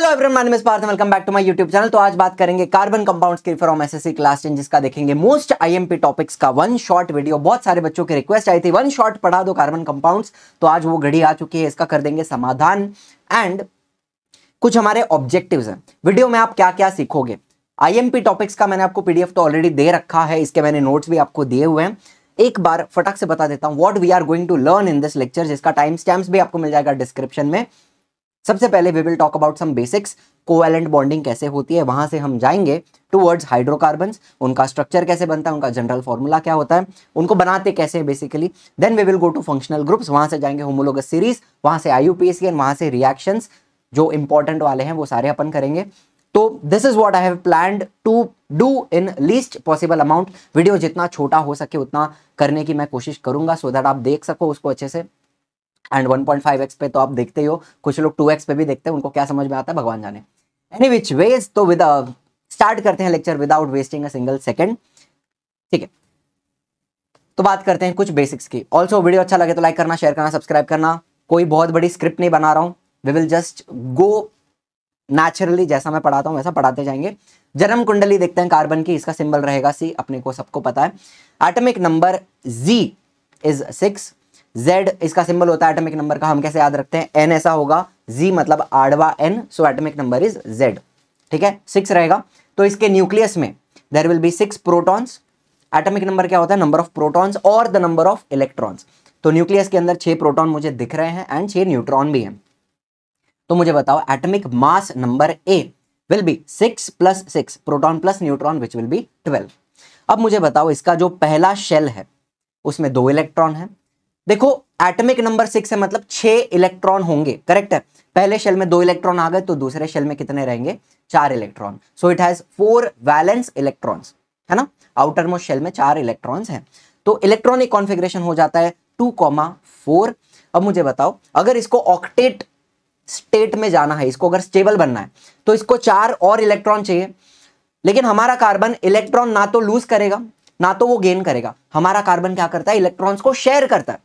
Hello everyone my name is Parth welcome back to my YouTube channel तो आज बात करेंगे कार्बन कंपाउंड्स की फ्रॉम एसएससी क्लास टेन जिसका देखेंगे मोस्ट आईएमपी टॉपिक्स का वन शॉट वीडियो बहुत सारे बच्चों की रिक्वेस्ट आई थी वन शॉट पढ़ा दो कार्बन कंपाउंड्स तो आज वो घड़ी आ चुकी है इसका कर देंगे समाधान एंड कुछ हमारे ऑब्जेक्टिव है वीडियो में आप क्या क्या सीखोगे आई टॉपिक्स का मैंने आपको पीडीएफ तो ऑलरेडी दे रखा है इसके मैंने नोट्स भी आपको दिए हुए हैं एक बार फटक से बता देता हूँ what we are going to learn in this lecture जिसका टाइम स्टैम्स भी आपको मिल जाएगा डिस्क्रिप्शन में सबसे पहले we will talk about some basics covalent bonding कैसे होती है वहां से हम जाएंगे टूवर्ड्स हाइड्रोकार्बन्स उनका स्ट्रक्चर कैसे बनता है उनका जनरल फॉर्मूला क्या होता है उनको बनाते कैसे है basically then we will go to functional groups वहां से जाएंगे होमोलोगस सीरीज वहां से आई यू वहां से रिएक्शंस जो इंपॉर्टेंट वाले हैं वो सारे अपन करेंगे तो this is what I have plan to do in least possible amount video जितना छोटा हो सके उतना करने की मैं कोशिश करूंगा सो so दैट आप देख सको उसको अच्छे से एंड 1.5x पे तो आप देखते ही हो कुछ लोग 2x पे भी देखते हैं उनको क्या समझ में आता है भगवान जाने एनी विच वेज तो विद स्टार्ट uh, करते हैं lecture without wasting a single second ठीक है तो बात करते हैं कुछ बेसिक्स की ऑल्सो वीडियो अच्छा लगे तो लाइक करना शेयर करना सब्सक्राइब करना कोई बहुत बड़ी स्क्रिप्ट नहीं बना रहा हूँ we will just go naturally जैसा मैं पढ़ाता हूँ वैसा पढ़ाते जाएंगे जन्म कुंडली देखते हैं कार्बन की इसका सिंबल रहेगा सी अपने को सबको पता है atomic number Z is six Z इसका सिंबल होता है एटमिक नंबर का हम कैसे याद रखते हैं एन ऐसा होगा जी मतलब आडवा and so atomic number is Z ठीक है सिक्स रहेगा तो इसके न्यूक्लियस में there will be six protons atomic number क्या होता है नंबर ऑफ प्रोटॉन्स और द नंबर ऑफ इलेक्ट्रॉन्स तो न्यूक्लियस के अंदर छह प्रोटॉन मुझे दिख रहे हैं एंड छह न्यूट्रॉन भी हैं तो मुझे बताओ atomic mass number A will be six plus six proton plus neutron which will be twelve अब मुझे बताओ इसका जो पहला शेल है उसमें दो इलेक्ट्रॉन है देखो एटमिक नंबर सिक्स है मतलब छह इलेक्ट्रॉन होंगे करेक्ट है पहले शेल में दो इलेक्ट्रॉन आ गए तो दूसरे शेल में कितने रहेंगे चार electron so it has four valence electrons है ना आउटर मोस्ट शेल में चार इलेक्ट्रॉन्स हैं तो इलेक्ट्रॉनिक कॉन्फिग्रेशन हो जाता है टू कॉमा फोर अब मुझे बताओ अगर इसको ऑक्टेट स्टेट में जाना है इसको अगर स्टेबल बनना है तो इसको चार और इलेक्ट्रॉन चाहिए लेकिन हमारा कार्बन इलेक्ट्रॉन ना तो लूज करेगा ना तो वो गेन करेगा हमारा कार्बन क्या करता है इलेक्ट्रॉन्स को शेयर करता है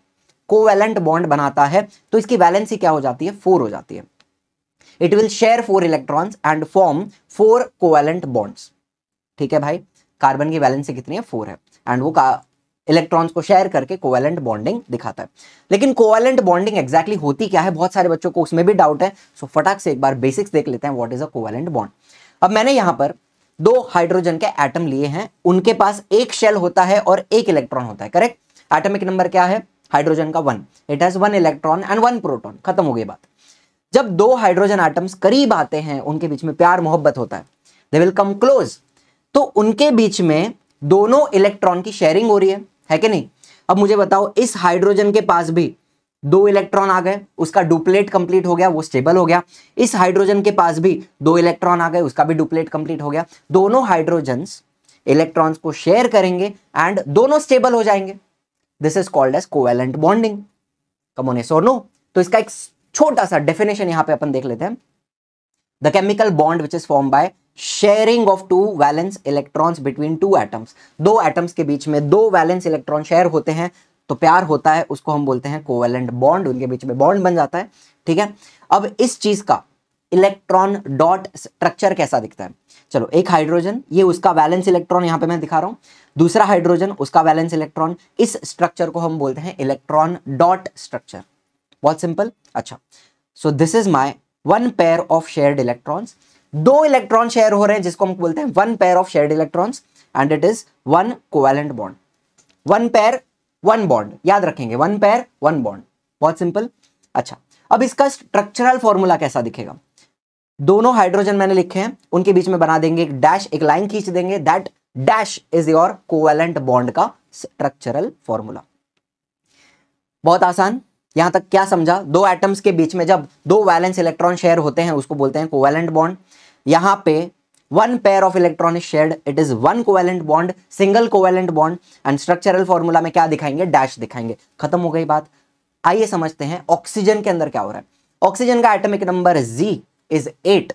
कोवेलेंट बॉन्ड बनाता है तो इसकी वैलेंसी क्या हो जाती है फोर हो जाती है it will share four electrons and form four covalent bonds ठीक है भाई कार्बन की वैलेंसी कितनी है फोर है एंड वो इलेक्ट्रॉन्स को शेयर करके कोवेलेंट बॉन्डिंग दिखाता है लेकिन कोवेलेंट बॉन्डिंग एक्जैक्टली होती क्या है बहुत सारे बच्चों को उसमें भी डाउट है सो फटाक से एक बार बेसिक्स देख लेते हैं what is a covalent bond अब मैंने यहां पर दो हाइड्रोजन के एटम लिए हैं उनके पास एक शेल होता है और एक इलेक्ट्रॉन होता है करेक्ट एटमिक नंबर क्या है हाइड्रोजन का one it has one electron and one proton खत्म हो गई बात जब दो हाइड्रोजन आइटम्स करीब आते हैं उनके बीच में प्यार मोहब्बत होता है दे विल कम क्लोज तो उनके बीच में दोनों इलेक्ट्रॉन की शेयरिंग हो रही है है कि नहीं अब मुझे बताओ इस हाइड्रोजन के पास भी दो इलेक्ट्रॉन आ गए उसका डुप्लेट कंप्लीट हो गया वो स्टेबल हो गया इस हाइड्रोजन के पास भी दो इलेक्ट्रॉन आ गए उसका भी डुप्लेट कंप्लीट हो गया दोनों हाइड्रोजन इलेक्ट्रॉन्स को शेयर करेंगे एंड दोनों स्टेबल हो जाएंगे this is called as covalent bonding come on yes और नो तो इसका एक छोटा सा डेफिनेशन यहां पे अपन देख लेते हैं the chemical bond which is form by sharing of two valence electrons between two atoms दो एटम्स के बीच में दो वैलेंस इलेक्ट्रॉन शेयर होते हैं तो प्यार होता है उसको हम बोलते हैं कोवेलेंट बॉन्ड उनके बीच में बॉन्ड बन जाता है ठीक है अब इस चीज का इलेक्ट्रॉन डॉट स्ट्रक्चर कैसा दिखता है चलो एक हाइड्रोजन ये उसका वैलेंस इलेक्ट्रॉन यहाँ पे मैं दिखा रहा हूँ दूसरा हाइड्रोजन उसका वैलेंस इलेक्ट्रॉन इस स्ट्रक्चर को हम बोलते हैं इलेक्ट्रॉन डॉट स्ट्रक्चर बहुत सिंपल अच्छा so this is my one pair of shared electrons दो इलेक्ट्रॉन शेयर हो रहे हैं जिसको हम बोलते हैं one pair of shared electrons and it is one covalent bond one pair one bond याद रखेंगे वन पेयर वन बॉन्ड बहुत सिंपल अच्छा अब इसका स्ट्रक्चरल फॉर्मूला कैसा दिखेगा दोनों हाइड्रोजन मैंने लिखे हैं उनके बीच में बना देंगे एक डैश एक लाइन खींच देंगे that dash is your covalent bond का स्ट्रक्चरल फॉर्मूला बहुत आसान यहां तक क्या समझा दो एटम्स के बीच में जब दो वैलेंस इलेक्ट्रॉन शेयर होते हैं उसको बोलते हैं कोवेलेंट बॉन्ड यहां पे one pair of electron is shared it is one covalent bond single covalent bond and structural formula में क्या दिखाएंगे डैश दिखाएंगे खत्म हो गई बात आइए समझते हैं ऑक्सीजन के अंदर क्या हो रहा है ऑक्सीजन का atomic number Z is eight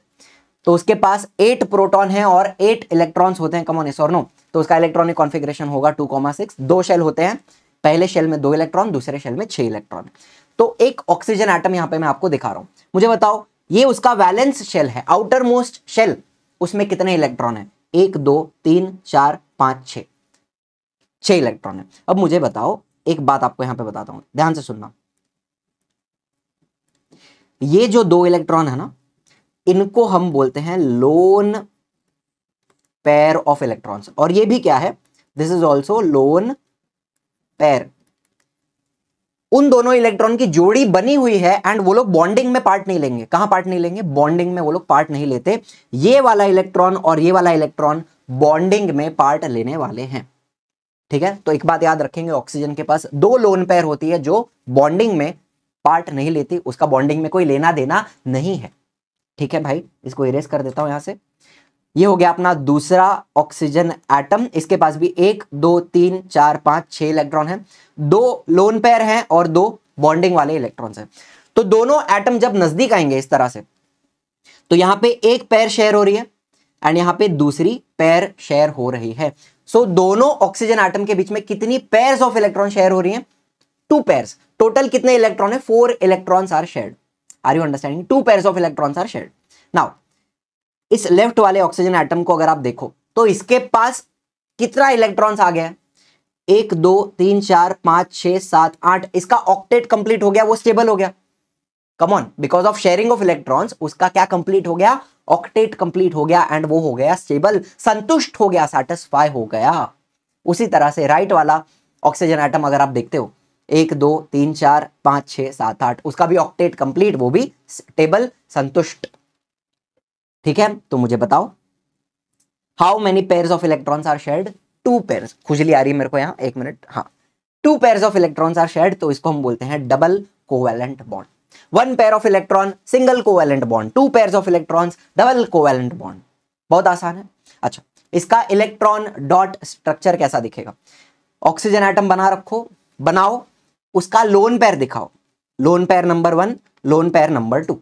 तो उसके पास एट प्रोटॉन है और एट इलेक्ट्रॉन्स होते हैं कमोन एस और नो तो उसका इलेक्ट्रॉनिक कॉन्फिग्रेशन होगा टू कॉमा सिक्स दो शेल होते हैं पहले शेल में दो इलेक्ट्रॉन दूसरे शेल में छह इलेक्ट्रॉन तो एक ऑक्सीजन आइटम यहां पे मैं आपको दिखा रहा हूं मुझे बताओ ये उसका वैलेंस शेल है आउटर मोस्ट शेल उसमें कितने इलेक्ट्रॉन है एक दो तीन चार पांच छ छह इलेक्ट्रॉन है अब मुझे बताओ एक बात आपको यहां पे बताता हूं ध्यान से सुनना ये जो दो इलेक्ट्रॉन है ना इनको हम बोलते हैं लोन पेयर ऑफ इलेक्ट्रॉन्स और ये भी क्या है this is also lone pair उन दोनों इलेक्ट्रॉन की जोड़ी बनी हुई है एंड वो लोग बॉन्डिंग में पार्ट नहीं लेंगे कहां पार्ट नहीं लेंगे बॉन्डिंग में वो लोग पार्ट नहीं लेते ये वाला इलेक्ट्रॉन और ये वाला इलेक्ट्रॉन बॉन्डिंग में पार्ट लेने वाले हैं ठीक है तो एक बात याद रखेंगे ऑक्सीजन के पास दो लोन पैर होती है जो बॉन्डिंग में पार्ट नहीं लेती उसका बॉन्डिंग में कोई लेना देना नहीं है ठीक है भाई इसको इरेज कर देता हूं यहां से ये हो गया अपना दूसरा ऑक्सीजन एटम इसके पास भी एक दो तीन चार पांच छह इलेक्ट्रॉन है दो लोन पेयर हैं और दो बॉन्डिंग वाले इलेक्ट्रॉन्स हैं तो दोनों एटम जब नजदीक आएंगे इस तरह से तो यहाँ पे एक पैर शेयर हो रही है एंड यहाँ पे दूसरी पैर शेयर हो रही है सो so, दोनों ऑक्सीजन एटम के बीच में कितनी पेयर ऑफ इलेक्ट्रॉन शेयर हो रही है टू पेयर टोटल कितने इलेक्ट्रॉन है four electrons are shared are you understanding two pair of electron are shared now इस लेफ्ट वाले ऑक्सीजन एटम को अगर आप देखो तो इसके पास कितना इलेक्ट्रॉन्स आ गया एक दो तीन चार पांच छह सात आठ इसका ऑक्टेट कंप्लीट हो गया वो स्टेबल हो गया come on because of sharing of electrons उसका क्या कंप्लीट हो गया ऑक्टेट कंप्लीट हो गया एंड वो हो गया स्टेबल संतुष्ट हो गया सेटिस्फाई हो गया उसी तरह से राइट right वाला ऑक्सीजन आइटम अगर आप देखते हो एक दो तीन चार पांच छह सात आठ उसका भी ऑक्टेट कंप्लीट वो भी टेबल संतुष्ट ठीक है तो मुझे बताओ how many pair of electrons are shared two pair खुजली आ रही है मेरे को यहाँ एक मिनट हाँ two pair of electrons are shared तो इसको हम बोलते हैं double covalent bond one pair of electron single covalent bond two pair of electrons double covalent bond बहुत आसान है अच्छा इसका इलेक्ट्रॉन डॉट स्ट्रक्चर कैसा दिखेगा ऑक्सीजन आइटम बना रखो बनाओ उसका लोन पैर दिखाओ lone pair number one lone pair number two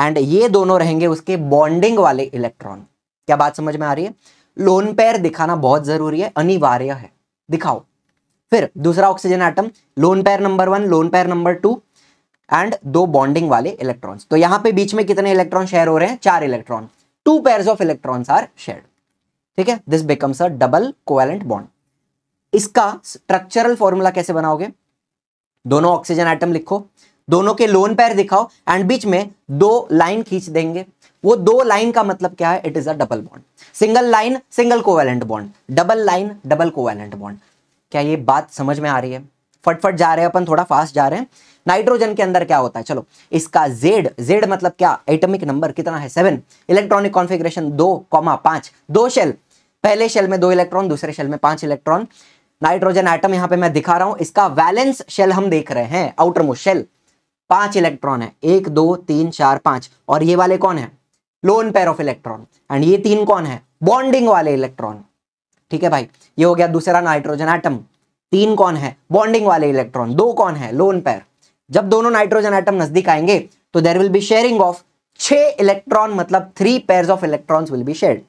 and ये दोनों रहेंगे उसके बॉन्डिंग वाले इलेक्ट्रॉन क्या बात समझ में आ रही है लोन पैर दिखाना बहुत जरूरी है अनिवार्य है दिखाओ फिर दूसरा oxygen atom lone pair number one lone pair number two and दो बॉन्डिंग वाले इलेक्ट्रॉन्स तो यहां पे बीच में कितने इलेक्ट्रॉन शेयर हो रहे हैं चार electron two pair of electrons are share ठीक है this becomes a double covalent bond इसका स्ट्रक्चरल फॉर्मूला कैसे बनाओगे दोनों ऑक्सीजन आइटम लिखो दोनों के लोन पैर दिखाओ एंड बीच में दो लाइन खींच देंगे वो दो लाइन का मतलब क्या है it is a double bond single line single covalent bond double line double covalent bond क्या ये बात समझ में आ रही है फटफट जा रहे हैं अपन थोड़ा फास्ट जा रहे हैं नाइट्रोजन के अंदर क्या होता है चलो इसका जेड जेड मतलब क्या एटॉमिक नंबर कितना है सेवन इलेक्ट्रॉनिक कॉन्फ़िगरेशन दो कॉमा पांच दो शेल पहले शेल में दो इलेक्ट्रॉन दूसरे शेल में पांच इलेक्ट्रॉन नाइट्रोजन आइटम यहां पे मैं दिखा रहा हूं इसका वैलेंस शेल हम देख रहे हैं आउटर मोस्ट शेल पांच इलेक्ट्रॉन है एक दो तीन चार पांच और ये वाले कौन है lone pair of electron and ये तीन कौन है बॉन्डिंग वाले इलेक्ट्रॉन ठीक है भाई ये हो गया दूसरा नाइट्रोजन आइटम तीन कौन है बॉन्डिंग वाले इलेक्ट्रॉन दो कौन है लोन पेयर जब दोनों नाइट्रोजन आइटम नजदीक आएंगे तो there will be sharing of छह इलेक्ट्रॉन मतलब three pair of electron will be share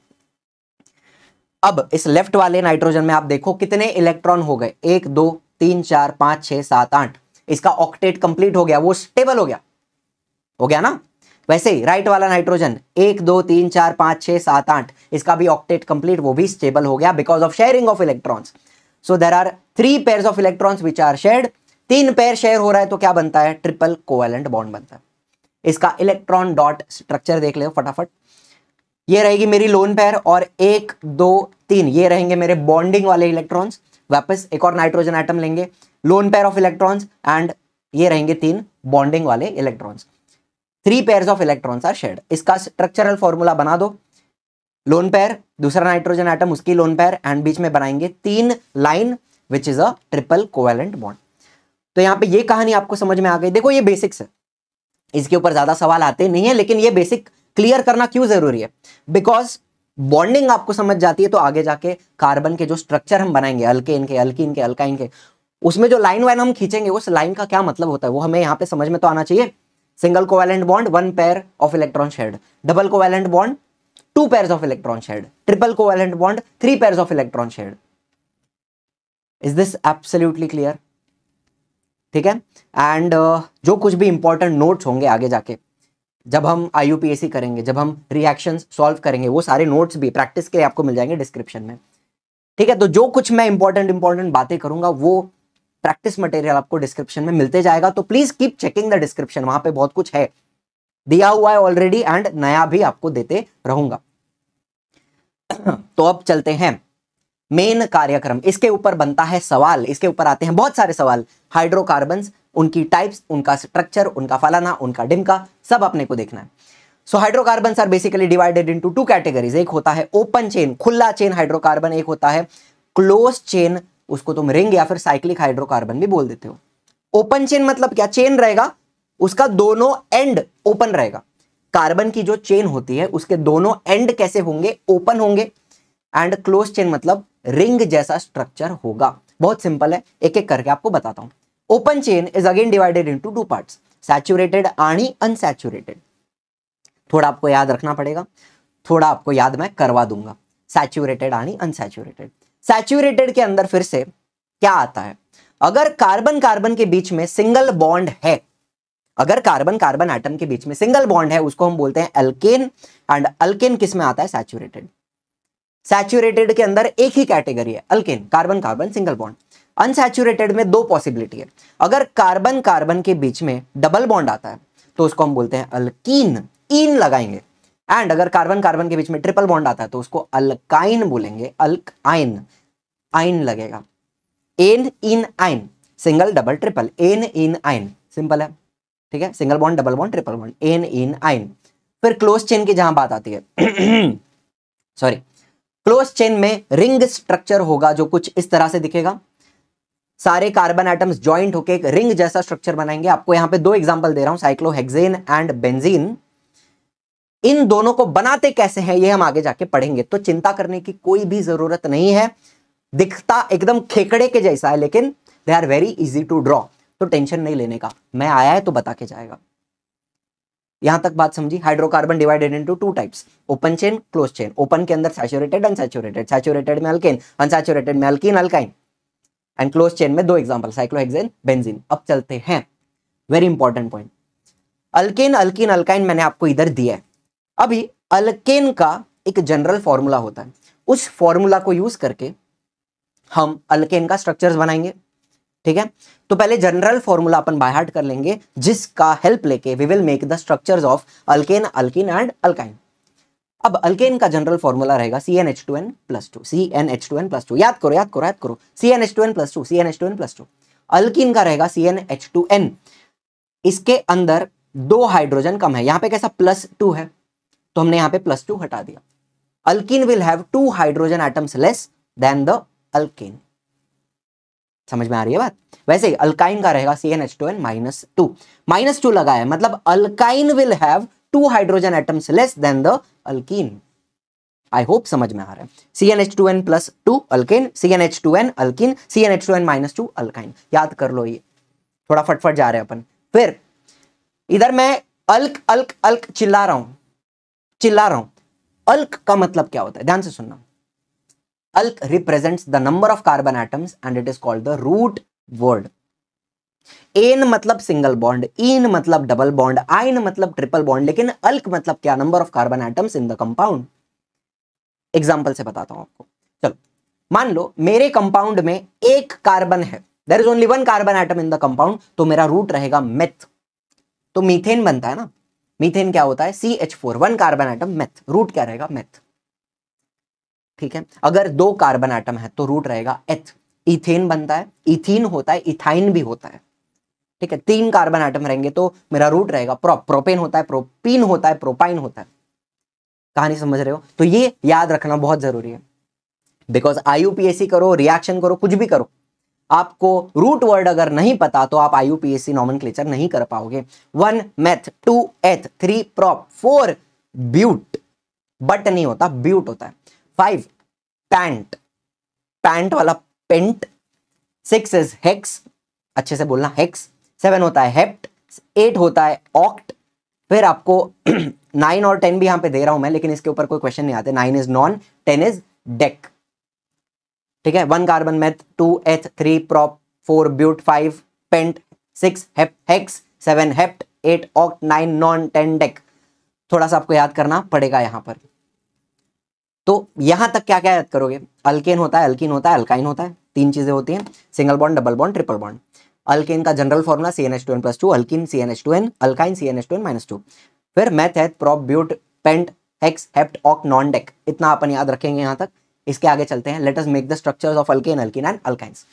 अब इस लेफ्ट वाले नाइट्रोजन में आप देखो कितने इलेक्ट्रॉन हो गए एक दो तीन चार पांच छह सात आठ इसका ऑक्टेट कंप्लीट हो गया वो स्टेबल हो गया हो गया ना वैसे ही राइट वाला नाइट्रोजन एक दो तीन चार पांच छह सात आठ इसका भी ऑक्टेट कंप्लीट वो भी स्टेबल हो गया because of sharing of electron so there are three pair of electron which are share तीन पेयर शेयर हो रहा है तो क्या बनता है ट्रिपल कोवेलेंट बॉन्ड बनता है इसका इलेक्ट्रॉन डॉट स्ट्रक्चर देख ले फटाफट ये रहेगी मेरी लोन पैर और एक दो तीन ये रहेंगे मेरे बॉन्डिंग वाले इलेक्ट्रॉन्स वापस एक और नाइट्रोजन आइटम लेंगे lone pair of electrons and ये रहेंगे तीन बॉन्डिंग वाले electrons three pair of electrons are shared इसका स्ट्रक्चरल फॉर्मूला बना दो लोन पैर दूसरा नाइट्रोजन आइटम उसकी लोन पैर एंड बीच में बनाएंगे तीन line which is a triple covalent bond तो यहाँ पे ये कहानी आपको समझ में आ गई देखो ये बेसिक्स है इसके ऊपर ज्यादा सवाल आते नहीं है लेकिन ये बेसिक क्लियर करना क्यों जरूरी है बिकॉज बॉन्डिंग आपको समझ जाती है तो आगे जाके कार्बन के जो स्ट्रक्चर हम बनाएंगे अल्केन इनके अल्किन इनके अल्काइन इनके उसमें जो लाइन वाइन हम खींचेंगे उस लाइन का क्या मतलब होता है वो हमें यहाँ पे समझ में तो आना चाहिए single covalent bond one pair of electron shared double covalent bond two pair of electron shared triple covalent bond three pair of electron shared is this absolutely clear ठीक है एंड uh, जो कुछ भी इंपॉर्टेंट नोट्स होंगे आगे जाके जब हम आई करेंगे जब हम रिएक्शंस सॉल्व करेंगे वो सारे नोट्स भी प्रैक्टिस के लिए आपको मिल जाएंगे डिस्क्रिप्शन में ठीक है तो जो कुछ मैं इंपॉर्टेंट इंपॉर्टेंट बातें करूंगा वो प्रैक्टिस मटेरियल आपको डिस्क्रिप्शन में मिलते जाएगा तो please keep checking the description वहां पे बहुत कुछ है दिया हुआ है ऑलरेडी एंड नया भी आपको देते रहूंगा तो अब चलते हैं मेन कार्यक्रम इसके ऊपर बनता है सवाल इसके ऊपर आते हैं बहुत सारे सवाल हाइड्रोकार्बन उनकी टाइप्स उनका स्ट्रक्चर उनका फलाना उनका डिमका सब अपने को देखना है so hydrocarbon are basically divided into two categories एक होता है ओपन चेन खुला चेन हाइड्रोकार्बन एक होता है क्लोज चेन उसको तुम रिंग या फिर साइक्लिक हाइड्रोकार्बन भी बोल देते हो ओपन चेन मतलब क्या चेन रहेगा उसका दोनों एंड ओपन रहेगा कार्बन की जो चेन होती है उसके दोनों एंड कैसे होंगे ओपन होंगे एंड क्लोज चेन मतलब रिंग जैसा स्ट्रक्चर होगा बहुत सिंपल है एक एक करके आपको बताता हूं open chain is again divided into two parts, saturated and unsaturated. थोड़ा आपको याद रखना पड़ेगा थोड़ा आपको याद मैं करवा दूंगा सैचुरेटेड यानी सैचुरेटेड के अंदर फिर से क्या आता है अगर कार्बन कार्बन के बीच में सिंगल बॉन्ड है अगर कार्बन कार्बन एटम के बीच में सिंगल बॉन्ड है उसको हम बोलते हैं अल्केन एंड अल्केन किस में आता है सैचुरेटेड सैचुरेटेड के अंदर एक ही कैटेगरी है alkane carbon carbon single bond unsaturated में दो पॉसिबिलिटी है अगर कार्बन कार्बन के बीच में डबल बॉन्ड आता है तो उसको हम बोलते हैं अल्कीन इन लगाएंगे एंड अगर कार्बन कार्बन के बीच में ट्रिपल बॉन्ड आता है तो उसको अल्काइन बोलेंगे अल्क आइन आइन लगेगा ane ene yne single double triple ane ene yne simple है ठीक है single bond double bond triple bond ane ene yne फिर क्लोज चेन की जहां बात आती है सॉरी क्लोज चेन में रिंग स्ट्रक्चर होगा जो कुछ इस तरह से दिखेगा सारे कार्बन एटम्स ज्वाइंट होकर एक रिंग जैसा स्ट्रक्चर बनाएंगे आपको यहां पे दो एग्जांपल दे रहा हूं साइक्लोहेक्सेन एंड बेंजीन इन दोनों को बनाते कैसे हैं ये हम आगे जाके पढ़ेंगे तो चिंता करने की कोई भी जरूरत नहीं है दिखता एकदम खेकड़े के जैसा है लेकिन they are very easy to draw तो टेंशन नहीं लेने का मैं आया है तो बता के जाएगा यहां तक बात समझी hydrocarbon divided into two types open chain close chain open के अंदर सैचुरेटेड अनसेचुरेटेड सैचुरेटेड में अल्केन अनसेचुरेटेड में alkene alkyne and close chain में दो एग्जाम्पल साइक्लोहेक्सेन बेंजीन अब चलते हैं very important point alkane alkene alkyne मैंने आपको इधर दिया है अभी अल्केन का एक जनरल फॉर्मूला होता है उस फॉर्मूला को यूज करके हम अल्केन का स्ट्रक्चर्स बनाएंगे ठीक है तो पहले जनरल फॉर्मूला अपन बाय हार्ट कर लेंगे जिसका हेल्प लेके we will make the structures of alkane alkene and alkyne अब अल्केन का जनरल फॉर्मूला रहेगा C N H two N plus two C N H two N plus two याद करो याद करो याद करो C N H two N plus two C N H two N plus two alkene का रहेगा C N H two n इसके अंदर दो हाइड्रोजन कम है यहाँ पे कैसा प्लस टू है तो हमने यहाँ पे प्लस टू हटा दिया alkene will have two hydrogen atoms less than the alkene समझ में आ रही है बात वैसे ही अल्काइन का रहेगा C N H two n minus two minus two लगाया मतलब alkyne will have two hydrogen atoms less than the alkene I hope समझ में आ रहा है C N H two N plus two alkene C N H two n alkene C N H two n minus two alkyne याद कर लो ये थोड़ा फटफट जा रहे हैं अपन फिर इधर मैं अल्क अल्क अल्क चिल्ला रहा हूं चिल्ला रहा हूं अल्क का मतलब क्या होता है ध्यान से सुनना alk represents the number of carbon atoms and it is called the root word ane मतलब सिंगल बॉन्ड इन मतलब डबल बॉन्ड आइन मतलब ट्रिपल बॉन्ड लेकिन अल्क मतलब क्या number of carbon atoms in the compound example से बताता हूं आपको चलो मान लो मेरे कंपाउंड में एक कार्बन है there is only one carbon atom in the compound तो मेरा रूट रहेगा मेथ तो मीथेन बनता है ना मीथेन क्या होता है C H four one carbon atom meth root क्या रहेगा मेथ ठीक है अगर दो कार्बन आइटम है तो रूट रहेगा एथ इथेन बनता है इथिन होता है इथाइन भी होता है ठीक है तीन कार्बन आइटम रहेंगे तो मेरा रूट रहेगा प्रो, प्रोपेन होता है प्रोपीन होता है प्रोपाइन होता है कहानी समझ रहे हो तो ये याद रखना बहुत जरूरी है बिकॉज आई करो रिएक्शन करो कुछ भी करो आपको रूट वर्ड अगर नहीं पता तो आप आई यूपीएससी नॉमन क्लेचर नहीं कर पाओगे one meth two eth three prop four but but नहीं होता ब्यूट होता है फाइव पैंट पैंट वाला पेंट सिक्स इज हेक्स अच्छे से बोलना हेक्स सेवन होता है हेप्ट एट होता है ऑक्ट फिर आपको नाइन और टेन भी यहां पे दे रहा हूं मैं लेकिन इसके ऊपर कोई क्वेश्चन नहीं आते nine is non ten is dec ठीक है one carbon meth two eth three prop four but five pent six hex seven hept eight oct nine non ten dec थोड़ा सा आपको याद करना पड़ेगा यहां पर तो यहां तक क्या क्या याद करोगे अल्केन होता है अल्किन होता है अल्काइन होता है तीन चीजें होती हैं single bond double bond triple bond alkane का general formula C N H two N plus two alkene C N H two n alkyne C N H two n minus two फिर meth है prop but pent hex hept oct non dec इतना अपन याद रखेंगे यहाँ तक इसके आगे चलते हैं let us make the structure of alkane alkene and alkynes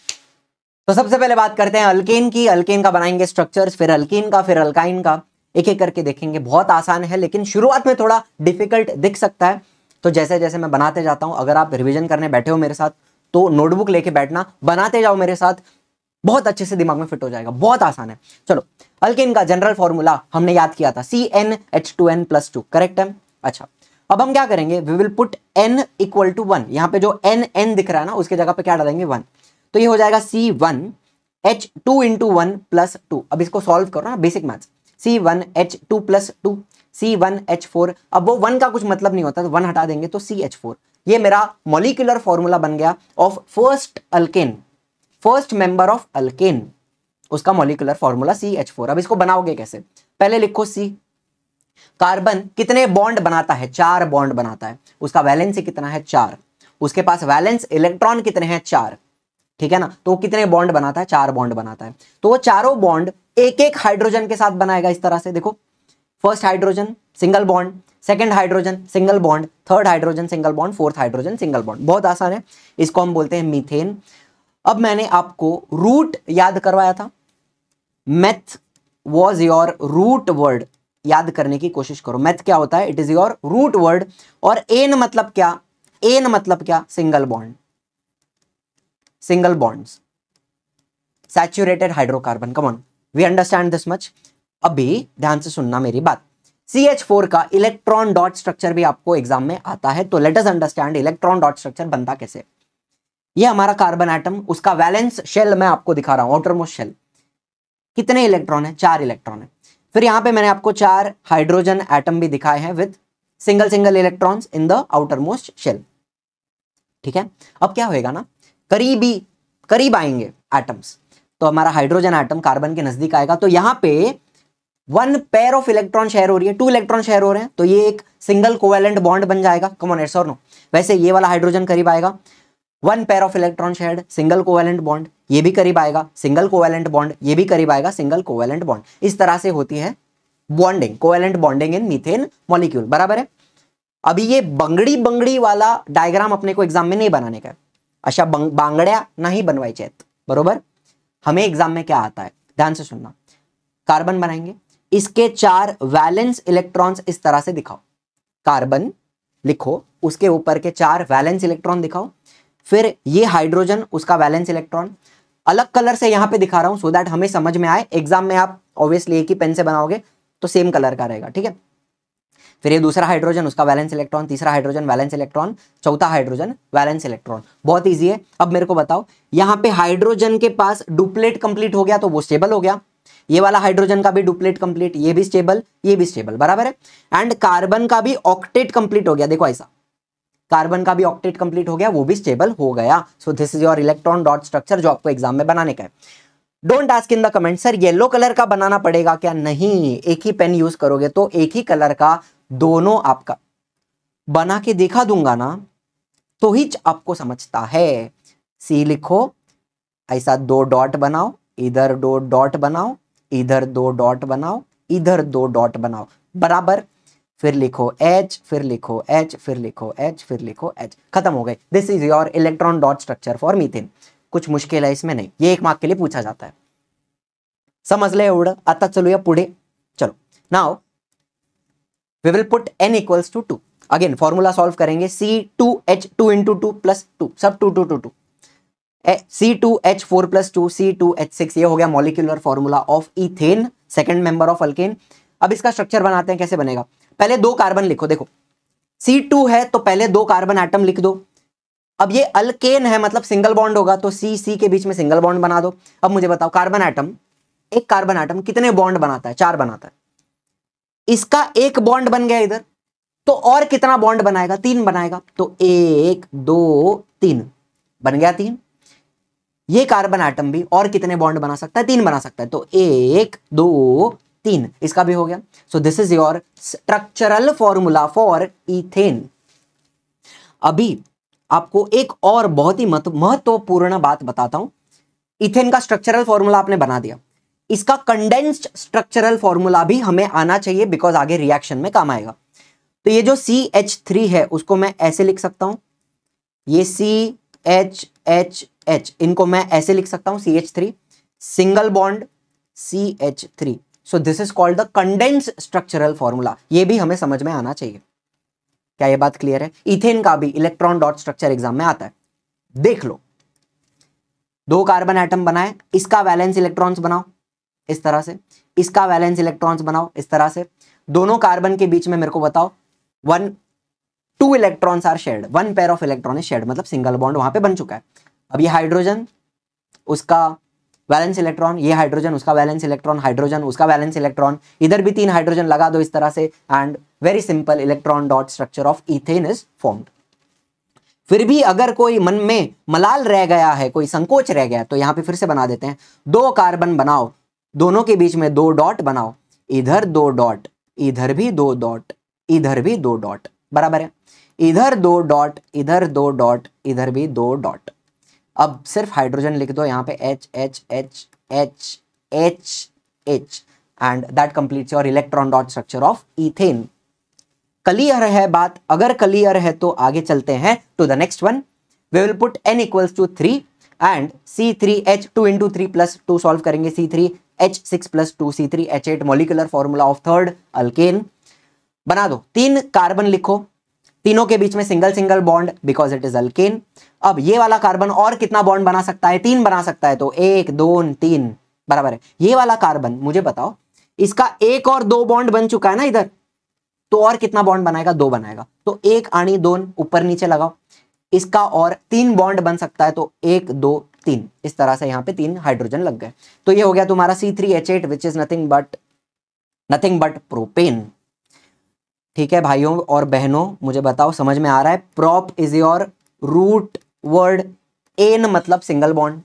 तो सबसे पहले बात करते हैं अल्केन की अल्केन का बनाएंगे स्ट्रक्चर्स फिर अल्किन का फिर अल्काइन का एक एक करके देखेंगे बहुत आसान है लेकिन शुरुआत में थोड़ा डिफिकल्ट दिख सकता है तो जैसे जैसे मैं बनाते जाता हूं अगर आप रिवीजन करने बैठे हो मेरे साथ तो नोटबुक लेके बैठना बनाते जाओ मेरे साथ बहुत अच्छे से दिमाग में फिट हो जाएगा बहुत आसान है चलो अल्किन का जनरल फॉर्मूला हमने याद किया था C N H two N plus two correct है अच्छा अब हम क्या करेंगे we will put n equal to one यहाँ पे जो एन एन दिख रहा है ना उसके जगह पे क्या डालेंगे वन तो ये हो जाएगा C one H two into one plus two अब इसको सॉल्व करो ना basic maths C one H two plus two C one H four अब वो वन का कुछ मतलब नहीं होता तो वन हटा देंगे तो सी एच फोर ये मेरा मोलिकुलर फॉर्मूला बन गया of first alkane first member of alkane उसका molecular formula C H four अब इसको बनाओगे कैसे पहले लिखो सी कार्बन कितने बॉन्ड बनाता है चार बॉन्ड बनाता है उसका वैलेंस कितना है चार उसके पास वैलेंस इलेक्ट्रॉन कितने हैं चार ठीक है ना तो कितने बॉन्ड बनाता है चार बॉन्ड बनाता है तो वो चारों बॉन्ड एक एक हाइड्रोजन के साथ बनाएगा इस तरह से देखो first hydrogen single bond second hydrogen single bond third hydrogen single bond fourth hydrogen single bond बहुत आसान है इसको हम बोलते हैं मीथेन अब मैंने आपको रूट याद करवाया था meth was your root word याद करने की कोशिश करो मैथ क्या होता है it is your root word और एन मतलब क्या एन मतलब क्या single bond single bonds saturated hydrocarbon come on we understand this much अभी ध्यान से सुनना मेरी बात सी एच फोर का इलेक्ट्रॉन डॉट स्ट्रक्चर भी आपको एग्जाम में आता है तो let us understand electron dot structure बनता कैसे ये हमारा कार्बन आइटम उसका वैलेंस शेल मैं आपको दिखा रहा हूँ ऑटरमोस्ट शेल कितने इलेक्ट्रॉन है चार इलेक्ट्रॉन है फिर यहाँ पे मैंने आपको चार हाइड्रोजन एटम भी दिखाए हैं with single single electrons in the most shell ठीक है अब क्या होएगा ना करीबी करीब आएंगे एटम्स तो हमारा हाइड्रोजन एटम कार्बन के नजदीक आएगा तो यहाँ पे one pair of electron share हो रही है टू इलेक्ट्रॉन शेयर हो रहे हैं तो ये एक सिंगल कोवेलेंट बॉन्ड बन जाएगा कमोनेट्स और नो वैसे ये वाला हाइड्रोजन करीब आएगा one pair of electron shared single covalent bond ये भी करीब आएगा सिंगल कोवेलेंट बॉन्ड ये भी करीब आएगा सिंगल कोवेलेंट बॉन्ड इस तरह से होती है bonding covalent bonding in methane molecule बराबर है अभी ये बंगड़ी बंगड़ी वाला डायग्राम अपने को एग्जाम में नहीं बनाने का अच्छा बंग, नहीं बनवाई बनवायचे बरोबर हमें एग्जाम में क्या आता है ध्यान से सुनना कार्बन बनाएंगे इसके चार वैलेंस इलेक्ट्रॉन्स इस तरह से दिखाओ कार्बन लिखो उसके ऊपर के चार वैलेंस इलेक्ट्रॉन दिखाओ फिर ये हाइड्रोजन उसका वैलेंस इलेक्ट्रॉन अलग कलर से यहां पे दिखा रहा हूं सो दैट हमें समझ में आए एग्जाम में आप ऑब्वियसली एक ही पेन से बनाओगे तो सेम कलर का रहेगा ठीक है फिर ये दूसरा हाइड्रोजन उसका वैलेंस इलेक्ट्रॉन तीसरा हाइड्रोजन वैलेंस इलेक्ट्रॉन चौथा हाइड्रोजन वैलेंस इलेक्ट्रॉन बहुत ईजी है अब मेरे को बताओ यहाँ पे हाइड्रोजन के पास डुप्लेट कंप्लीट हो गया तो वो स्टेबल हो गया ये वाला हाइड्रोजन का भी डुप्लेट कंप्लीट ये भी स्टेबल ये भी स्टेबल बराबर है एंड कार्बन का भी ऑक्टेट कंप्लीट हो गया देखो ऐसा कार्बन का भी ऑक्टेट कंप्लीट हो गया वो भी स्टेबल हो गया so this is your electron dot structure जो आपको एग्जाम में बनाने का है don't ask in the comment sir yellow colour का बनाना पड़ेगा क्या नहीं एक ही पेन यूज करोगे तो एक ही कलर का दोनों आपका बना के देखा दूंगा ना तो ही आपको समझता है सी लिखो ऐसा दो डॉट बनाओ इधर दो डॉट बनाओ इधर दो डॉट बनाओ इधर दो डॉट बनाओ बराबर फिर लिखो एच फिर लिखो एच फिर लिखो एच फिर लिखो एच खत्म हो गए this is your electron dot structure for methane कुछ मुश्किल है इसमें नहीं ये एक मार्क के लिए पूछा जाता है समझ समजलं एवढं आता या पुढे चलो now we will put n equals to two again formula solve करेंगे C two H two into two plus two सब two two two two C two H four plus two C two H six ये हो गया molecular formula of ethane second member of alkane अब इसका structure बनाते हैं कैसे बनेगा पहले दो कार्बन लिखो देखो सी टू है तो पहले दो कार्बन एटम लिख दो अब ये अलकेन है मतलब सिंगल बॉन्ड होगा तो सी सी के बीच में सिंगल बॉन्ड बना दो अब मुझे बताओ कार्बन एटम एक कार्बन एटम कितने बॉन्ड बनाता है चार बनाता है इसका एक बॉन्ड बन गया इधर तो और कितना बॉन्ड बनाएगा तीन बनाएगा तो एक दो तीन बन गया तीन ये कार्बन आइटम भी और कितने बॉन्ड बना सकता है तीन बना सकता है तो एक दो तीन इसका भी हो गया so this is your structural formula for ethane अभी आपको एक और बहुत ही महत्वपूर्ण बात बताता हूं इथेन का स्ट्रक्चरल फॉर्मूला आपने बना दिया इसका कंडेंस्ड स्ट्रक्चरल फॉर्मूला भी हमें आना चाहिए बिकॉज आगे रिएक्शन में काम आएगा तो ये जो सी एच थ्री है उसको मैं ऐसे लिख सकता हूं ये सी एच एच एच इनको मैं ऐसे लिख सकता हूं C H three single bond C H three so this is called the condense structural formula ये भी हमें समझ में आना चाहिए क्या ये बात क्लियर है इथेन का भी इलेक्ट्रॉन डॉट स्ट्रक्चर एग्जाम में आता है देख लो दो कार्बन एटम बनाए इसका वैलेंस इलेक्ट्रॉन्स बनाओ इस तरह से इसका वैलेंस इलेक्ट्रॉन्स बनाओ इस तरह से दोनों कार्बन के बीच में मेरे को बताओ one two electrons are shared one pair of electron is shared मतलब सिंगल बॉन्ड वहां पे बन चुका है अब ये हाइड्रोजन उसका वैलेंस इलेक्ट्रॉन ये हाइड्रोजन उसका वैलेंस इलेक्ट्रॉन हाइड्रोजन उसका वैलेंस इलेक्ट्रॉन इधर भी तीन हाइड्रोजन लगा दो इस तरह से and very simple electron dot structure of ethane is formed फिर भी अगर कोई मन में मलाल रह गया है कोई संकोच रह गया तो यहाँ पे फिर से बना देते हैं दो कार्बन बनाओ दोनों के बीच में दो डॉट बनाओ इधर दो डॉट इधर भी दो डॉट इधर भी दो डॉट बराबर है इधर दो डॉट इधर दो डॉट इधर भी दो डॉट अब सिर्फ हाइड्रोजन लिख दो यहाँ पे H H H H H H and that completes your electron dot structure of ethane clear है बात अगर क्लियर है तो आगे चलते हैं to the next one we will put n equals to three and C three H two into three plus two solve करेंगे C three H six plus two C three H eight molecular formula of third alkane बना दो तीन carbon लिखो तीनों के बीच में single single bond because it is alkane अब ये वाला कार्बन और कितना बॉन्ड बना सकता है तीन बना सकता है तो एक दो तीन बराबर है ये वाला कार्बन मुझे बताओ इसका एक और दो बॉन्ड बन चुका है ना इधर तो और कितना बॉन्ड बनाएगा दो बनाएगा तो एक आनी दोन ऊपर नीचे लगाओ इसका और तीन बॉन्ड बन सकता है तो एक दो तीन इस तरह से यहां पे तीन हाइड्रोजन लग गए तो ये हो गया तुम्हारा C three H eight which is nothing but nothing but propane ठीक है भाइयों और बहनों मुझे बताओ समझ में आ रहा है prop is your root word ane मतलब सिंगल बॉन्ड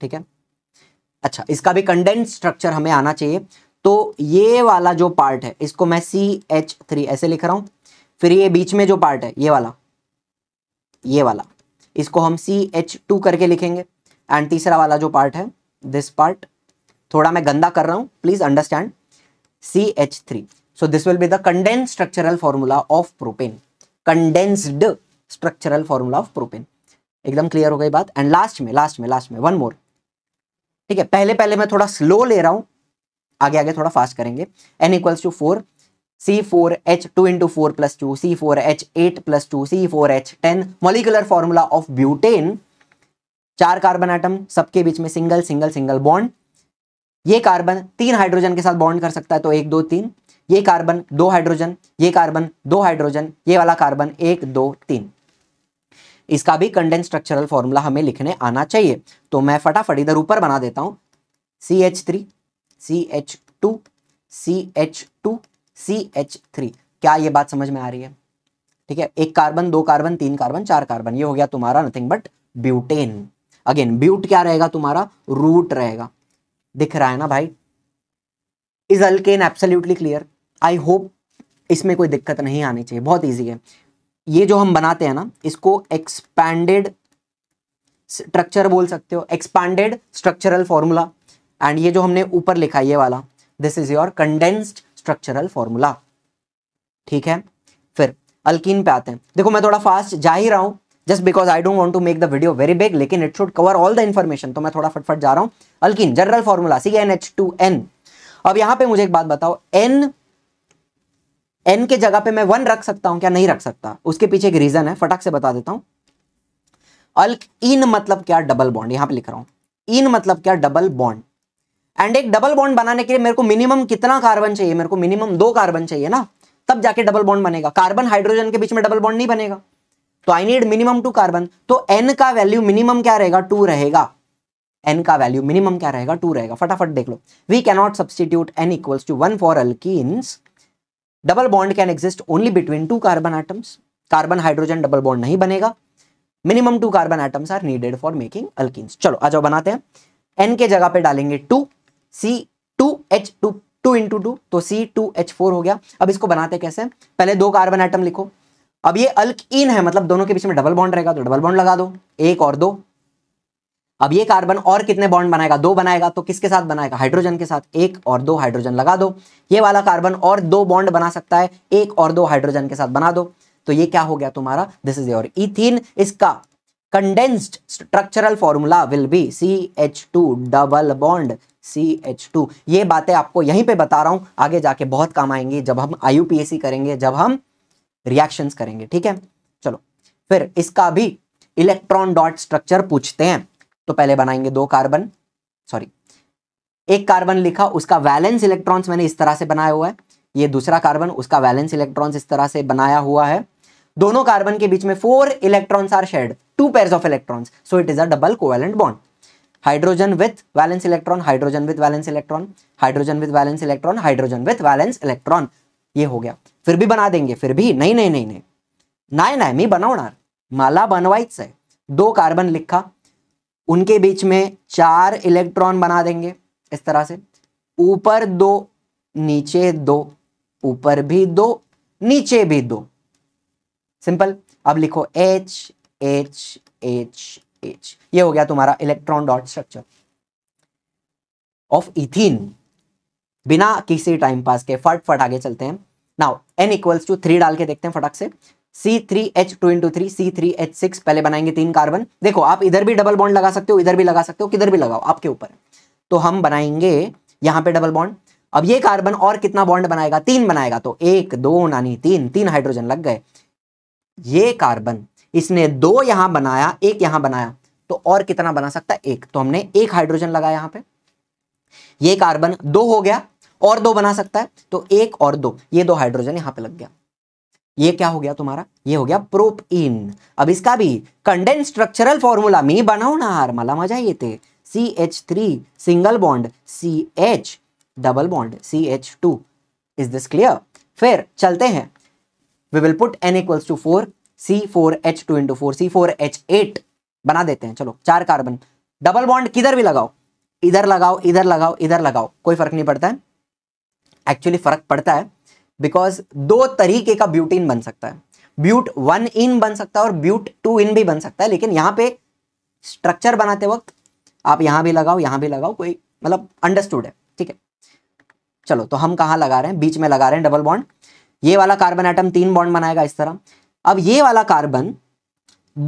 ठीक है अच्छा इसका भी कंडेंस स्ट्रक्चर हमें आना चाहिए तो ये वाला जो पार्ट है इसको मैं सी एच थ्री ऐसे लिख रहा हूं फिर ये बीच में जो पार्ट है ये वाला ये वाला इसको हम सी एच टू करके लिखेंगे एंड तीसरा वाला जो पार्ट है दिस पार्ट थोड़ा मैं गंदा कर रहा हूं please understand C H three so this will be the condense structural formula of propane condensed structural formula of propane एकदम क्लियर हो गई बात एंड लास्ट में लास्ट में लास्ट में वन मोर ठीक है पहले पहले मैं थोड़ा स्लो ले रहा हूं आगे आगे थोड़ा फास्ट करेंगे n equals to four C four H two into four plus two C four H eight plus two C four H ten molecular formula of butane चार कार्बन आइटम सबके बीच में सिंगल सिंगल सिंगल बॉन्ड ये carbon तीन hydrogen के साथ bond कर सकता है तो एक दो तीन ये कार्बन दो हाइड्रोजन ये कार्बन दो हाइड्रोजन ये वाला कार्बन एक दो तीन इसका भी कंडेंस स्ट्रक्चरल फॉर्मूला हमें लिखने आना चाहिए तो मैं फटाफट इधर ऊपर बना देता हूं C H three C H two C H two C H three क्या ये बात समझ में आ रही है ठीक है एक कार्बन दो कार्बन तीन कार्बन चार कार्बन ये हो गया तुम्हारा nothing but butane again but क्या रहेगा तुम्हारा रूट रहेगा दिख रहा है ना भाई is alkane absolutely clear I hope इसमें कोई दिक्कत नहीं आनी चाहिए बहुत ईजी है ये जो हम बनाते हैं ना इसको एक्सपैंडेड स्ट्रक्चर बोल सकते हो एक्सपैंडेड स्ट्रक्चरल फॉर्मूला एंड ये जो हमने ऊपर लिखा ये वाला this is your condensed structural formula ठीक है फिर अल्किन पे आते हैं देखो मैं थोड़ा फास्ट जा ही रहा हूँ just because I don't want to make the video very big लेकिन it should cover all the information तो मैं थोड़ा फटफट जा रहा हूँ alkene general formula C N H two n अब यहाँ पे मुझे एक बात बताओ एन एन के जगह पे मैं वन रख सकता हूं क्या नहीं रख सकता उसके पीछे एक रीजन है फटाक से बता देता हूं अल्क इन मतलब क्या डबल बॉन्ड यहां पे लिख रहा हूं इन मतलब क्या डबल बॉन्ड एंड एक डबल बॉन्ड बनाने के लिए मेरे को मिनिमम कितना कार्बन चाहिए मेरे को मिनिमम दो कार्बन चाहिए ना तब जाके डबल बॉन्ड बनेगा कार्बन हाइड्रोजन के बीच में डबल बॉन्ड नहीं बनेगा तो I need minimum two carbon तो एन का वैल्यू मिनिमम क्या रहेगा टू रहेगा एन का वैल्यू मिनिमम क्या रहेगा टू रहेगा फटाफट देख लो we cannot substitute n equals to one for अल्किस double bond can exist only between two carbon atoms carbon hydrogen double bond नहीं बनेगा minimum two carbon atoms are needed for making alkenes चलो आज बनाते हैं एन के जगह पे डालेंगे two C two H two two into two तो सी टू एच फोर हो गया अब इसको बनाते कैसे पहले दो कार्बन आइटम लिखो अब ये अल्क इन है मतलब दोनों के बीच में डबल बॉन्ड रहेगा तो डबल बॉन्ड लगा दो एक और दो अब ये कार्बन और कितने बॉन्ड बनाएगा दो बनाएगा तो किसके साथ बनाएगा हाइड्रोजन के साथ एक और दो हाइड्रोजन लगा दो ये वाला कार्बन और दो बॉन्ड बना सकता है एक और दो हाइड्रोजन के साथ बना दो तो ये क्या हो गया तुम्हारा दिस इज योर इथिन इसका condensed structural formula will be C H two double bond C H two ये बातें आपको यहीं पे बता रहा हूं आगे जाके बहुत काम आएंगी जब हम आई करेंगे जब हम रिएक्शंस करेंगे ठीक है चलो फिर इसका भी इलेक्ट्रॉन डॉट स्ट्रक्चर पूछते हैं तो पहले बनाएंगे दो कार्बन सॉरी एक कार्बन लिखा उसका वैलेंस इलेक्ट्रॉन्स मैंने इस तरह से बनाया हुआ है ये दूसरा कार्बन उसका वैलेंस इलेक्ट्रॉन्स इस तरह से बनाया हुआ है दोनों कार्बन के बीच में four electrons are shared two pair of electrons so it is a double covalent bond hydrogen with valence electron hydrogen with valence electron hydrogen with valence electron hydrogen with valence electron ये हो गया फिर भी बना देंगे फिर भी नहीं नहीं नहीं नहीं नाही नाही मी बनवणार माला बनवायचं आहे दो कार्बन लिखा उनके बीच में चार इलेक्ट्रॉन बना देंगे इस तरह से ऊपर दो नीचे दो ऊपर भी दो नीचे भी दो सिंपल अब लिखो एच एच एच एच ये हो गया तुम्हारा electron dot structure of ethene बिना किसी टाइम पास के फट फट आगे चलते हैं now n equals to three डाल के देखते हैं फटक से C three H two into three C three H six पहले बनाएंगे तीन कार्बन देखो आप इधर भी डबल बॉन्ड लगा सकते हो इधर भी लगा सकते हो किधर भी लगाओ आपके ऊपर तो हम बनाएंगे यहाँ पे डबल बॉन्ड अब ये कार्बन और कितना बॉन्ड बनाएगा तीन बनाएगा तो एक दो नानी तीन तीन हाइड्रोजन लग गए ये कार्बन इसने दो यहां बनाया एक यहां बनाया तो और कितना बना सकता है एक तो हमने एक हाइड्रोजन लगाया यहां पे ये कार्बन दो हो गया और दो बना सकता है तो एक और दो ये दो हाइड्रोजन यहां पे लग गया ये क्या हो गया तुम्हारा ये हो गया प्रोप इन अब इसका भी कंडेंस स्ट्रक्चरल फॉर्मूला मी बनाओ ना हार माला मजा येते C H three single bond C H double bond C H two is this clear फिर चलते हैं we will put n equals to four C four H two into four C four H eight बना देते हैं चलो चार carbon double bond किधर भी लगाओ इधर लगाओ इधर लगाओ इधर लगाओ कोई फर्क नहीं पड़ता है एक्चुअली फ़र्क पड़ता है बिकॉज दो तरीके का ब्यूट इन बन सकता है ब्यूट वन इन बन सकता है और ब्यूट टू इन भी बन सकता है लेकिन यहाँ पे स्ट्रक्चर बनाते वक्त आप यहाँ भी लगाओ यहाँ भी लगाओ कोई मतलब अंडरस्टूड है ठीक है चलो तो हम कहाँ लगा रहे हैं बीच में लगा रहे हैं डबल बॉन्ड ये वाला कार्बन आइटम तीन बॉन्ड बनाएगा इस तरह अब ये वाला कार्बन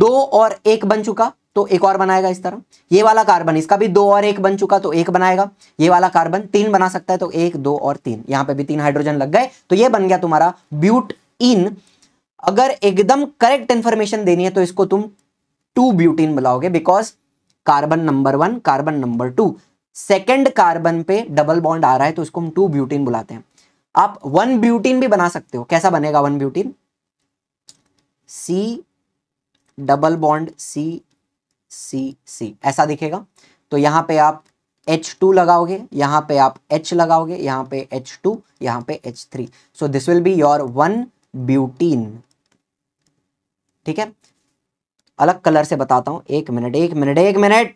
दो और एक बन चुका तो एक और बनाएगा इस तरह ये वाला कार्बन इसका भी दो और एक बन चुका तो एक बनाएगा ये वाला कार्बन तीन बना सकता है तो एक दो और तीन यहां पे भी तीन हाइड्रोजन लग गए तो ये बन गया तुम्हारा ब्यूट इन अगर एकदम करेक्ट इंफॉर्मेशन देनी है तो इसको तुम टू इन बुलाओगे because carbon number one carbon number two second carbon पे डबल बॉन्ड आ रहा है तो इसको हम टू ब्यूटीन बुलाते हैं आप वन ब्यूटीन भी बना सकते हो कैसा बनेगा one butene C double bond C C C ऐसा दिखेगा तो यहाँ पे आप H2 लगाओगे यहाँ पे आप H लगाओगे यहाँ पे H2 यहाँ पे H3 so this will be your one butene ठीक है अलग कलर से बताता हूं एक मिनट एक मिनट एक minute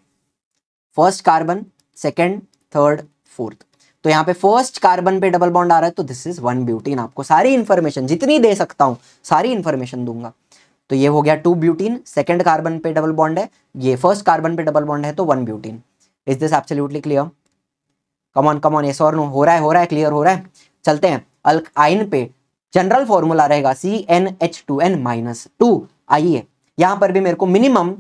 first carbon second third fourth तो यहाँ पे फर्स्ट कार्बन पे डबल बॉन्ड आ रहा है तो दिस इज वन ब्यूटीन आपको सारी इंफॉर्मेशन जितनी दे सकता हूं सारी इंफॉर्मेशन दूंगा तो ये हो गया टू ब्यूटीन सेकेंड कार्बन पे डबल बॉन्ड है ये फर्स्ट कार्बन पे डबल बॉन्ड है तो one butene is this absolutely clear come on come on ये और नो हो रहा है हो रहा है क्लियर हो रहा है चलते हैं अल्क आइन पे जनरल फॉर्मूला रहेगा C N H two n minus two आइए यहां पर भी मेरे को मिनिमम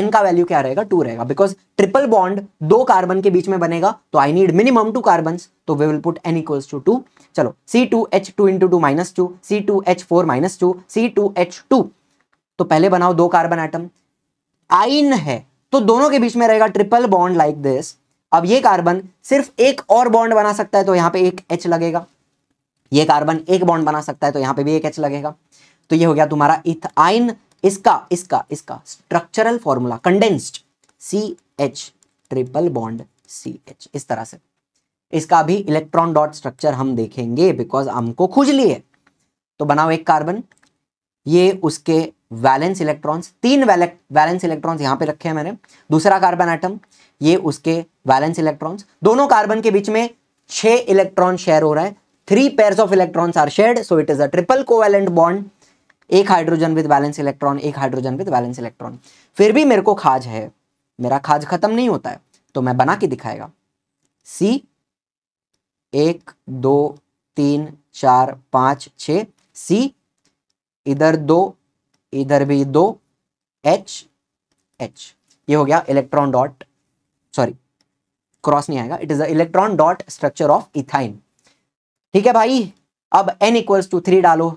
एन का वैल्यू क्या रहेगा टू रहेगा बिकॉज ट्रिपल बॉन्ड दो कार्बन के बीच में बनेगा तो I need minimum two carbon तो we will put n equals to two चलो C two H two into two minus two C two H four minus two C two H two तो पहले बनाओ दो कार्बन आइटम आइन है तो दोनों के बीच में रहेगा ट्रिपल बॉन्ड लाइक दिस अब ये कार्बन सिर्फ एक और बॉन्ड बना सकता है तो यहां पे एक एच लगेगा ये कार्बन एक बॉन्ड बना सकता है तो यहां पे भी एक एच लगेगा तो ये हो गया तुम्हारा इथ आइन इसका इसका इसका structural formula condensed C H triple bond C H इस तरह से इसका भी इलेक्ट्रॉन डॉट स्ट्रक्चर हम देखेंगे बिकॉज हमको खुजली है तो बनाओ एक कार्बन ये उसके वैलेंस इलेक्ट्रॉन्स तीन वैलेंस इलेक्ट्रॉन्स यहां पे रखे हैं मैंने दूसरा कार्बन आइटम ये उसके वैलेंस इलेक्ट्रॉन्स दोनों कार्बन के बीच में छह इलेक्ट्रॉन शेयर हो रहा है three pair of electrons are shared so it is a triple covalent bond एक हाइड्रोजन विद वैलेंस इलेक्ट्रॉन एक हाइड्रोजन विद वैलेंस इलेक्ट्रॉन फिर भी मेरे को खाज है मेरा खाज खत्म नहीं होता है तो मैं बना के दिखाएगा सी एक दो तीन चार पांच छ सी इधर दो इधर भी दो एच एच ये हो गया इलेक्ट्रॉन डॉट सॉरी क्रॉस नहीं आएगा it is electron dot structure of ethyne ठीक है भाई अब एन इक्वल्स टू थ्री डालो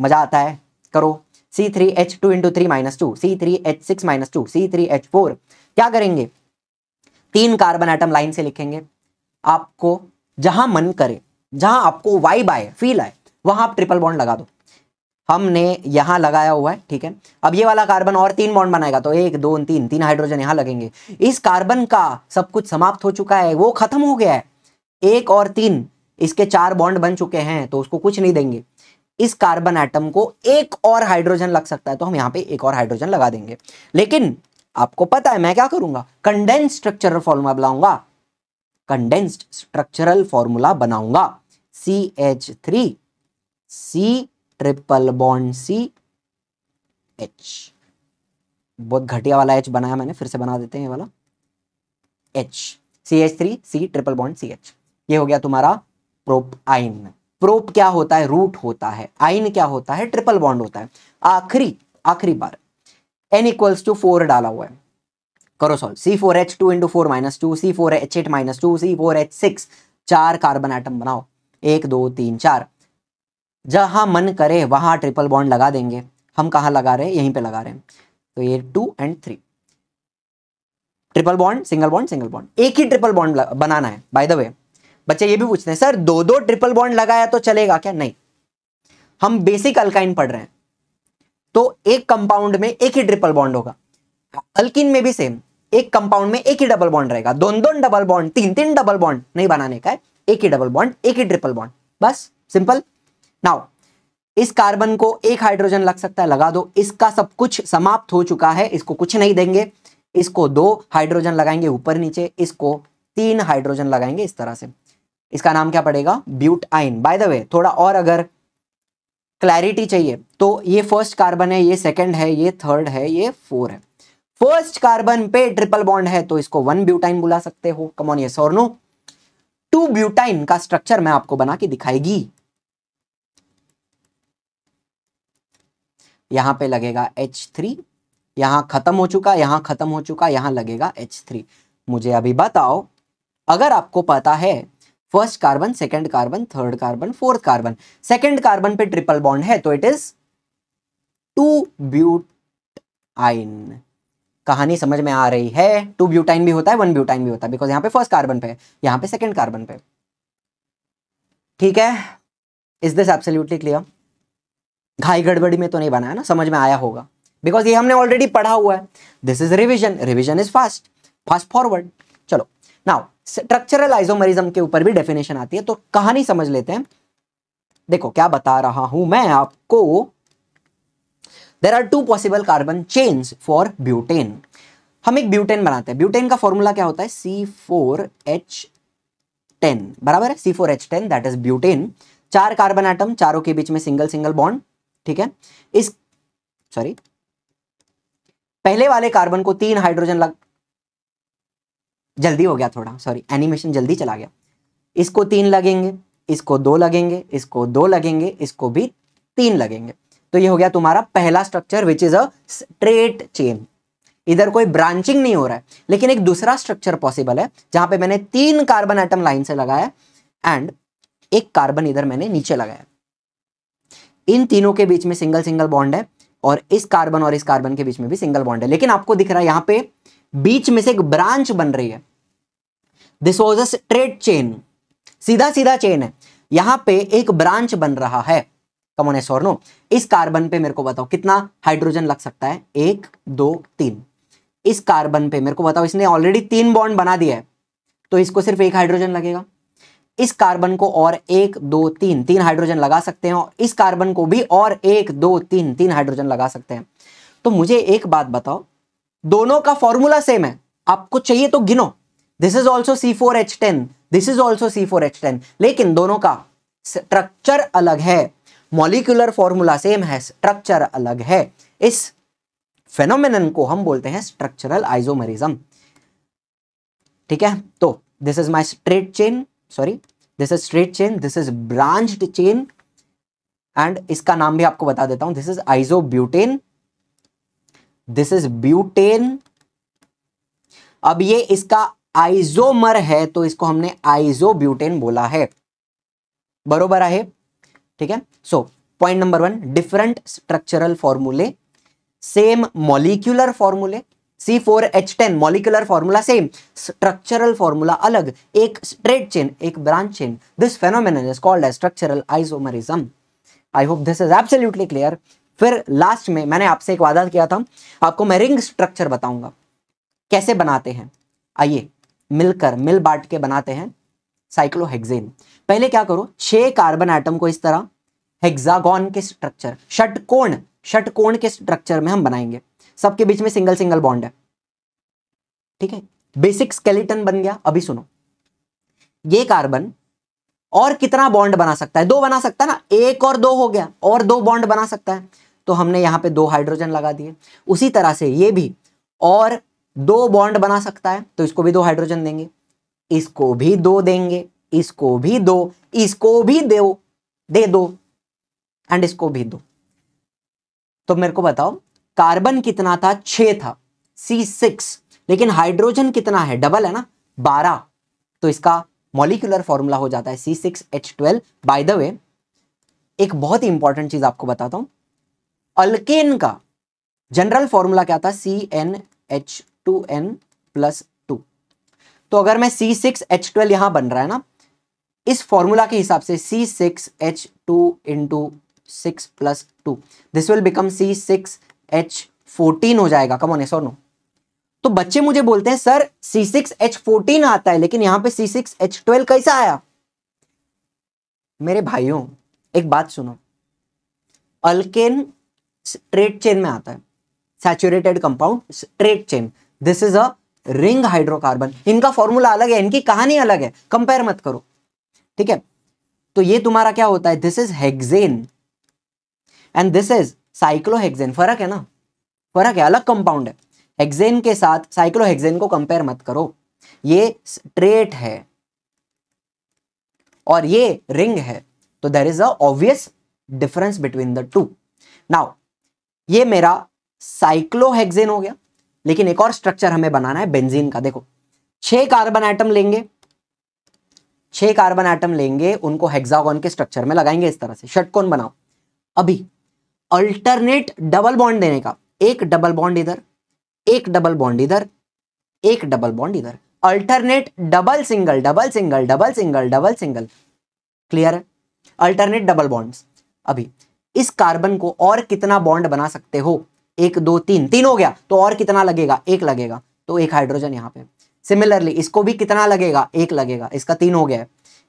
मजा आता है करो C three H two into three minus two C three H six minus two C three H four क्या करेंगे तीन कार्बन आइटम लाइन से लिखेंगे आपको जहां मन करे जहां आपको वाइब आए फील आए वहां आप ट्रिपल बॉन्ड लगा दो हमने यहां लगाया हुआ है ठीक है अब ये वाला कार्बन और तीन बॉन्ड बनाएगा तो एक दो तीन तीन हाइड्रोजन यहां लगेंगे इस कार्बन का सब कुछ समाप्त हो चुका है वो खत्म हो गया है एक और तीन इसके चार बॉन्ड बन चुके हैं तो उसको कुछ नहीं देंगे इस कार्बन एटम को एक और हाइड्रोजन लग सकता है तो हम यहां पे एक और हाइड्रोजन लगा देंगे लेकिन आपको पता है मैं क्या करूंगा कंडेंस स्ट्रक्चरल फॉर्मूला बनाऊंगा कंडेंस्ड स्ट्रक्चरल फॉर्मूला बनाऊंगा C H three C triple bond C H बहुत घटिया वाला एच बनाया मैंने फिर से बना देते हैं ये वाला H C H three C triple bond C H ये हो गया तुम्हारा प्रोप आइन प्रोप क्या होता है रूट होता है आइन क्या होता है ट्रिपल बॉन्ड होता है आखिरी आखिरी बार एन इक्वल्स टू फोर डाला हुआ है करो solve C four H two into four minus two C four H eight minus two C four H six चार कार्बन आइटम बनाओ एक दो तीन चार जहां मन करे वहां ट्रिपल बॉन्ड लगा देंगे हम कहा लगा रहे हैं यहीं पे लगा रहे हैं तो ये two and three triple bond single bond single bond एक ही ट्रिपल बॉन्ड बनाना है बाय द वे बच्चे ये भी पूछते हैं सर दो दो ट्रिपल बॉन्ड लगाया तो चलेगा क्या नहीं हम बेसिक अल्काइन पढ़ रहे हैं तो एक कंपाउंड में एक ही ट्रिपल बॉन्ड होगा अल्किन में भी सेम एक कंपाउंड में एक ही डबल बॉन्ड रहेगा दोन दोन डबल बॉन्ड तीन तीन डबल बॉन्ड नहीं बनाने का है एक ही डबल बॉन्ड एक ही ट्रिपल बॉन्ड बस सिंपल नाउ इस कार्बन को एक हाइड्रोजन लग सकता है लगा दो इसका सब कुछ समाप्त हो चुका है इसको कुछ नहीं देंगे इसको दो हाइड्रोजन लगाएंगे ऊपर नीचे इसको तीन हाइड्रोजन लगाएंगे इस तरह से इसका नाम क्या पड़ेगा ब्यूट आइन बाय द वे थोड़ा और अगर क्लैरिटी चाहिए तो ये फर्स्ट कार्बन है ये सेकंड है ये थर्ड है ये फोर है फर्स्ट कार्बन पे ट्रिपल बॉन्ड है तो इसको वन ब्यूटाइन बुला सकते हो कमोन ये नो टू ब्यूटाइन का स्ट्रक्चर मैं आपको बना के दिखाएगी यहाँ पे लगेगा एच थ्री यहाँ खत्म हो चुका यहाँ खत्म हो चुका यहाँ लगेगा एच थ्री मुझे अभी बताओ अगर आपको पता है first carbon second carbon third carbon fourth carbon second carbon पे ट्रिपल बॉन्ड है तो इट इज टू ब्यूट आइन कहानी समझ में आ रही है टू ब्यूटाइन भी होता है वन ब्यूटाइन भी होता है बिकॉज यहाँ पे फर्स्ट कार्बन पे यहाँ पे सेकेंड कार्बन पे ठीक है इज दिस एब्सोल्यूटली क्लियर घाई गड़बड़ी में तो नहीं बनाया ना समझ में आया होगा बिकॉज ये हमने ऑलरेडी पढ़ा हुआ है this is revision revision is fast fast forward चलो नाउ स्ट्रक्चरल आइजोमरिज्म के ऊपर भी डेफिनेशन आती है तो कहानी समझ लेते हैं देखो क्या बता रहा हूं मैं आपको there are two possible carbon chain for butane हम एक ब्यूटेन बनाते हैं ब्यूटेन का फॉर्मूला क्या होता है सी फोर एच टेन बराबर है C four H ten that is butane चार कार्बन आइटम चारों के बीच में सिंगल सिंगल बॉन्ड ठीक है इस सॉरी पहले वाले कार्बन को तीन हाइड्रोजन लग जल्दी हो गया थोड़ा सॉरी एनिमेशन जल्दी चला गया इसको तीन लगेंगे इसको दो लगेंगे इसको दो लगेंगे इसको भी तीन लगेंगे तो ये हो गया तुम्हारा पहला structure which is a straight chain इधर कोई ब्रांचिंग नहीं हो रहा है लेकिन एक दूसरा स्ट्रक्चर पॉसिबल है जहां पे मैंने तीन कार्बन आइटम लाइन से लगाया एंड एक कार्बन इधर मैंने नीचे लगाया इन तीनों के बीच में सिंगल सिंगल बॉन्ड है और इस कार्बन और इस कार्बन के बीच में भी सिंगल बॉन्ड है लेकिन आपको दिख रहा है यहां पे बीच में से एक ब्रांच बन रही है this was a straight chain सीधा सीधा चेन है यहां पे एक ब्रांच बन रहा है कमोन एस और नो इस कार्बन पे मेरे को बताओ कितना हाइड्रोजन लग सकता है एक दो तीन इस कार्बन पे मेरे को बताओ इसने ऑलरेडी तीन बॉन्ड बना दिया है तो इसको सिर्फ एक हाइड्रोजन लगेगा इस कार्बन को और एक दो तीन तीन हाइड्रोजन लगा सकते हैं और इस कार्बन को भी और एक दो तीन तीन हाइड्रोजन लगा सकते हैं तो मुझे एक बात बताओ दोनों का फॉर्मूला सेम है आपको चाहिए तो गिनो this is also C four H ten this is also C four H ten लेकिन दोनों का स्ट्रक्चर अलग है मॉलिकुलर फॉर्मूला सेम है स्ट्रक्चर अलग है इस फेनोमिन को हम बोलते हैं स्ट्रक्चरल आइजोमरिज्म ठीक है तो this is my straight chain sorry this is straight chain this is branched chain and इसका नाम भी आपको बता देता हूं this is isobutane this is butane अब ये इसका आइजोमर है तो इसको हमने आइजोब्यूटेन बोला है बरोबर है ठीक है so point number one different structural फॉर्मूले सेम मॉलिक्यूलर फॉर्मूले C four H ten molecular formula same structural formula अलग एक स्ट्रेट चेन एक branch chain this phenomenon is called structural isomerism I hope this is absolutely clear फिर last में मैंने आपसे एक वादा किया था आपको मैं रिंग स्ट्रक्चर बताऊंगा कैसे बनाते हैं आइए मिलकर मिल बांट के बनाते हैं साइक्लोहेक्सेन पहले क्या करो छह कार्बन एटम को इस तरह हेक्सागोन के स्ट्रक्चर षटकोण षटकोण के स्ट्रक्चर में हम बनाएंगे सबके बीच में सिंगल सिंगल बॉन्ड है ठीक है बेसिक स्केलेटन बन गया अभी सुनो ये कार्बन और कितना बॉन्ड बना सकता है दो बना सकता है ना एक और दो हो गया और दो बॉन्ड बना सकता है तो हमने यहां पे दो हाइड्रोजन लगा दिए उसी तरह से ये भी और दो बॉन्ड बना सकता है तो इसको भी दो हाइड्रोजन देंगे इसको भी दो देंगे इसको भी दो इसको भी दो दे दो एंड इसको भी दो तो मेरे को बताओ कार्बन कितना था छ था सी सिक्स लेकिन हाइड्रोजन कितना है डबल है ना बारह तो इसका मॉलिकुलर फॉर्मूला हो जाता है C six H twelve by the way एक बहुत ही इंपॉर्टेंट चीज आपको बताता हूं अल्केन का जनरल फॉर्मूला क्या था C N H two N plus two तो अगर मैं सी सिक्स एच ट्वेल्व यहां बन रहा है ना इस फॉर्मूला के हिसाब से C six H two into six plus two this will become C six H fourteen हो जाएगा कमोन एस और नो तो बच्चे मुझे बोलते हैं sir C six H fourteen आता है लेकिन यहां पे सी सिक्स एच ट्वेल्व कैसा आया मेरे भाइयों एक बात सुनो अल्केन स्ट्रेट चेन में आता है saturated compound straight chain this is a ring hydrocarbon इनका फॉर्मूला अलग है इनकी कहानी अलग है कंपेयर मत करो ठीक है तो ये तुम्हारा क्या होता है this is hexane and this is cyclohexane फर्क है ना फर्क है अलग कंपाउंड है हेक्सेन के साथ साइक्लोहेक्सेन को कंपेयर मत करो ये स्ट्रेट है और ये रिंग है तो there is a difference between the two now ये मेरा साइक्लोहेक्सेन हो गया लेकिन एक और स्ट्रक्चर हमें बनाना है बेंजीन का देखो छह कार्बन आइटम लेंगे छह कार्बन आइटम लेंगे उनको हेक्सागोन के स्ट्रक्चर में लगाएंगे इस तरह से षटकोण बनाओ अभी अल्टरनेट डबल बॉन्ड देने का एक डबल बॉन्ड इधर एक डबल बॉन्ड इधर एक डबल बॉन्ड इधर alternate double single double single double single double single clear है अल्टरनेट डबल बॉन्ड अभी इस कार्बन को और कितना बॉन्ड बना सकते हो एक दो तीन तीन हो गया तो और कितना लगेगा एक लगेगा तो एक हाइड्रोजन यहां पे सिमिलरली इसको भी कितना लगेगा एक लगेगा इसका तीन हो गया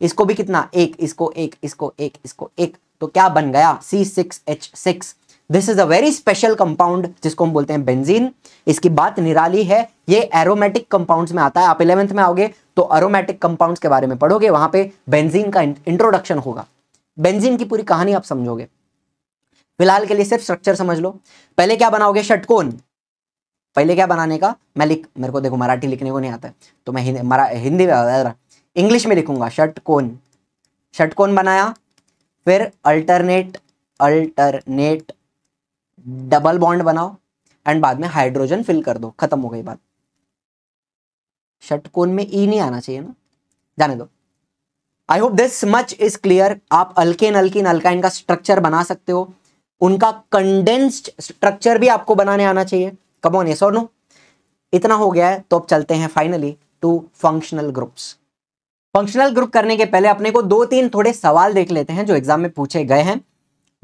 इसको भी कितना एक इसको एक इसको एक इसको एक तो क्या बन गया C six H six this is a very special compound जिसको हम बोलते हैं बेंजीन इसकी बात निराली है ये एरोमेटिक कंपाउंड्स में आता है आप इलेवेंथ में आओगे तो एरोमेटिक कंपाउंड्स के बारे में पढ़ोगे वहां पे बेंजीन का इंट्रोडक्शन होगा बेंजीन की पूरी कहानी आप समझोगे फिलहाल के लिए सिर्फ स्ट्रक्चर समझ लो पहले क्या बनाओगे षटकोन पहले क्या बनाने का मैं लिख मेरे को देखो मराठी लिखने को नहीं आता तो मैं हिंदी इंग्लिश में लिखूंगा षटकोन षटकोन बनाया फिर अल्टरनेट अल्टरनेट डबल बॉन्ड बनाओ एंड बाद में हाइड्रोजन फिल कर दो खत्म हो गई बात षटकोण में ई e नहीं आना चाहिए ना जाने दो I hope this much is clear आप अल्केन अल्किन अल्काइन का स्ट्रक्चर बना सकते हो उनका कंडेंस्ड स्ट्रक्चर भी आपको बनाने आना चाहिए कमोन ये सोनो इतना हो गया है तो अब चलते हैं finally to functional groups functional group करने के पहले अपने को दो तीन थोड़े सवाल देख लेते हैं जो एग्जाम में पूछे गए हैं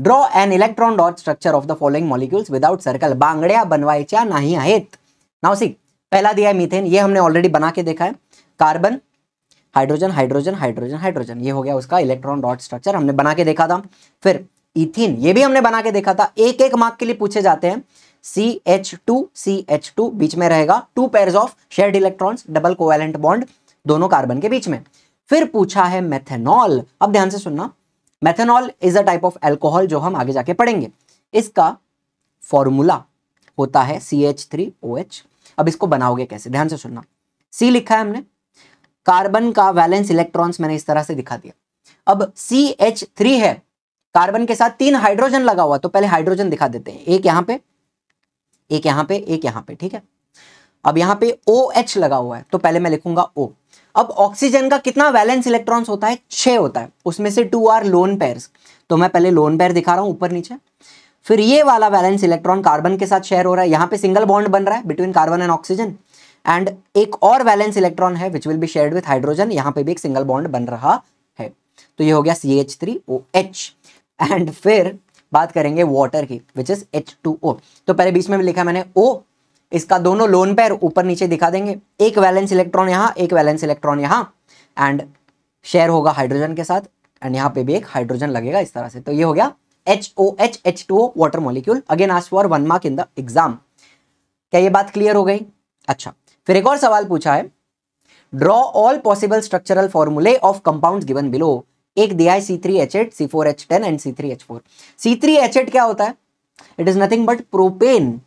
draw an electron dot structure of the following molecules without circle बांगड़िया बनवायच्या नहीं आहेत नाउ सी पहला दिया है मीथेन ये हमने ऑलरेडी बना के देखा है carbon hydrogen hydrogen hydrogen hydrogen ये हो गया उसका इलेक्ट्रॉन डॉट स्ट्रक्चर हमने बना के देखा था फिर इथिन ये भी हमने बना के देखा था एक एक मार्क के लिए पूछे जाते हैं C H two C H two बीच में रहेगा two pair of shared electrons double covalent bond दोनों कार्बन के बीच में फिर पूछा है मेथेनॉल अब ध्यान से सुनना methanol is a type of alcohol जो हम आगे जाके पढ़ेंगे इसका फॉर्मूला होता है C H three O H अब इसको बनाओगे कैसे ध्यान से सुनना सी लिखा है हमने कार्बन का वैलेंस इलेक्ट्रॉन्स मैंने इस तरह से दिखा दिया अब सी एच थ्री है कार्बन के साथ तीन हाइड्रोजन लगा हुआ तो पहले हाइड्रोजन दिखा देते हैं एक यहां पे एक यहां पे एक यहां पे ठीक है अब यहां पे ओ OH एच लगा हुआ है तो पहले मैं लिखूंगा ओ अब ऑक्सीजन का कितना वैलेंस इलेक्ट्रॉन्स होता है छः होता है उसमें से टू आर लोन पेयर तो मैं पहले लोन पेयर दिखा रहा हूं ऊपर नीचे फिर ये वाला वैलेंस इलेक्ट्रॉन कार्बन के साथ शेयर हो रहा है यहाँ पे सिंगल बॉन्ड बन रहा है between carbon and oxygen and एक और वैलेंस इलेक्ट्रॉन है which will be shared with hydrogen यहाँ पे भी एक सिंगल बॉन्ड बन रहा है तो ये हो गया C H three O H and फिर बात करेंगे वॉटर की which is H two O तो पहले बीच में भी लिखा मैंने ओ इसका दोनों लोन पैर ऊपर नीचे दिखा देंगे एक वैलेंस इलेक्ट्रॉन यहाँ एक वैलेंस इलेक्ट्रॉन यहाँ एंड शेयर होगा हाइड्रोजन के साथ एंड यहाँ पे भी एक हाइड्रोजन लगेगा इस तरह से तो ये हो गया H O H H two O water molecule again आज for one mark in the exam क्या ये बात क्लियर हो गई अच्छा फिर एक और सवाल पूछा है ड्रॉ ऑल पॉसिबल स्ट्रक्चरल फॉर्मूले ऑफ कंपाउंड गिवन बिलो एक दिया है C three H eight C four H ten and C three H four C three H eight क्या होता है it is nothing but propane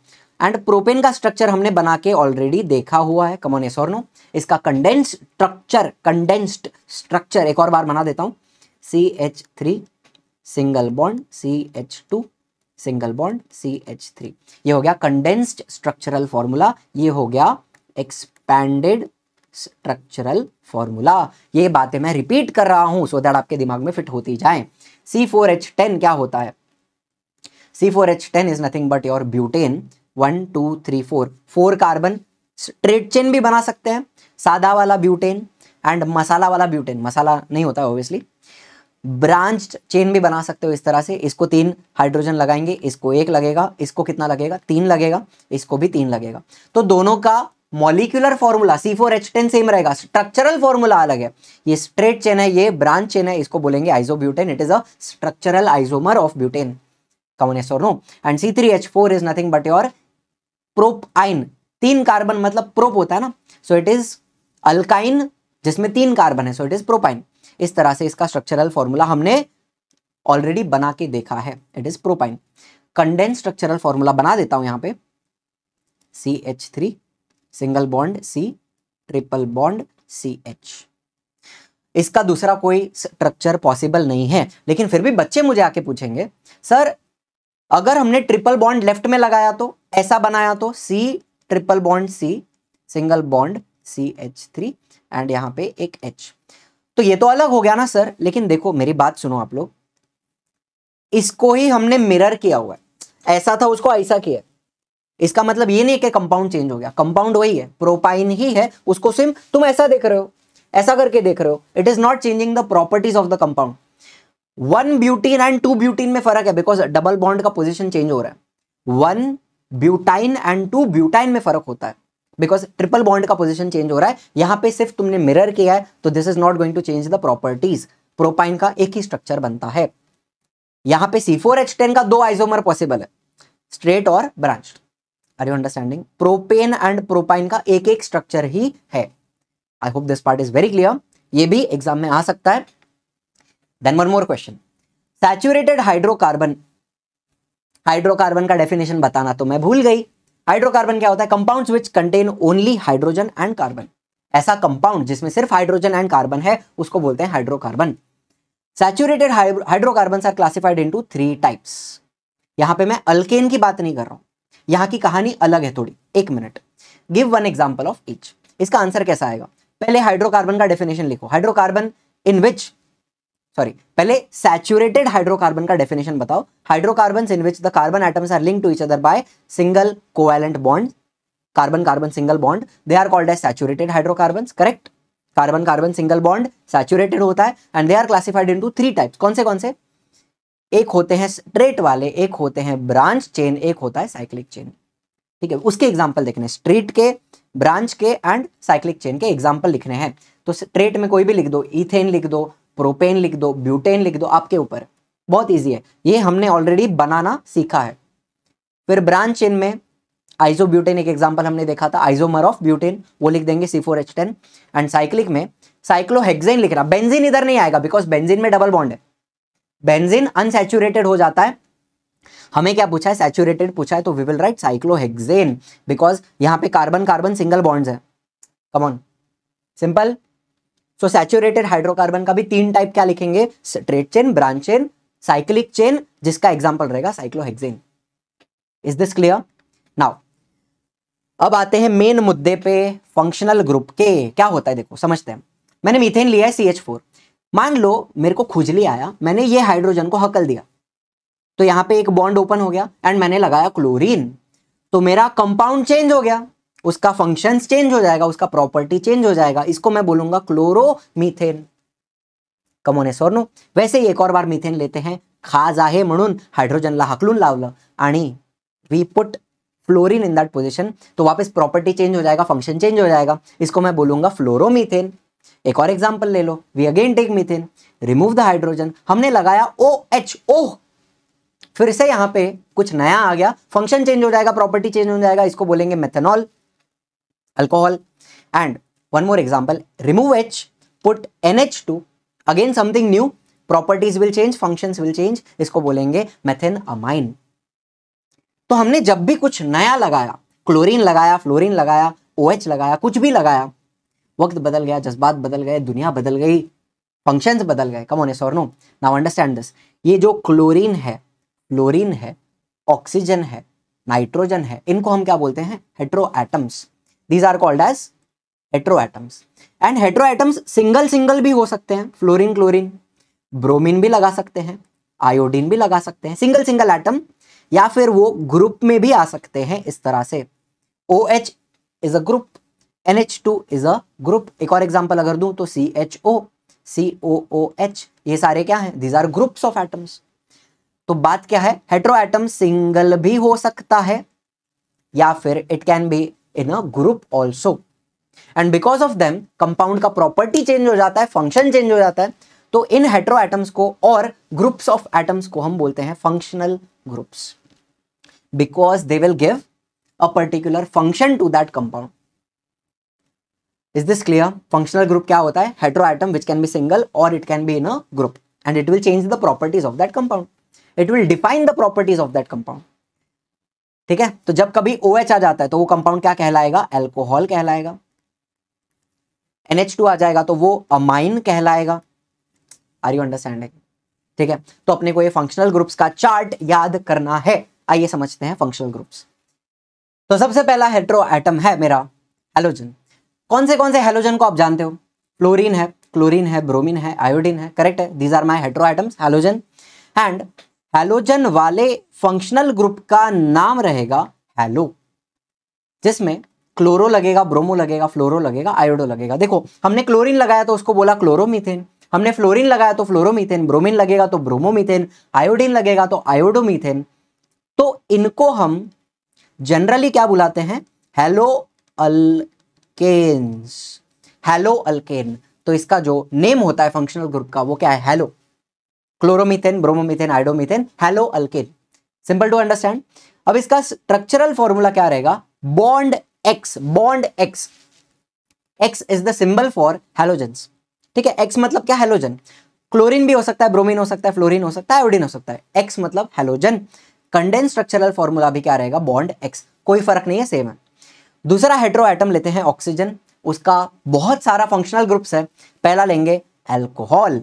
and propane का structure हमने बना के ऑलरेडी देखा हुआ है कमोन एसोरनो इसका कंडेंस स्ट्रक्चर कंडेंस्ड स्ट्रक्चर एक और बार बना देता हूं C H three single bond C H two single bond C H three ये हो गया कंडेंस्ड स्ट्रक्चरल फॉर्मूला ये हो गया एक्सपैंडेड स्ट्रक्चरल फॉर्मूला ये बातें मैं रिपीट कर रहा हूं सो दैट आपके दिमाग में फिट होती जाए सी फोर एच टेन क्या होता है C four H ten is nothing but your butane one two three four four carbon straight chain भी बना सकते हैं सादा वाला ब्यूटेन एंड मसाला वाला ब्यूटेन मसाला नहीं होता ऑब्वियसली ब्रांच चेन भी बना सकते हो इस तरह से इसको तीन हाइड्रोजन लगाएंगे इसको एक लगेगा इसको कितना लगेगा तीन लगेगा इसको भी तीन लगेगा तो दोनों का molecular formula C four H ten same रहेगा स्ट्रक्चरल फॉर्मूला अलग है ये स्ट्रेट चेन है ये ब्रांच चेन है इसको बोलेंगे isobutane it is a structural isomer of butane कमोनेस और नो and C three H four is nothing but your propyne तीन कार्बन मतलब प्रोप होता है ना सो इट इज अल्काइन जिसमें तीन कार्बन है सो इट इज प्रोपाइन इस तरह से इसका स्ट्रक्चरल फॉर्मूला हमने ऑलरेडी बना के देखा है it is propyne condense structural formula बना देता हूं यहां पे C H three single bond C triple bond C H इसका दूसरा कोई स्ट्रक्चर पॉसिबल नहीं है लेकिन फिर भी बच्चे मुझे आके पूछेंगे सर अगर हमने ट्रिपल बॉन्ड लेफ्ट में लगाया तो ऐसा बनाया तो C triple bond C single bond C H three and यहां पे एक एच तो ये तो अलग हो गया ना सर लेकिन देखो मेरी बात सुनो आप लोग इसको ही हमने मिरर किया हुआ है ऐसा था उसको ऐसा किया इसका मतलब ये नहीं कि कंपाउंड चेंज हो गया कंपाउंड वही है प्रोपाइन ही है उसको सिम तुम ऐसा देख रहे हो ऐसा करके देख रहे हो it is not changing the properties of the compound one butene and two butene में फर्क है बिकॉज डबल बॉन्ड का पोजिशन चेंज हो रहा है one butyne and two butyne में फर्क होता है बिकॉज ट्रिपल बॉन्ड का पोजिशन चेंज हो रहा है यहां पर सिर्फ तुमने मिरर किया है तो this is not going to change the properties propyne का एक ही स्ट्रक्चर बनता है यहां पे सी फोर एच टेन का दो आइसोमर पॉसिबल है स्ट्रेट और branch are you understanding propane and propyne का एक एक स्ट्रक्चर ही है I hope this part is very clear ये भी एग्जाम में आ सकता है then one more question saturated hydrocarbon hydrocarbon का डेफिनेशन बताना तो मैं भूल गई हाइड्रोकार्बन क्या होता है compounds which contain only hydrogen and carbon ऐसा कंपाउंड जिसमें सिर्फ हाइड्रोजन एंड कार्बन है उसको बोलते हैं hydrocarbon saturated hydrocarbon are classified into three types यहां पे मैं अल्केन की बात नहीं कर रहा हूं यहाँ की कहानी अलग है थोड़ी एक minute give one example of each इसका आंसर कैसा आएगा पहले हाइड्रोकार्बन का डेफिनेशन लिखो हाइड्रोकार्बन इन विच सॉरी पहले सैचुरेटेड हाइड्रोकार्बन का डेफिनेशन बताओ hydrocarbon in which the carbon atoms are link to each other by single covalent bond carbon carbon single bond they are called as saturated hydrocarbon correct carbon carbon single bond saturated होता है and they are classified in three types कौन से कौन से एक होते हैं straight वाले एक होते हैं ब्रांच चेन एक होता है साइक्लिक चेन ठीक है उसके एग्जाम्पल देखने स्ट्रीट के ब्रांच के एंड साइक्लिक चेन के एग्जाम्पल लिखने हैं तो स्ट्रेट में कोई भी लिख दो इथेन लिख दो प्रोपेन लिख दो ब्यूटेन लिख दो आपके ऊपर बहुत इजी है ये हमने ऑलरेडी बनाना सीखा है फिर ब्रांच चेन में आइजोब्यूटेन एक एग्जाम्पल हमने देखा था आइजोमर ऑफ ब्यूटेन वो लिख देंगे C four H ten and cyclic में साइक्लोहेक्न लिख रहा बेंजीन इधर नहीं आएगा बिकॉज बेंजीन में डबल बॉन्ड है बेंजीन अनसेचुरेटेड हो जाता है हमें क्या पूछा है सैचुरेटेड पूछा है तो we will write cyclohexane because यहाँ पे कार्बन कार्बन सिंगल बॉन्ड्स है come on simple so saturated hydrocarbon का भी तीन टाइप क्या लिखेंगे straight chain branch chain cyclic chain जिसका एग्जाम्पल रहेगा cyclohexane is this clear now अब आते हैं मेन मुद्दे पे फंक्शनल ग्रुप के क्या होता है देखो समझते हैं मैंने मीथेन लिया है सी एच फोर मान लो मेरे को खुजली आया मैंने ये हाइड्रोजन को हकल दिया तो यहां पे एक बॉन्ड ओपन हो गया एंड मैंने लगाया क्लोरीन तो मेरा कंपाउंड चेंज हो गया उसका फंक्शन चेंज हो जाएगा उसका प्रॉपर्टी चेंज हो जाएगा इसको मैं बोलूंगा क्लोरोमीथेन कमोने सोनो वैसे एक और बार मिथेन लेते हैं खाज आहे म्हणून हायड्रोजनला हकलून लावलं आणि we put fluorine in that position तो वापस प्रॉपर्टी चेंज हो जाएगा फंक्शन चेंज हो जाएगा इसको मैं बोलूंगा फ्लोरोमीथेन एक और एग्जाम्पल ले लो we again take methane remove the hydrogen हमने लगाया ओ एच ओ फिर से यहाँ पे कुछ नया आ गया फंक्शन चेंज हो जाएगा प्रॉपर्टी चेंज हो जाएगा इसको बोलेंगे methanol alcohol. And one more example, remove H, put NH2, again something new, properties will change functions will change इसको बोलेंगे मेथेन अमाइन तो हमने जब भी कुछ नया लगाया क्लोरीन लगाया फ्लोरीन लगाया ओ OH लगाया कुछ भी लगाया वक्त बदल गया जज्बात बदल गए दुनिया बदल गई फंक्शंस बदल गए कम ऑन और नो नाउ अंडरस्टैंड दिस ये जो क्लोरीन है फ्लोरीन है ऑक्सीजन है नाइट्रोजन है इनको हम क्या बोलते हैं hetero atoms these are called as hetero atoms and hetero atoms single single भी हो सकते हैं फ्लोरिन क्लोरिन ब्रोमिन भी लगा सकते हैं आयोडीन भी लगा सकते हैं सिंगल सिंगल एटम या फिर वो ग्रुप में भी आ सकते हैं इस तरह से O H is a group N H two is a group एक और एग्जाम्पल अगर दूं तो सी एच ओ सी ओ ओ एच ये सारे क्या हैं these are groups of atoms तो बात क्या है हेट्रो एटम सिंगल भी हो सकता है या फिर it can be in a group also and because of them compound का प्रॉपर्टी चेंज हो जाता है फंक्शन चेंज हो जाता है तो इन हेट्रो एटम्स को और ग्रुप्स ऑफ एटम्स को हम बोलते हैं functional groups because they will give a particular function to that compound is this clear functional group क्या होता है hetero atom which can be single और it can be in a group and it will change the properties of that compound it will define the properties of that compound ठीक है तो जब कभी ओ OH आ जाता है तो वो कंपाउंड क्या कहलाएगा एल्कोहल कहलाएगा एनएच आ जाएगा तो वो अमाइन कहलाएगा आर यू अंडरस्टैंडिंग ठीक है तो अपने को ये फंक्शनल ग्रुप्स का चार्ट याद करना है आइए समझते हैं फंक्शनल ग्रुप्स तो सबसे पहला हेट्रो एटम है मेरा हेलोजन कौन से कौन से हेलोजन को आप जानते हो फ्लोरीन है क्लोरीन है ब्रोमीन है आयोडीन है करेक्ट है these are my hetero atoms halogen and halogen वाले फंक्शनल ग्रुप का नाम रहेगा हेलो जिसमें क्लोरो लगेगा ब्रोमो लगेगा फ्लोरो लगेगा आयोडो लगेगा देखो हमने क्लोरीन लगाया तो उसको बोला क्लोरोमीथेन हमने फ्लोरीन लगाया तो फ्लोरोमीथेन ब्रोमीन लगेगा तो ब्रोमोमीथेन आयोडीन लगेगा तो आयोडोमीथेन तो इनको हम जनरली क्या बुलाते हैं हेलो अल्केन्स हेलो अल्केन तो इसका जो नेम होता है फंक्शनल ग्रुप का वो क्या है halo chloromethane bromomethane iodomethane halo alkene simple to understand अब इसका स्ट्रक्चरल फॉर्मूला क्या रहेगा bond X bond X X is the symbol for halogen ठीक है एक्स मतलब क्या हेलोजन क्लोरीन भी हो सकता है ब्रोमीन हो सकता है फ्लोरीन हो सकता है आयोडीन हो सकता है एक्स मतलब हेलोजन कंडेंस स्ट्रक्चरल फॉर्मूला भी क्या रहेगा बॉन्ड एक्स कोई फर्क नहीं है सेम है दूसरा हेड्रो आइटम लेते हैं ऑक्सीजन उसका बहुत सारा फंक्शनल ग्रुप्स है पहला लेंगे एल्कोहल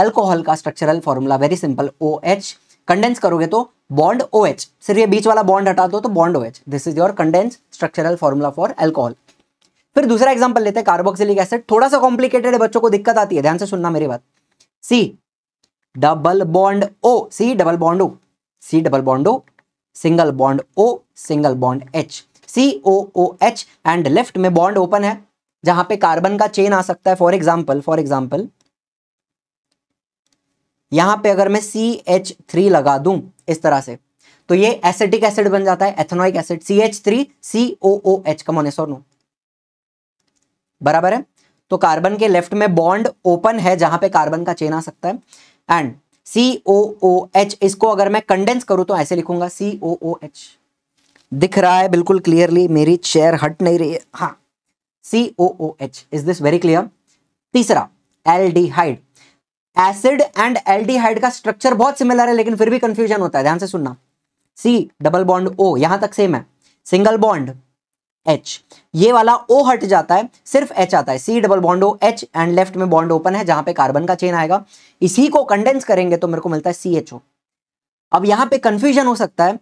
एल्कोहल का structural formula very simple O H condense करोगे तो बॉन्ड ओ एच सिर्फ ये बीच वाला बॉन्ड हटा दो तो bond O H this is your condense structural formula for alcohol फिर दूसरा एग्जाम्पल लेते हैं कार्बोक्सिलिक एसिड थोड़ा सा कॉम्प्लिकेटेड है बच्चों को दिक्कत आती है ध्यान से सुनना मेरी बात C double bond O C double bond O C double bond O single bond O single bond H C O O H and left में बॉन्ड ओपन है जहां पे कार्बन का चेन आ सकता है फॉर एग्जाम्पल फॉर एग्जाम्पल यहां पे अगर मैं सी एच थ्री लगा दूं इस तरह से तो ये एसिटिक एसिड बन जाता है ethanoic acid C H three C O O H कमोने सोनो बराबर है तो कार्बन के लेफ्ट में बॉन्ड ओपन है जहां पे कार्बन का चेन आ सकता है and C O O H इसको अगर मैं कंडेंस करूं तो ऐसे लिखूंगा सी ओ ओ एच दिख रहा है बिल्कुल क्लियरली मेरी चेयर हट नहीं रही है हाँ C O O H is this very clear तीसरा aldehyde acid and aldehyde का स्ट्रक्चर बहुत सिमिलर है लेकिन फिर भी कंफ्यूजन होता है ध्यान से सुनना सी डबल बॉन्ड ओ यहां तक सेम है सिंगल बॉन्ड एच ये वाला ओ हट जाता है सिर्फ एच आता है C double bond O H and left में बॉन्ड ओपन है जहां पे कार्बन का चेन आएगा इसी को कंडेंस करेंगे तो मेरे को मिलता है सी एच ओ अब यहां पे कंफ्यूजन हो सकता है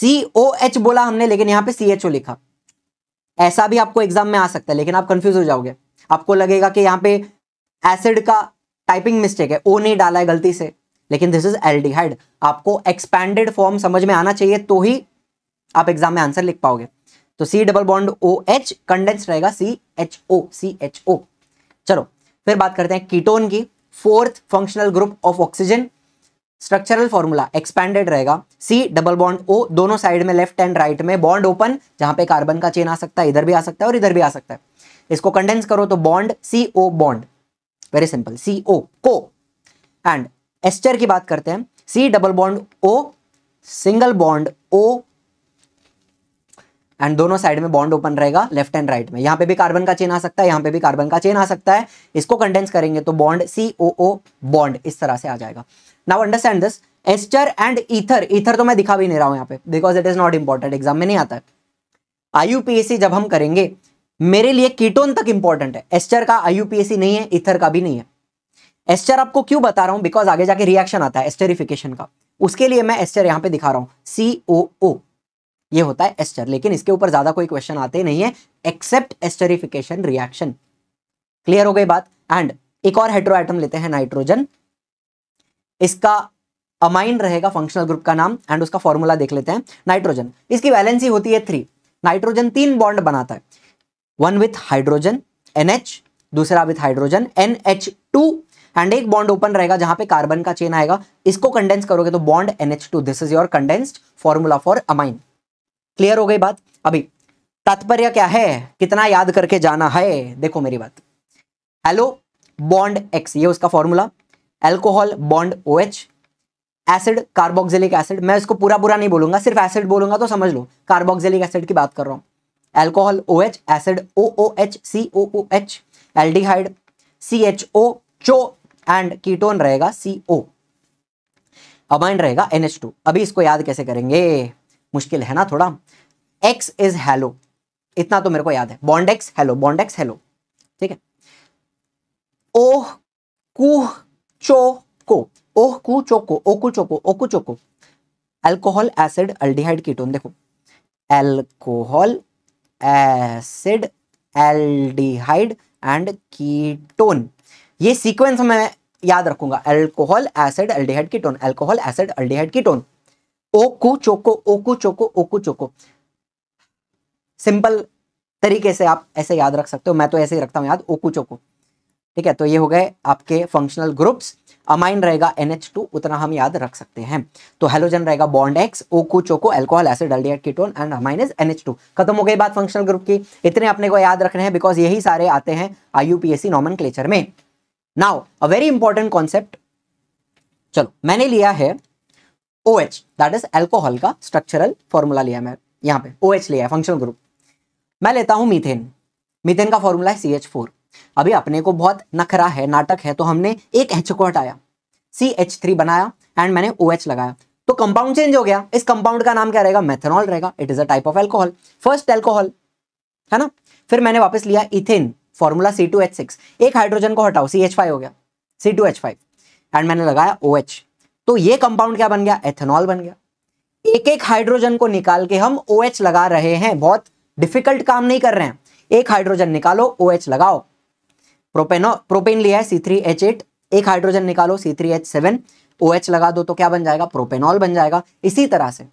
सी ओ एच बोला हमने लेकिन यहां पे सी एच ओ लिखा ऐसा भी आपको एग्जाम में आ सकता है लेकिन आप कंफ्यूज हो जाओगे आपको लगेगा कि यहां पे एसिड का टाइपिंग मिस्टेक है ओ नहीं डाला है गलती से लेकिन दिस इज एल्डिहाइड आपको एक्सपैंडेड फॉर्म समझ में आना चाहिए तो ही आप एग्जाम में आंसर लिख पाओगे तो C double bond O H condense रहेगा सी एच ओ सी एच ओ चलो फिर बात करते हैं कीटोन की fourth functional group of oxygen structural formula expanded रहेगा सी डबल बॉन्ड ओ दोनों साइड में लेफ्ट एंड राइट में बॉन्ड ओपन जहां पे कार्बन का चेन आ सकता है इधर भी आ सकता है और इधर भी आ सकता है इसको कंडेंस करो तो bond C O bond very simple C O को एंड एस्टर की बात करते हैं C double bond O single bond O and दोनों साइड में बॉन्ड ओपन रहेगा लेफ्ट एंड राइट में यहाँ पे भी कार्बन का चेन आ सकता है यहां पे भी कार्बन का चेन आ सकता है इसको कंडेंस करेंगे तो bond C O O bond इस तरह से आ जाएगा now understand this ester and ether ether तो मैं दिखा भी नहीं रहा हूं यहाँ पे because it is not important exam में नहीं आता है आई जब हम करेंगे मेरे लिए कीटोन तक इंपॉर्टेंट है एस्टर का आईयूपीएसी नहीं है इथर का भी नहीं है एस्टर आपको क्यों बता रहा हूं बिकॉज आगे जाके रिएक्शन आता है एस्टेरिफिकेशन का उसके लिए मैं एस्टर यहां पे दिखा रहा हूं सी ओ ओ ये होता है एस्टर लेकिन इसके ऊपर ज्यादा कोई क्वेश्चन आते नहीं है एक्सेप्ट एस्टरिफिकेशन रिएक्शन क्लियर हो गई बात एंड एक और हेड्रो आइटम लेते हैं नाइट्रोजन इसका अमाइन रहेगा फंक्शनल ग्रुप का नाम एंड उसका फॉर्मूला देख लेते हैं नाइट्रोजन इसकी वैलेंसी होती है थ्री नाइट्रोजन तीन बॉन्ड बनाता है वन विथ हाइड्रोजन एनएच दूसरा with hydrogen N H two and एक बॉन्ड ओपन रहेगा जहां पे कार्बन का चेन आएगा इसको कंडेंस करोगे तो bond H two this is your condensed formula for amine clear हो गई बात अभी तात्पर्य क्या है कितना याद करके जाना है देखो मेरी बात हेलो बॉन्ड एक्स ये उसका formula alcohol bond O H acid carboxylic acid मैं इसको पूरा पूरा नहीं बोलूंगा सिर्फ एसिड बोलूंगा तो समझ लो कार्बोक्सिलिक एसिड की बात कर रहा हूं alcohol O H acid O O H C O O H aldehyde C H O चो एंड कीटोन रहेगा सी ओ अमाइन रहेगा एन एच टू अभी इसको याद कैसे करेंगे मुश्किल है ना थोड़ा एक्स इज हेलो इतना तो मेरे को याद है bond X halo bond X halo ठीक है ओह कुह को ओह कु चोको ओकु चोको ओकु चोको एल्कोहल एसिड अल्डिहाइड कीटोन देखो alcohol acid aldehyde and ketone ये सीक्वेंस मैं याद रखूंगा alcohol acid aldehyde ketone alcohol acid aldehyde ketone ओकू चोको ओकू चोको ओकू चोको सिंपल तरीके से आप ऐसे याद रख सकते हो मैं तो ऐसे ही रखता हूं याद ओकू चोको ठीक है तो ये हो गए आपके फंक्शनल ग्रुप्स अमाइन रहेगा एन उतना हम याद रख सकते हैं तो हेलोजन रहेगा बॉन्ड एक्स ओको चोको alcohol acid aldehyde ketone and amine is N खत्म हो गई बात फंक्शनल ग्रुप की इतने अपने को याद रखने हैं बिकॉज यही सारे आते हैं आई यू में now a very important concept चलो मैंने लिया है O H that is alcohol का स्ट्रक्चरल फॉर्मूला लिया मैं यहाँ पे ओ OH एच लिया है फंक्शनल ग्रुप मैं लेता हूँ मीथेन मीथेन का फॉर्मूला है सी एच फोर अभी अपने को बहुत नखरा है नाटक है तो हमने एक एच को हटाया सी एच थ्री बनाया एंड मैंने ओ OH लगाया तो कंपाउंड चेंज हो गया इस कंपाउंड का नाम क्या रहेगा मेथेनॉल रहेगा it is a type of alcohol first alcohol है ना फिर मैंने वापस लिया ethane formula C two H six एक हाइड्रोजन को हटाओ सी एच फाइव हो गया C two H five and मैंने लगाया ओ OH. एच तो ये कंपाउंड क्या बन गया एथेनॉल बन गया एक एक हाइड्रोजन को निकाल के हम ओ OH लगा रहे हैं बहुत डिफिकल्ट काम नहीं कर रहे हैं एक हाइड्रोजन निकालो ओ OH लगाओ प्रोपेनो प्रोपेन लिया है सी थ्री एच एट एक हाइड्रोजन निकालो C three H seven O H लगा दो तो क्या बन जाएगा प्रोपेनॉल बन जाएगा इसी तरह से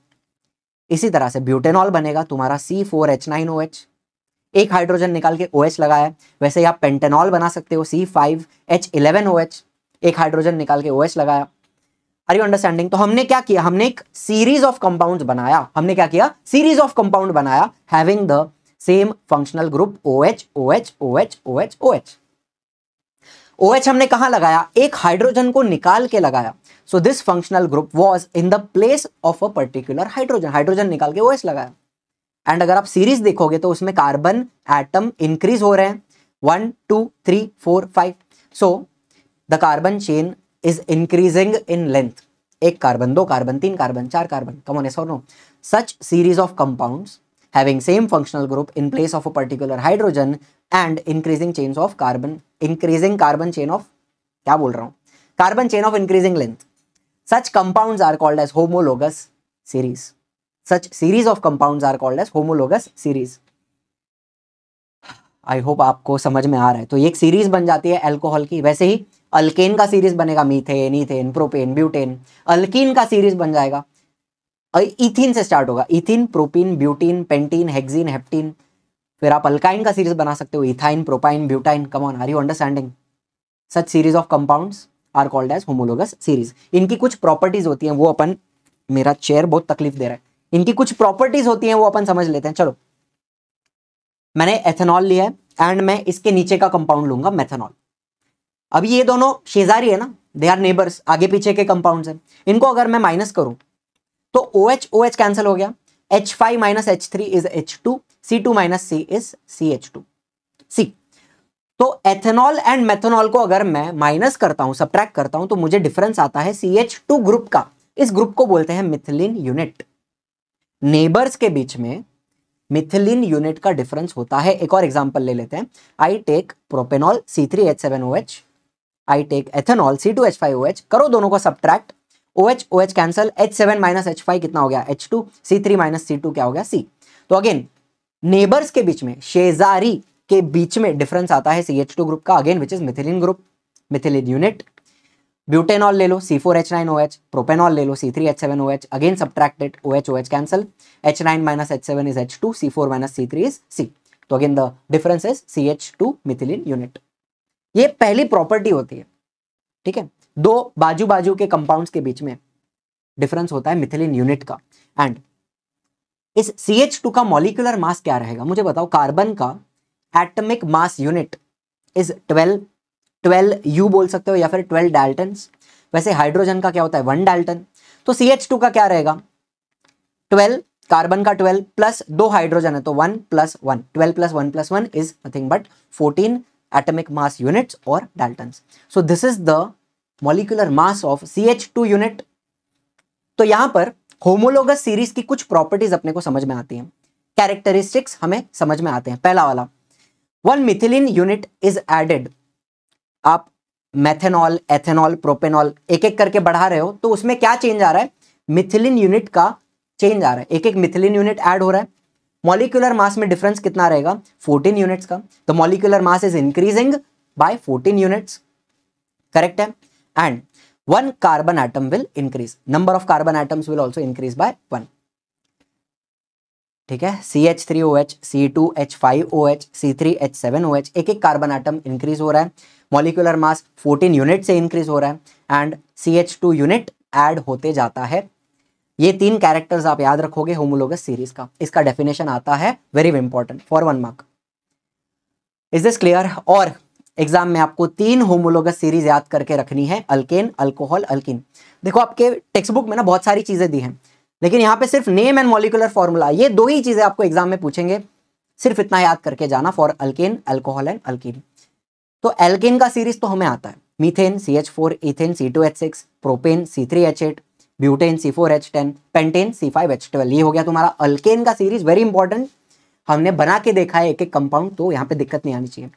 इसी तरह से ब्यूटेनॉल बनेगा तुम्हारा C four H nine O H एक हाइड्रोजन निकाल के ओ OH एच लगाया वैसे आप पेंटेनॉल बना सकते हो C five H eleven O H एक हाइड्रोजन निकाल के ओ OH एच लगाया आर यू अंडरस्टैंडिंग तो हमने क्या किया हमने एक सीरीज ऑफ कंपाउंड बनाया हमने क्या किया सीरीज ऑफ कंपाउंड बनाया having the same functional group O H O H O H O H O H O OH हमने कहा लगाया एक हाइड्रोजन को निकाल के लगाया so this functional group was in the place of a particular hydrogen hydrogen निकाल के ओ OH लगाया एंड अगर आप सीरीज देखोगे तो उसमें कार्बन एटम इंक्रीज हो रहे हैं one two three four five so the carbon chain is increasing in length एक कार्बन दो कार्बन तीन कार्बन चार carbon come on no such series of compounds having same functional group in place of a particular hydrogen and increasing chains of carbon increasing carbon chain of kya bol raha hu carbon chain of increasing length such compounds are called as homologous series such series of compounds are called as homologous series i hope aapko samajh mein aa raha hai to ये एक series बन जाती है alcohol की वैसे ही alkane का series बनेगा methane ethane propane butane alkene का सीरीज बन जाएगा इथिन से स्टार्ट होगा ethene propene butene pentene hexene heptene फिर आप अल्काइन का सीरीज बना सकते हो ethyne propyne butyne come on are you understanding such series of compounds are called as homologous series इनकी कुछ प्रॉपर्टीज होती हैं वो अपन मेरा चेयर बहुत तकलीफ दे रहा है इनकी कुछ प्रॉपर्टीज होती हैं वो अपन समझ लेते हैं चलो मैंने एथेनॉल लिया है एंड मैं इसके नीचे का कंपाउंड लूंगा मेथेनॉल अभी ये दोनों शेजारी है ना दे आर नेबर्स आगे पीछे के कंपाउंड्स हैं इनको अगर मैं माइनस करूं तो O H O H cancel हो गया H five minus H three is H two C two minus C is C H two C तो एथेनॉल एंड मेथेनॉल को अगर मैं माइनस करता हूं सब्ट्रैक्ट करता हूं तो मुझे डिफरेंस आता है सी एच टू ग्रुप का इस ग्रुप को बोलते हैं मिथिलिन यूनिट नेबर्स के बीच में मिथिलिन यूनिट का डिफरेंस होता है एक और एग्जांपल ले लेते हैं I take propanol C three H seven O H I take ethanol C two H five O H करो दोनों को subtract OH OH O H cancel H seven minus H कितना हो गया H2 C3 सी three minus क्या हो गया C तो अगेन नेबर्स के बीच में शेजारी के बीच में डिफरेंस आता है सी एच टू ग्रुप का again which is methylene group methylene unit butanol ले लो C four H nine O H propanol ले लो C three H seven O H again subtracted O H O H cancel H nine minus H seven is H two C four minus C three is C तो again the difference is C H two methylene unit ये पहली property होती है ठीक है दो बाजू बाजू के कंपाउंड्स के बीच में डिफरेंस होता है मिथिलिन यूनिट का एंड इस सी एच टू का मॉलिकुलर मास क्या रहेगा मुझे बताओ कार्बन का atomic mass unit is twelve twelve U बोल सकते हो या फिर ट्वेल्व डाल्टन वैसे हाइड्रोजन का क्या होता है वन डाल्टन तो सी एच टू का क्या रहेगा ट्वेल्व कार्बन का ट्वेल्व प्लस दो हाइड्रोजन है तो one plus one twelve plus one plus one is nothing but fourteen atomic mass units और dalton so this is the molecular mass of C H two unit तो यहां पर homologous series की कुछ properties अपने को समझ में आती हैं कैरेक्टरिस्टिक्स हमें समझ में आते हैं पहला वाला one methylene unit is added आप मैथेनॉल एथेनॉल प्रोपेनॉल एक एक करके बढ़ा रहे हो तो उसमें क्या चेंज आ रहा है मिथिलिन यूनिट का चेंज आ रहा है एक एक मिथिलिन यूनिट एड हो रहा है मॉलिकुलर मास में डिफरेंस कितना रहेगा 14 यूनिट्स का तो molecular mass is increasing by 14 units correct है and one carbon atom will increase. Number of carbon atoms will also increase by one. ठीक है C H three O H C two H five O H C three H seven O H एक एक carbon item increase हो रहा है molecular mass 14 unit से increase हो रहा है and C H two unit add होते जाता है ये तीन कैरेक्टर्स आप याद रखोगे होमोलोगस सीरीज का इसका डेफिनेशन आता है very important for one mark is this clear और एग्जाम में आपको तीन होमोलोगस सीरीज याद करके रखनी है अल्केन अल्कोहल अल्किन देखो आपके टेक्स्ट बुक में ना बहुत सारी चीजें दी हैं लेकिन यहाँ पे सिर्फ नेम एंड मोलिकुलर फॉर्मूला ये दो ही चीजें आपको एग्जाम में पूछेंगे सिर्फ इतना याद करके जाना for alkane alcohol and alkene तो एल्केन का सीरीज तो हमें आता है methane C H four ethane C two H six propane C three H eight butane C four H ten pentane C five H twelve ये हो गया तुम्हारा अल्केन का सीरीज वेरी इंपॉर्टेंट हमने बना के देखा है एक एक कंपाउंड तो यहाँ पे दिक्कत नहीं आनी चाहिए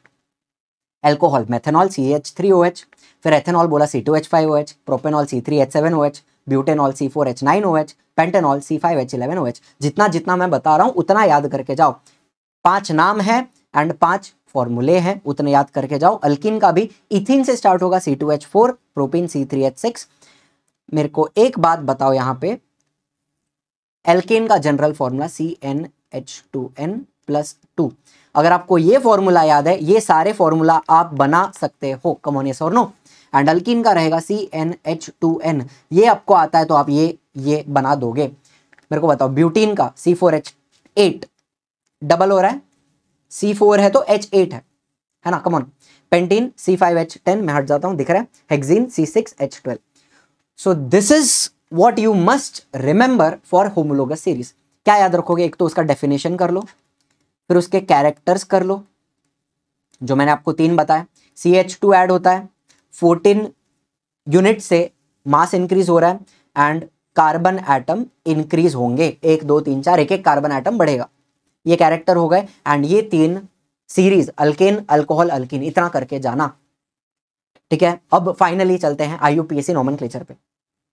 alcohol methanol C H three O H फिर एथेनॉल बोला C two H five O H propanol C three H seven O H butanol C four H nine O H pentanol C five H eleven O H जितना जितना मैं बता रहा हूँ उतना याद करके जाओ पांच नाम है एंड पांच फॉर्मूले हैं उतने याद करके जाओ अल्किन का भी इथिन से स्टार्ट होगा C two H four propene C three H six मेरे को एक बात बताओ यहाँ पे एल्किन का general formula C N H two N plus two अगर आपको ये फॉर्मूला याद है ये सारे फॉर्मूला आप बना सकते हो कमोन और नो एंड अल्किन का रहेगा C N H two N ये आपको आता है तो आप ये ये बना दोगे मेरे को बताओ ब्यूटीन का C four H eight double हो रहा है सी फोर है तो एच एट है है ना come on pentene C five H ten मैं हट जाता हूँ दिख रहा है hexene C six H twelve so this is what you must remember for homologous series क्या याद रखोगे एक तो उसका डेफिनेशन कर लो फिर उसके कैरेक्टर्स कर लो जो मैंने आपको तीन बताया सी एच टू एड होता है फोर्टीन यूनिट से मास इंक्रीज हो रहा है एंड कार्बन एटम इंक्रीज होंगे एक दो तीन चार एक एक कार्बन एटम बढ़ेगा ये कैरेक्टर हो गए एंड ये तीन सीरीज अल्केन अल्कोहल अल्किन इतना करके जाना ठीक है अब फाइनली चलते हैं आई यू पी एस पर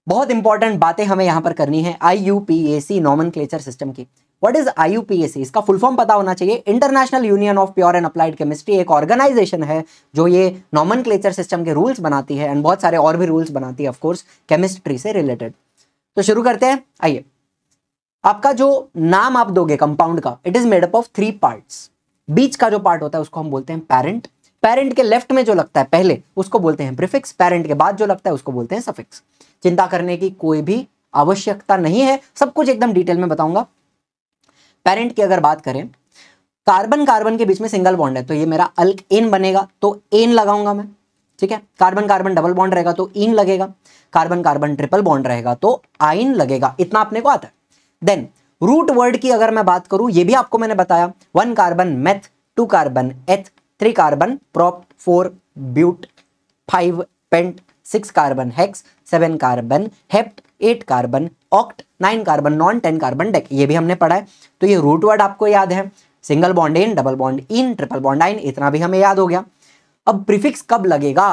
बहुत इंपॉर्टेंट बातें हमें यहां पर करनी है I U P S system की वट इज आईयूपीएसी इसका फुल फॉर्म पता होना चाहिए International Union of Pure and Applied Chemistry एक ऑर्गेनाइजेशन है जो ये नॉमन सिस्टम के रूल्स बनाती है एंड बहुत सारे और भी रूल्स बनाती है ऑफकोर्स केमिस्ट्री से रिलेटेड तो शुरू करते हैं आइए आपका जो नाम आप दोगे कंपाउंड का it is made up of three part बीच का जो पार्ट होता है उसको हम बोलते हैं पेरेंट पेरेंट के लेफ्ट में जो लगता है पहले उसको बोलते हैं प्रिफिक्स पेरेंट के बाद जो लगता है उसको बोलते हैं सफिक्स चिंता करने की कोई भी आवश्यकता नहीं है सब कुछ एकदम डिटेल में बताऊंगा पेरेंट की अगर बात करें कार्बन कार्बन के बीच में सिंगल बॉन्ड है तो ये मेरा अल्क एन बनेगा तो एन लगाऊंगा मैं ठीक है कार्बन कार्बन डबल बॉन्ड रहेगा तो इन लगेगा कार्बन कार्बन ट्रिपल बॉन्ड रहेगा तो आइन लगेगा इतना अपने को आता है देन रूट वर्ड की अगर मैं बात करूं ये भी आपको मैंने बताया one carbon meth two carbon eth three carbon prop four but five pent six carbon hex seven carbon hept eight carbon oct nine carbon non ten carbon dec ये भी हमने पढ़ा है तो ये रूट वर्ड आपको याद है single bond ane double bond ene triple bond yne इतना भी हमें याद हो गया अब प्रीफिक्स कब लगेगा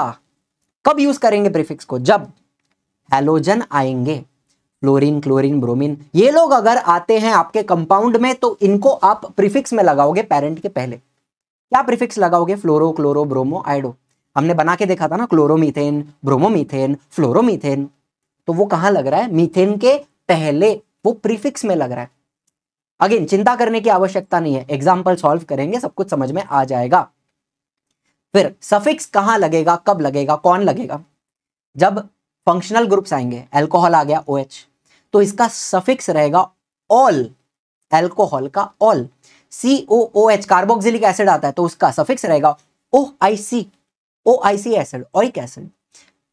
कब यूज करेंगे प्रीफिक्स को जब हेलोजन आएंगे फ्लोरीन क्लोरीन ब्रोमीन ये लोग अगर आते हैं आपके कंपाउंड में तो इनको आप प्रीफिक्स में लगाओगे पेरेंट के पहले क्या प्रीफिक्स लगाओगे फ्लोरो क्लोरो ब्रोमो आइडो हमने बना के देखा था ना क्लोरोमीथेन ब्रोमोमीथेन फ्लोरोमीथेन तो वो कहा लग रहा है मीथेन के पहले वो प्रीफिक्स में लग रहा है अगेन चिंता करने की आवश्यकता नहीं है एग्जाम्पल सॉल्व करेंगे सब कुछ समझ में आ जाएगा फिर सफिक्स कहां लगेगा कब लगेगा कौन लगेगा जब फंक्शनल ग्रुप्स आएंगे एल्कोहल आ गया ओ OH, तो इसका सफिक्स रहेगा ऑल एल्कोहल का ol C O O H carboxylic acid आता है तो उसका सफिक्स रहेगा O I C O I C acid oic acid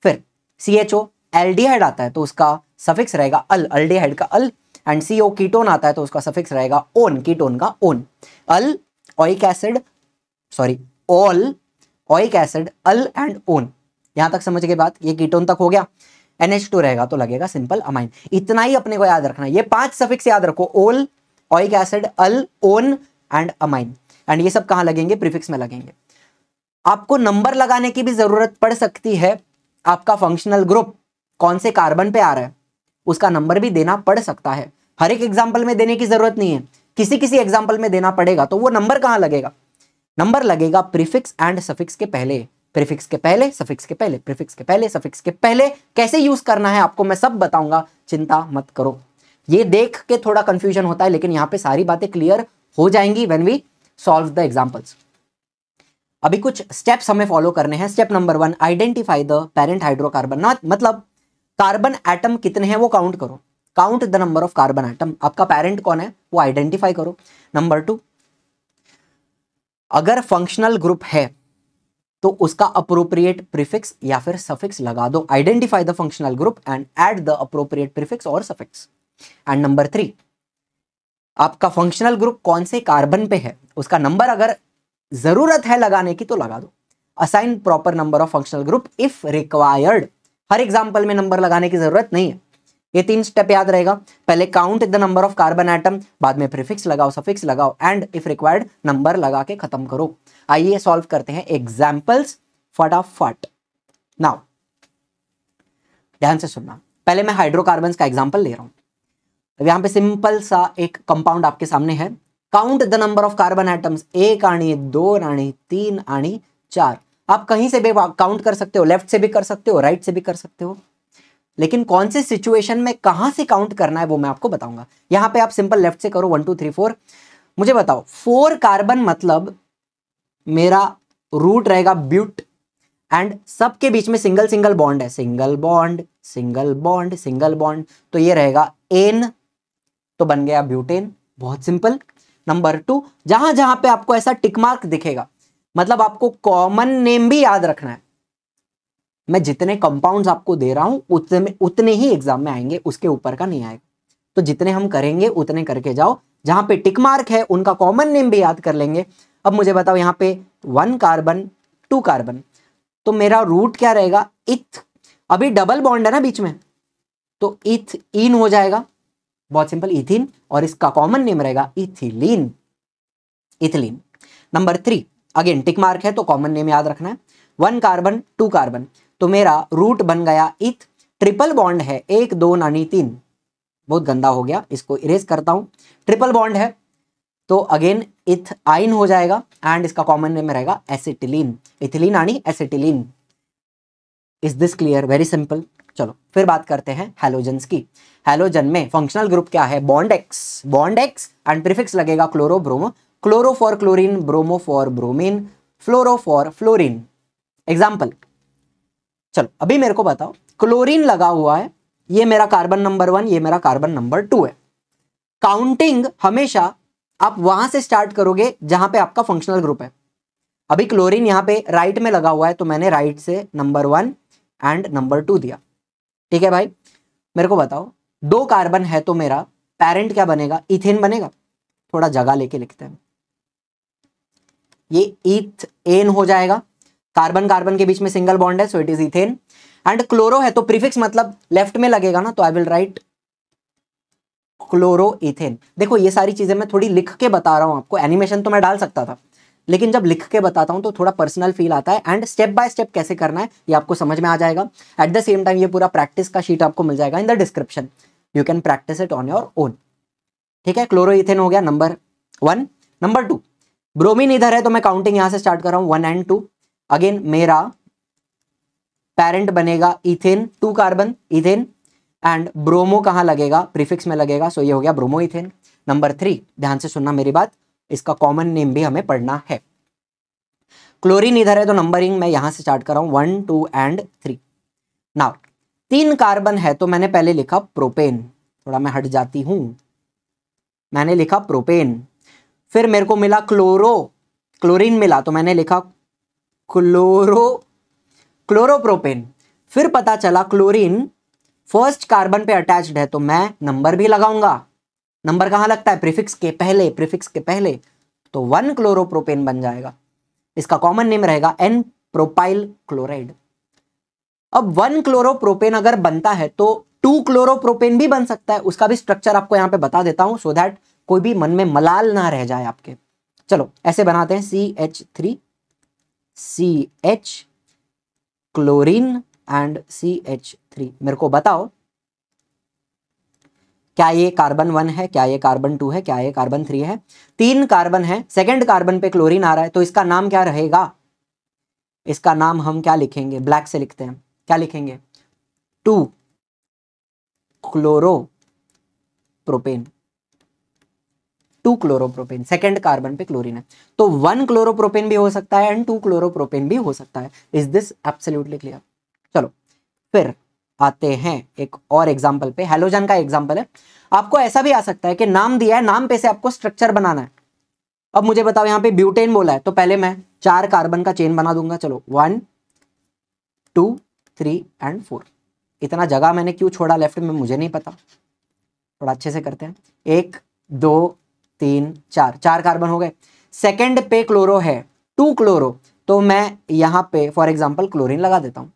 फिर सी एच ओ एल्डिहाइड आता है तो उसका सफिक्स रहेगा अल अल्डिहाइड का अल एंड सीओ कीटोन आता है तो उसका सफिक्स रहेगा ओन कीटोन का one al oic acid sorry ol oic acid al and one यहां तक समझ के बाद ये कीटोन तक हो गया NH2 रहेगा तो लगेगा सिंपल अमाइन इतना ही अपने को याद रखना ये पांच सफिक्स याद रखो ol oic acid al one and amine and ये सब कहाँ लगेंगे प्रीफिक्स में लगेंगे आपको नंबर लगाने की भी जरूरत पड़ सकती है आपका फंक्शनल ग्रुप कौन से कार्बन पे आ रहा है उसका नंबर भी देना पड़ सकता है हर एक एग्जाम्पल में देने की जरूरत नहीं है किसी किसी एग्जाम्पल में देना पड़ेगा तो वो नंबर कहाँ लगेगा नंबर लगेगा प्रीफिक्स एंड सफिक्स के पहले प्रीफिक्स के पहले सफिक्स के पहले प्रीफिक्स के पहले सफिक्स के पहले कैसे यूज करना है आपको मैं सब बताऊंगा चिंता मत करो ये देख के थोड़ा कंफ्यूजन होता है लेकिन यहाँ पे सारी बातें क्लियर हो जाएंगी when we solve the examples अभी कुछ स्टेप्स हमें फॉलो करने हैं step number one identify the parent hydrocarbon मतलब कार्बन एटम कितने हैं वो काउंट करो count the number of carbon atom आपका पेरेंट कौन है वो आइडेंटिफाई करो नंबर टू अगर फंक्शनल ग्रुप है तो उसका अप्रोप्रिएट प्रीफिक्स या फिर सफिक्स लगा दो identify the functional group and add the appropriate prefix और सफिक्स एंड नंबर थ्री आपका फंक्शनल ग्रुप कौन से कार्बन पे है उसका नंबर अगर जरूरत है लगाने की तो लगा दो assign proper number of functional group if required हर एग्जाम्पल में नंबर लगाने की जरूरत नहीं है ये तीन स्टेप याद रहेगा पहले count the number of carbon atom बाद में प्रीफिक्स लगाओ सफिक्स लगाओ एंड इफ रिक्वायर्ड नंबर लगा के खत्म करो आइए सॉल्व करते हैं एग्जाम्पल्स फटाफट नाउ ध्यान से सुनना पहले मैं हाइड्रोकार्बन का एग्जाम्पल ले रहा हूं अब यहां पे सिंपल सा एक कंपाउंड आपके सामने है count the number of carbon atoms एक आणी दो आणी तीन आणी चार आप कहीं से भी काउंट कर सकते हो लेफ्ट से भी कर सकते हो राइट से भी कर सकते हो लेकिन कौन से सिचुएशन में कहां से काउंट करना है वो मैं आपको बताऊंगा यहां पे आप सिंपल लेफ्ट से करो वन टू थ्री फोर मुझे बताओ फोर कार्बन मतलब मेरा रूट रहेगा ब्यूट एंड सबके बीच में सिंगल सिंगल बॉन्ड है single bond single bond single bond तो ये रहेगा एन तो बन गया ब्यूटेन बहुत सिंपल नंबर टू जहां जहां पे आपको ऐसा टिक मार्क दिखेगा मतलब आपको कॉमन नेम भी याद रखना है मैं जितने कंपाउंड्स आपको दे रहा हूं उतने उतने ही एग्जाम में आएंगे उसके ऊपर का नहीं आएगा तो जितने हम करेंगे उतने करके जाओ जहां पे टिक मार्क है उनका कॉमन नेम भी याद कर लेंगे अब मुझे बताओ यहाँ पे वन कार्बन टू कार्बन तो मेरा रूट क्या रहेगा इथ अभी डबल बॉन्ड है ना बीच में तो इथ इन हो जाएगा बहुत सिंपल इथिन और इसका कॉमन नेम रहेगा ethylene ethylene number three again tick mark है तो कॉमन नेम याद रखना है वन कार्बन टू कार्बन तो मेरा रूट बन गया इथ ट्रिपल बॉन्ड है एक दो नानी तीन बहुत गंदा हो गया इसको इरेज करता हूं ट्रिपल बॉन्ड है तो अगेन इथ आइन हो जाएगा एंड इसका कॉमन नेम रहेगा एसिटिलीन इथिलीन आनी acetylene is this clear very simple चलो फिर बात करते हैं हेलोजन्स की हेलोजन में फंक्शनल ग्रुप क्या है bond X bond X and prefix लगेगा chloro bromo chloro for chlorine bromo for bromine fluoro for fluorine example चलो अभी मेरे को बताओ क्लोरीन लगा हुआ है ये मेरा कार्बन नंबर वन ये मेरा कार्बन नंबर टू है काउंटिंग हमेशा आप वहां से स्टार्ट करोगे जहां पे आपका फंक्शनल ग्रुप है अभी क्लोरीन यहाँ पे राइट में लगा हुआ है तो मैंने राइट से number one and number two दिया ठीक है भाई मेरे को बताओ दो कार्बन है तो मेरा पेरेंट क्या बनेगा इथेन बनेगा थोड़ा जगह लेके लिखते हैं ये इथ एन हो जाएगा कार्बन कार्बन के बीच में सिंगल बॉन्ड है so it is ethane and chloro है तो प्रीफिक्स मतलब लेफ्ट में लगेगा ना तो I will write chloro ethane देखो ये सारी चीजें मैं थोड़ी लिख के बता रहा हूं आपको एनिमेशन तो मैं डाल सकता था लेकिन जब लिख के बताता हूं तो थोड़ा पर्सनल फील आता है एंड स्टेप बाय स्टेप कैसे करना है ये आपको समझ में आ जाएगा एट द सेम टाइम ये पूरा प्रैक्टिस का शीट आपको मिल जाएगा in the description you can practice it on your own ठीक है क्लोरो इथेन हो गया number one number two bromine इधर है तो मैं काउंटिंग यहां से स्टार्ट कर रहा हूं वन एंड टू अगेन मेरा पेरेंट बनेगा ethane two carbon ethane and bromo कहां लगेगा प्रीफिक्स में लगेगा सो ये हो गया ब्रोमो इथेन नंबर थ्री ध्यान से सुनना मेरी बात इसका कॉमन नेम भी हमें पढ़ना है क्लोरीन इधर है तो नंबरिंग मैं यहां से स्टार्ट कर रहा हूं one two and three now तीन कार्बन है तो मैंने पहले लिखा प्रोपेन थोड़ा मैं हट जाती हूं मैंने लिखा प्रोपेन फिर मेरे को मिला क्लोरो क्लोरीन मिला तो मैंने लिखा क्लोरो क्लोरोप्रोपेन फिर पता चला क्लोरीन फर्स्ट कार्बन पे अटैच्ड है तो मैं नंबर भी लगाऊंगा नंबर कहाँ लगता है प्रीफिक्स के पहले प्रीफिक्स के पहले तो वन क्लोरोप्रोपेन बन जाएगा इसका कॉमन नेम रहेगा एन प्रोपाइल क्लोराइड अब वन क्लोरोप्रोपेन अगर बनता है तो टू क्लोरोप्रोपेन भी बन सकता है उसका भी स्ट्रक्चर आपको यहाँ पे बता देता हूँ सो दैट कोई भी मन में मलाल ना रह जाए आपके चलो ऐसे बनाते हैं C H three C H chlorine and C H three मेरे को बताओ क्या ये कार्बन वन है क्या ये कार्बन टू है क्या ये कार्बन थ्री है तीन कार्बन है सेकेंड कार्बन पे क्लोरीन आ रहा है तो इसका नाम क्या रहेगा इसका नाम हम क्या लिखेंगे ब्लैक से लिखते हैं क्या लिखेंगे two chloro propane two chloropropane second carbon पे क्लोरीन है तो वन क्लोरोप्रोपेन भी हो सकता है एंड टू क्लोरोप्रोपेन भी हो सकता है इज दिस एब्सोल्युटली क्लियर चलो फिर आते हैं एक और एग्जाम्पल पे हेलोजन का एग्जाम्पल है आपको ऐसा भी आ सकता है कि नाम दिया है नाम पे से आपको स्ट्रक्चर बनाना है अब मुझे बताओ यहाँ पे ब्यूटेन बोला है तो पहले मैं चार कार्बन का चेन बना दूंगा चलो one two three and four इतना जगह मैंने क्यों छोड़ा लेफ्ट में मुझे नहीं पता थोड़ा अच्छे से करते हैं एक दो तीन चार चार कार्बन हो गए सेकेंड पे क्लोरो है टू क्लोरो तो मैं यहाँ पे फॉर एग्जाम्पल क्लोरीन लगा देता हूँ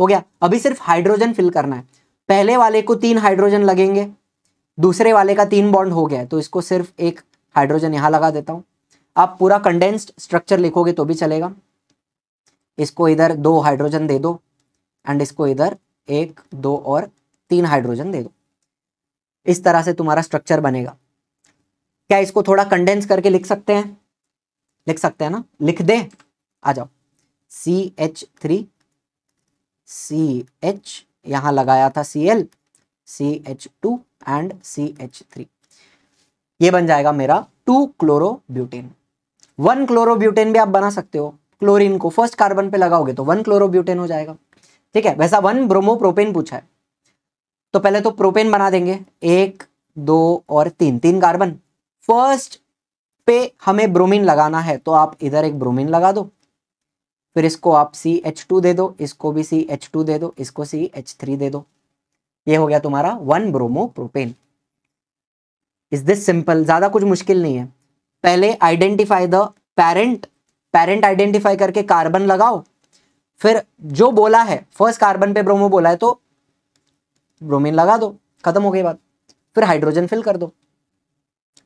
हो गया अभी सिर्फ हाइड्रोजन फिल करना है पहले वाले को तीन हाइड्रोजन लगेंगे दूसरे वाले का तीन बॉन्ड हो गया है तो इसको सिर्फ एक हाइड्रोजन यहाँ लगा देता हूँ आप पूरा कंडेंस्ड स्ट्रक्चर लिखोगे तो भी चलेगा इसको इधर दो हाइड्रोजन दे दो एंड इसको इधर एक दो और तीन हाइड्रोजन दे दो इस तरह से तुम्हारा स्ट्रक्चर बनेगा क्या इसको थोड़ा कंडेंस करके लिख सकते हैं लिख सकते हैं ना लिख दे आ जाओ C H three C H यहां लगाया था C L C H two and C H three ये बन जाएगा मेरा टू क्लोरोब्यूटेन वन क्लोरोब्यूटेन भी आप बना सकते हो क्लोरीन को फर्स्ट कार्बन पे लगाओगे तो वन क्लोरोब्यूटेन हो जाएगा ठीक है वैसा वन ब्रोमोप्रोपेन पूछा है तो पहले तो प्रोपेन बना देंगे एक दो और तीन तीन कार्बन फर्स्ट पे हमें ब्रोमीन लगाना है तो आप इधर एक ब्रोमीन लगा दो फिर इसको आप सी एच टू दे दो इसको भी सी एच टू दे दो इसको सी एच थ्री दे दो ये हो गया तुम्हारा one bromo propane is this simple ज़्यादा कुछ मुश्किल नहीं है पहले identify the parent parent identify करके कार्बन लगाओ फिर जो बोला है फर्स्ट कार्बन पे ब्रोमो बोला है तो ब्रोमीन लगा दो खत्म हो गई बात फिर हाइड्रोजन फिल कर दो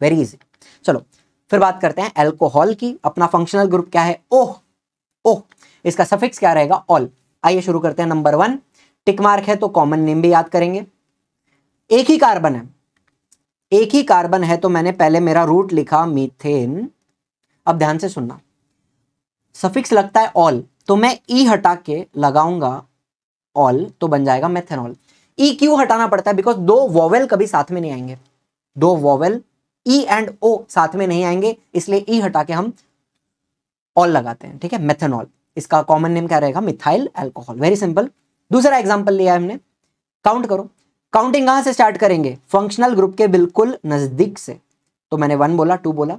वेरी इजी चलो फिर बात करते हैं एल्कोहल की अपना फंक्शनल ग्रुप क्या है ओह ओह इसका सफिक्स क्या रहेगा ऑल आइए शुरू करते हैं नंबर वन टिक मार्क है तो कॉमन नेम भी याद करेंगे एक ही कार्बन है एक ही कार्बन है तो मैंने पहले मेरा रूट लिखा मीथेन अब ध्यान से सुनना सफिक्स लगता है ऑल तो मैं ई e हटा के लगाऊंगा ऑल तो बन जाएगा मेथेनॉल ई क्यू हटाना पड़ता है बिकॉज दो वॉवेल कभी साथ में नहीं आएंगे दो वॉवेल ई एंड ओ साथ में नहीं आएंगे इसलिए ई e हटा के हम ऑल लगाते हैं ठीक है मेथेनॉल इसका कॉमन नेम क्या रहेगा मिथाइल एल्कोहल वेरी सिंपल दूसरा एग्जाम्पल लिया है हमने काउंट करो काउंटिंग कहां से स्टार्ट करेंगे फंक्शनल ग्रुप के बिल्कुल नज़दीक से तो मैंने वन बोला टू बोला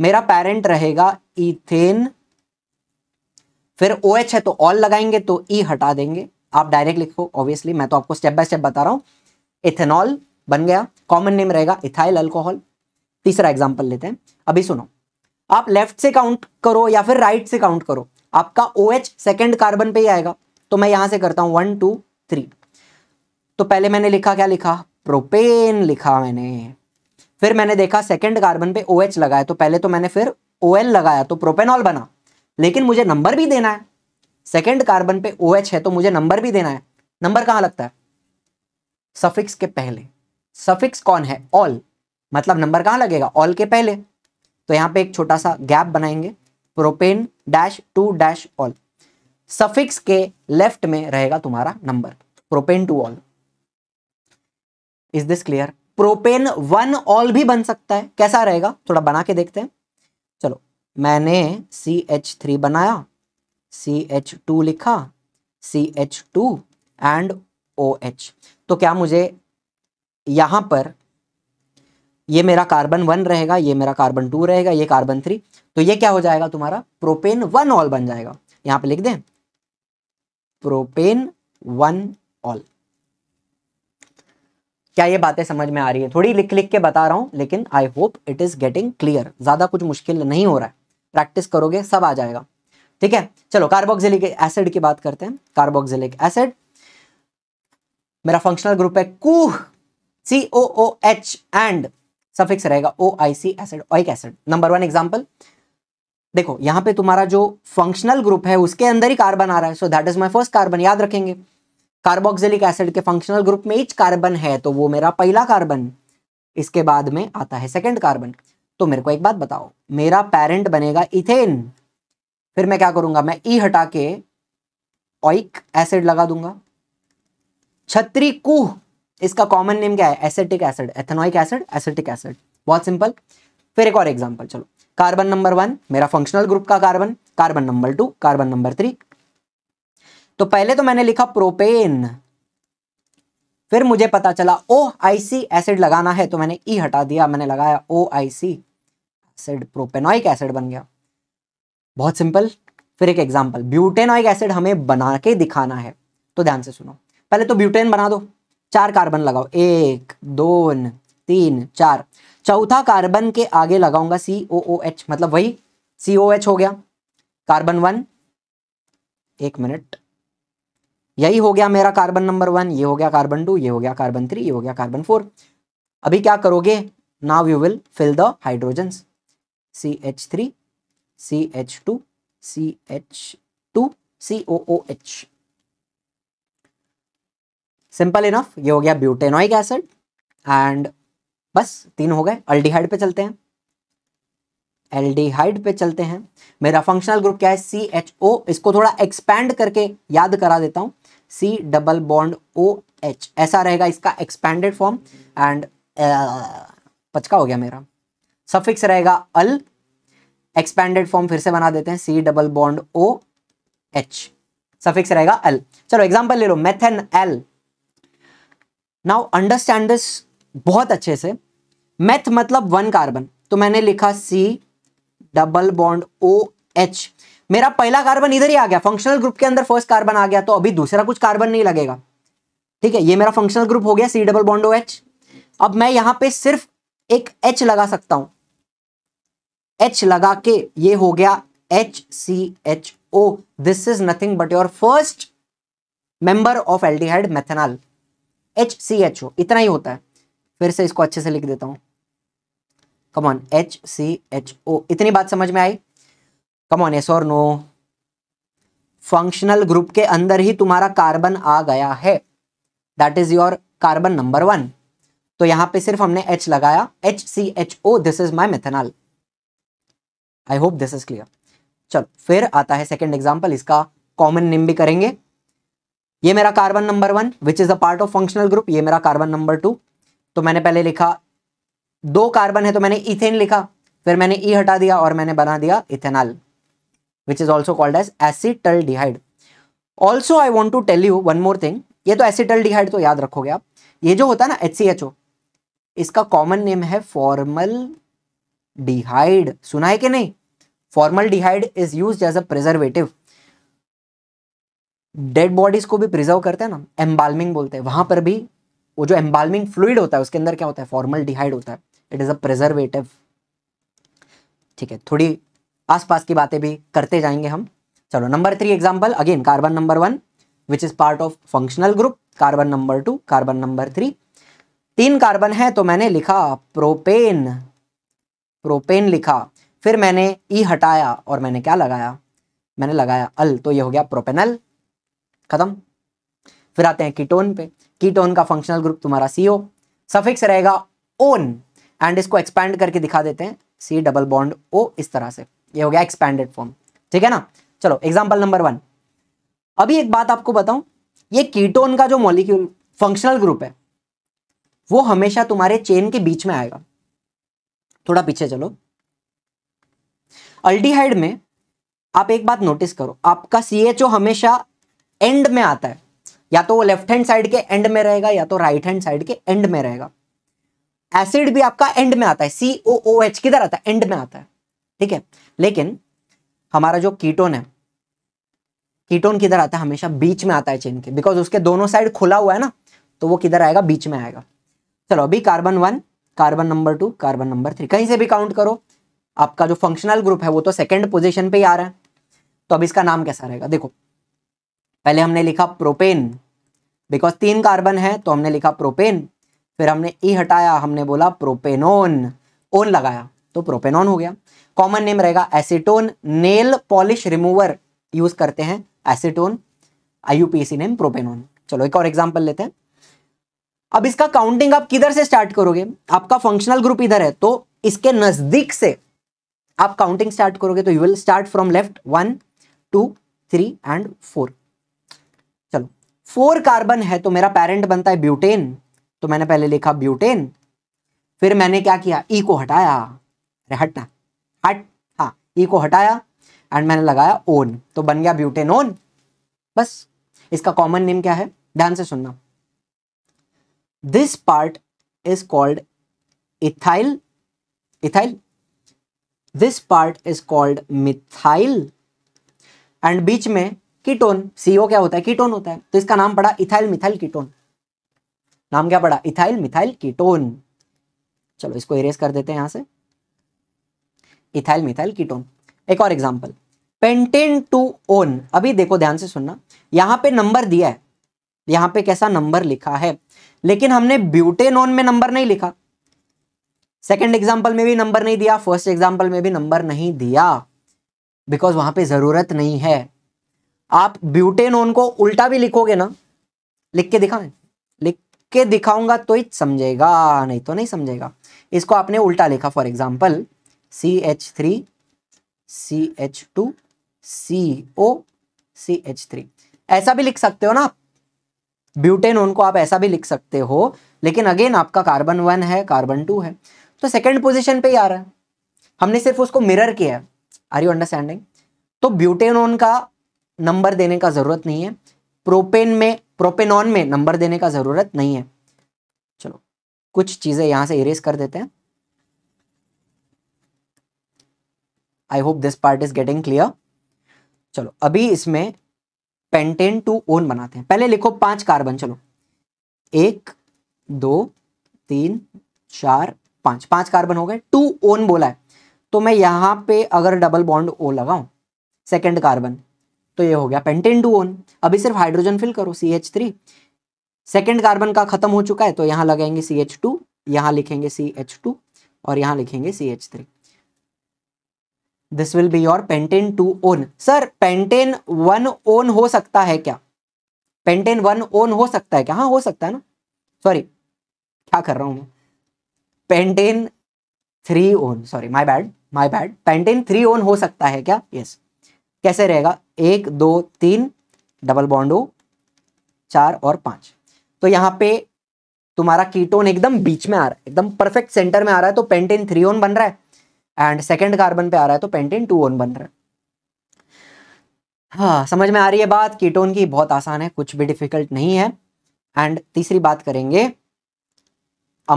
मेरा पेरेंट रहेगा इथेन फिर ओ OH है तो ऑल लगाएंगे तो ई e हटा देंगे आप डायरेक्ट लिखो ऑब्वियसली मैं तो आपको स्टेप बाय स्टेप बता रहा हूं इथेनॉल बन गया कॉमन नेम रहेगा इथाइल अल्कोहल तीसरा एग्जाम्पल लेते हैं अभी सुनो आप लेफ्ट से काउंट करो या फिर राइट से काउंट करो आपका ओ एच सेकेंड कार्बन पे ही आएगा तो मैं यहां से करता हूं वन टू थ्री तो पहले मैंने लिखा क्या लिखा प्रोपेन लिखा मैंने फिर मैंने देखा सेकेंड कार्बन पे ओ एच लगाया तो पहले तो मैंने फिर ओ एल लगाया तो प्रोपेनॉल बना लेकिन मुझे नंबर भी देना है सेकेंड कार्बन पे ओ एच है तो मुझे नंबर भी देना है नंबर कहां लगता है सफिक्स के पहले सफिक्स कौन है ऑल मतलब नंबर कहाँ लगेगा ऑल के पहले तो यहाँ पे एक छोटा सा गैप बनाएंगे propane dash two dash ol suffix के लेफ्ट में रहेगा तुम्हारा number propane two ol is this clear propane one ol भी बन सकता है कैसा रहेगा थोड़ा बना के देखते हैं चलो मैंने सी एच थ्री बनाया सी एच टू लिखा C H two and O H तो क्या मुझे यहां पर ये मेरा कार्बन वन रहेगा ये मेरा कार्बन टू रहेगा ये कार्बन थ्री तो ये क्या हो जाएगा तुम्हारा प्रोपेन वन ऑल बन जाएगा यहां पे लिख दें प्रोपेन वन ऑल क्या ये बातें समझ में आ रही है थोड़ी लिख लिख के बता रहा हूं लेकिन I hope it is getting clear ज़्यादा कुछ मुश्किल नहीं हो रहा है प्रैक्टिस करोगे सब आ जाएगा ठीक है चलो कार्बोक्सिलिक एसिड की बात करते हैं कार्बोक्सिलिक एसिड मेरा फंक्शनल ग्रुप है कूह C O O H and suffix रहेगा O I C acid oic acid number one example देखो यहां पे तुम्हारा जो फंक्शनल ग्रुप है उसके अंदर ही कार्बन आ रहा है so that is my first carbon याद रखेंगे कार्बोक्सिलिक एसिड के फंक्शनल ग्रुप में ईच कार्बन है तो वो मेरा पहला कार्बन इसके बाद में आता है सेकेंड कार्बन तो मेरे को एक बात बताओ मेरा पेरेंट बनेगा इथेन फिर मैं क्या करूंगा मैं ई e हटा के ऑइक एसिड लगा दूंगा छत्री कुह इसका कॉमन नेम क्या है acetic acid ethanoic acid acetic acid बहुत सिंपल फिर एक और एग्जाम्पल चलो कार्बन नंबर वन मेरा फंक्शनल ग्रुप का carbon carbon number two carbon number three तो पहले तो मैंने लिखा प्रोपेन फिर मुझे पता चला ओ आई सी एसिड लगाना है तो मैंने ई e हटा दिया मैंने लगाया O I C acid propanoic acid बन गया बहुत सिंपल फिर एक एग्जाम्पल ब्यूटेनोइक एसिड हमें बना के दिखाना है तो ध्यान से सुनो पहले तो ब्यूटेन बना दो चार कार्बन लगाओ एक दो तीन चार चौथा कार्बन के आगे लगाऊंगा सी ओ ओ एच मतलब वही सी ओ एच हो गया कार्बन वन एक मिनट यही हो गया मेरा कार्बन नंबर वन ये हो गया कार्बन टू ये हो गया कार्बन थ्री ये हो गया कार्बन फोर अभी क्या करोगे now you will fill the hydrogen C H three C H two C H two C O O H simple enough ये हो गया ब्यूटेनोइक एसिड एंड बस तीन हो गए एल्डिहाइड पे चलते हैं एल्डिहाइड पे चलते हैं मेरा फंक्शनल ग्रुप क्या है सी एच ओ इसको थोड़ा एक्सपैंड करके याद करा देता हूँ C double bond O H ऐसा रहेगा इसका एक्सपैंडेड फॉर्म एंड पचका हो गया मेरा सफिक्स रहेगा अल एक्सपैंडेड फॉर्म फिर से बना देते हैं C double bond O H suffix रहेगा एल चलो एग्जाम्पल ले लो methanal now understand this बहुत अच्छे से मैथ मतलब वन कार्बन तो मैंने लिखा C double bond O H मेरा पहला कार्बन इधर ही आ गया फंक्शनल ग्रुप के अंदर फर्स्ट कार्बन आ गया तो अभी दूसरा कुछ कार्बन नहीं लगेगा ठीक है ये मेरा फंक्शनल ग्रुप हो गया C double bond O H अब मैं यहां पे सिर्फ एक एच लगा सकता हूं एच लगा के ये हो गया H C H O this is nothing but your first member of aldehyde methanol H C H O इतना ही होता है फिर से इसको अच्छे से लिख देता हूं come on H C H O इतनी बात समझ में आई कमॉन एस और नो फंक्शनल ग्रुप के अंदर ही तुम्हारा कार्बन आ गया है that is your carbon number one तो यहां पे सिर्फ हमने H लगाया H C H O this is my methanol I hope this is clear चलो फिर आता है सेकेंड एग्जाम्पल इसका कॉमन नेम भी करेंगे ये मेरा carbon number one which is a part of functional group ये मेरा कार्बन नंबर टू तो मैंने पहले लिखा दो कार्बन है तो मैंने इथेन लिखा फिर मैंने ई e हटा दिया और मैंने बना दिया ethanol which is also called as acetaldehyde also I want to tell you one more thing ये तो एसिटल डिहाइड तो याद रखोगे आप ये जो होता है ना एच इसका कॉमन नेम है फॉर्मल डिहाइड सुना है कि नहीं formaldehyde is use as a preservative dead bodies को भी प्रिजर्व करते हैं ना एम्बाल्मिंग बोलते हैं वहां पर भी वो जो एम्बाल्मिंग फ्लूड होता है उसके अंदर क्या होता है फॉर्मल डिहाइड होता है इट इज़ अ प्रिजर्वेटिव ठीक है थोड़ी आसपास की बातें भी करते जाएंगे हम चलो number three example again carbon number one which is part of functional group carbon number two carbon number three तीन कार्बन है तो मैंने लिखा प्रोपेन प्रोपेन लिखा फिर मैंने ई e हटाया और मैंने क्या लगाया मैंने लगाया अल तो ये हो गया प्रोपेनल खत्म फिर आते हैं कीटोन पे कीटोन का फंक्शनल ग्रुप तुम्हारा सीओ सफिक्स रहेगा ओन एंड इसको एक्सपैंड करके दिखा देते हैं सी डबल बॉन्ड ओ इस तरह से ये हो गया एक्सपैंडेड फॉर्म ठीक है ना चलो एग्जाम्पल नंबर वन अभी एक बात आपको बताऊं ये कीटोन का जो मॉलिक्यूल फंक्शनल ग्रुप है वो हमेशा तुम्हारे चेन के बीच में आएगा थोड़ा पीछे चलो अल्टीहाइड में आप एक बात नोटिस करो आपका सी हमेशा एंड में आता है या तो वो लेफ्ट हैंड साइड के एंड में रहेगा या तो राइट हैंड साइड के एंड में रहेगा एसिड भी आपका एंड में आता है सी ओ ओ एच किधर आता है एंड में आता है ठीक है लेकिन हमारा जो कीटोन है कीटोन किधर आता है हमेशा बीच में आता है चेन के बिकॉज उसके दोनों साइड खुला हुआ है ना तो वो किधर आएगा बीच में आएगा चलो अभी carbon one carbon number two carbon number three कहीं से भी काउंट करो आपका जो फंक्शनल ग्रुप है वो तो सेकेंड पोजिशन पे ही आ रहा है तो अब इसका नाम कैसा रहेगा देखो पहले हमने लिखा प्रोपेन बिकॉज तीन कार्बन है तो हमने लिखा प्रोपेन फिर हमने ई e हटाया हमने बोला प्रोपेनोन ओन लगाया तो प्रोपेनोन हो गया कॉमन नेम रहेगा acetone nail polish remover use करते हैं एसिटोन आईयूपीसी नेम प्रोपेनोन चलो एक और एग्जाम्पल लेते हैं अब इसका काउंटिंग आप किधर से स्टार्ट करोगे आपका फंक्शनल ग्रुप इधर है तो इसके नजदीक से आप काउंटिंग स्टार्ट करोगे तो you will start from left one two three and four four carbon है तो मेरा पेरेंट बनता है ब्यूटेन तो मैंने पहले लिखा ब्यूटेन फिर मैंने क्या किया ई e को हटाया अरे हटना हट हाँ ई e को हटाया एंड मैंने लगाया ओन तो बन गया ब्यूटेन ओन बस इसका कॉमन नेम क्या है ध्यान से सुनना this part is called ethyl ethyl this part is called methyl and बीच में कीटोन सीओ क्या होता है कीटोन होता है तो इसका नाम पड़ा इथाइल मिथाइल कीटोन नाम क्या पड़ा इथाइल मिथाइल कीटोन चलो इसको इरेज कर देते हैं यहां से इथाइल मिथाइल कीटोन एक और एग्जाम्पल पेंटेन टू ओन अभी देखो ध्यान से सुनना यहां पे नंबर दिया है यहां पे कैसा नंबर लिखा है लेकिन हमने ब्यूटेन में नंबर नहीं लिखा सेकेंड एग्जाम्पल में भी नंबर नहीं दिया फर्स्ट एग्जाम्पल में भी नंबर नहीं दिया बिकॉज वहां पे जरूरत नहीं है आप ब्यूटेनोन को उल्टा भी लिखोगे ना लिख के दिखाएं लिख के दिखाऊंगा तो ही समझेगा नहीं तो नहीं समझेगा इसको आपने उल्टा लिखा for example C H three C H two C O C H three ऐसा भी लिख सकते हो ना आप ब्यूटेनोन को आप ऐसा भी लिख सकते हो लेकिन अगेन आपका कार्बन वन है कार्बन टू है तो सेकेंड पोजिशन पे ही आ रहा है हमने सिर्फ उसको मिरर किया है आर यू अंडरस्टैंडिंग तो ब्यूटेनोन का नंबर देने का ज़रूरत नहीं है प्रोपेन में प्रोपेनॉन में नंबर देने का ज़रूरत नहीं है चलो कुछ चीज़ें यहां से इरेज कर देते हैं I hope this part is getting clear चलो अभी इसमें पेंटेन टू ओन बनाते हैं पहले लिखो पांच कार्बन चलो एक दो तीन चार पांच पांच कार्बन हो गए टू ओन बोला है तो मैं यहां पे अगर डबल बॉन्ड ओ लगाऊ सेकंड कार्बन तो ये हो गया पेंटेन ओन अभी सिर्फ हाइड्रोजन फिल करो C H three second carbon का खत्म हो चुका है तो यहां लगाएंगे सी एच टू यहां लिखेंगे सी एच टू और यहां लिखेंगे C H three this will be your pentane two one sir pentane one one हो सकता है क्या पेंटेन वन ओन हो सकता है क्या हाँ हो सकता है ना सॉरी क्या कर रहा हूं मैं pentane three one sorry my bad my bad pentane three one हो सकता है क्या यस yes. कैसे रहेगा एक दो तीन डबल बॉन्डो चार और पांच तो यहाँ पे तुम्हारा कीटोन एकदम बीच में आ रहा है एकदम परफेक्ट सेंटर में आ रहा है तो पेंटेन थ्री ओन बन रहा है एंड सेकेंड कार्बन पे आ रहा है तो पेंटेन टू ओन बन रहा है हाँ समझ में आ रही है बात कीटोन की बहुत आसान है कुछ भी डिफिकल्ट नहीं है एंड तीसरी बात करेंगे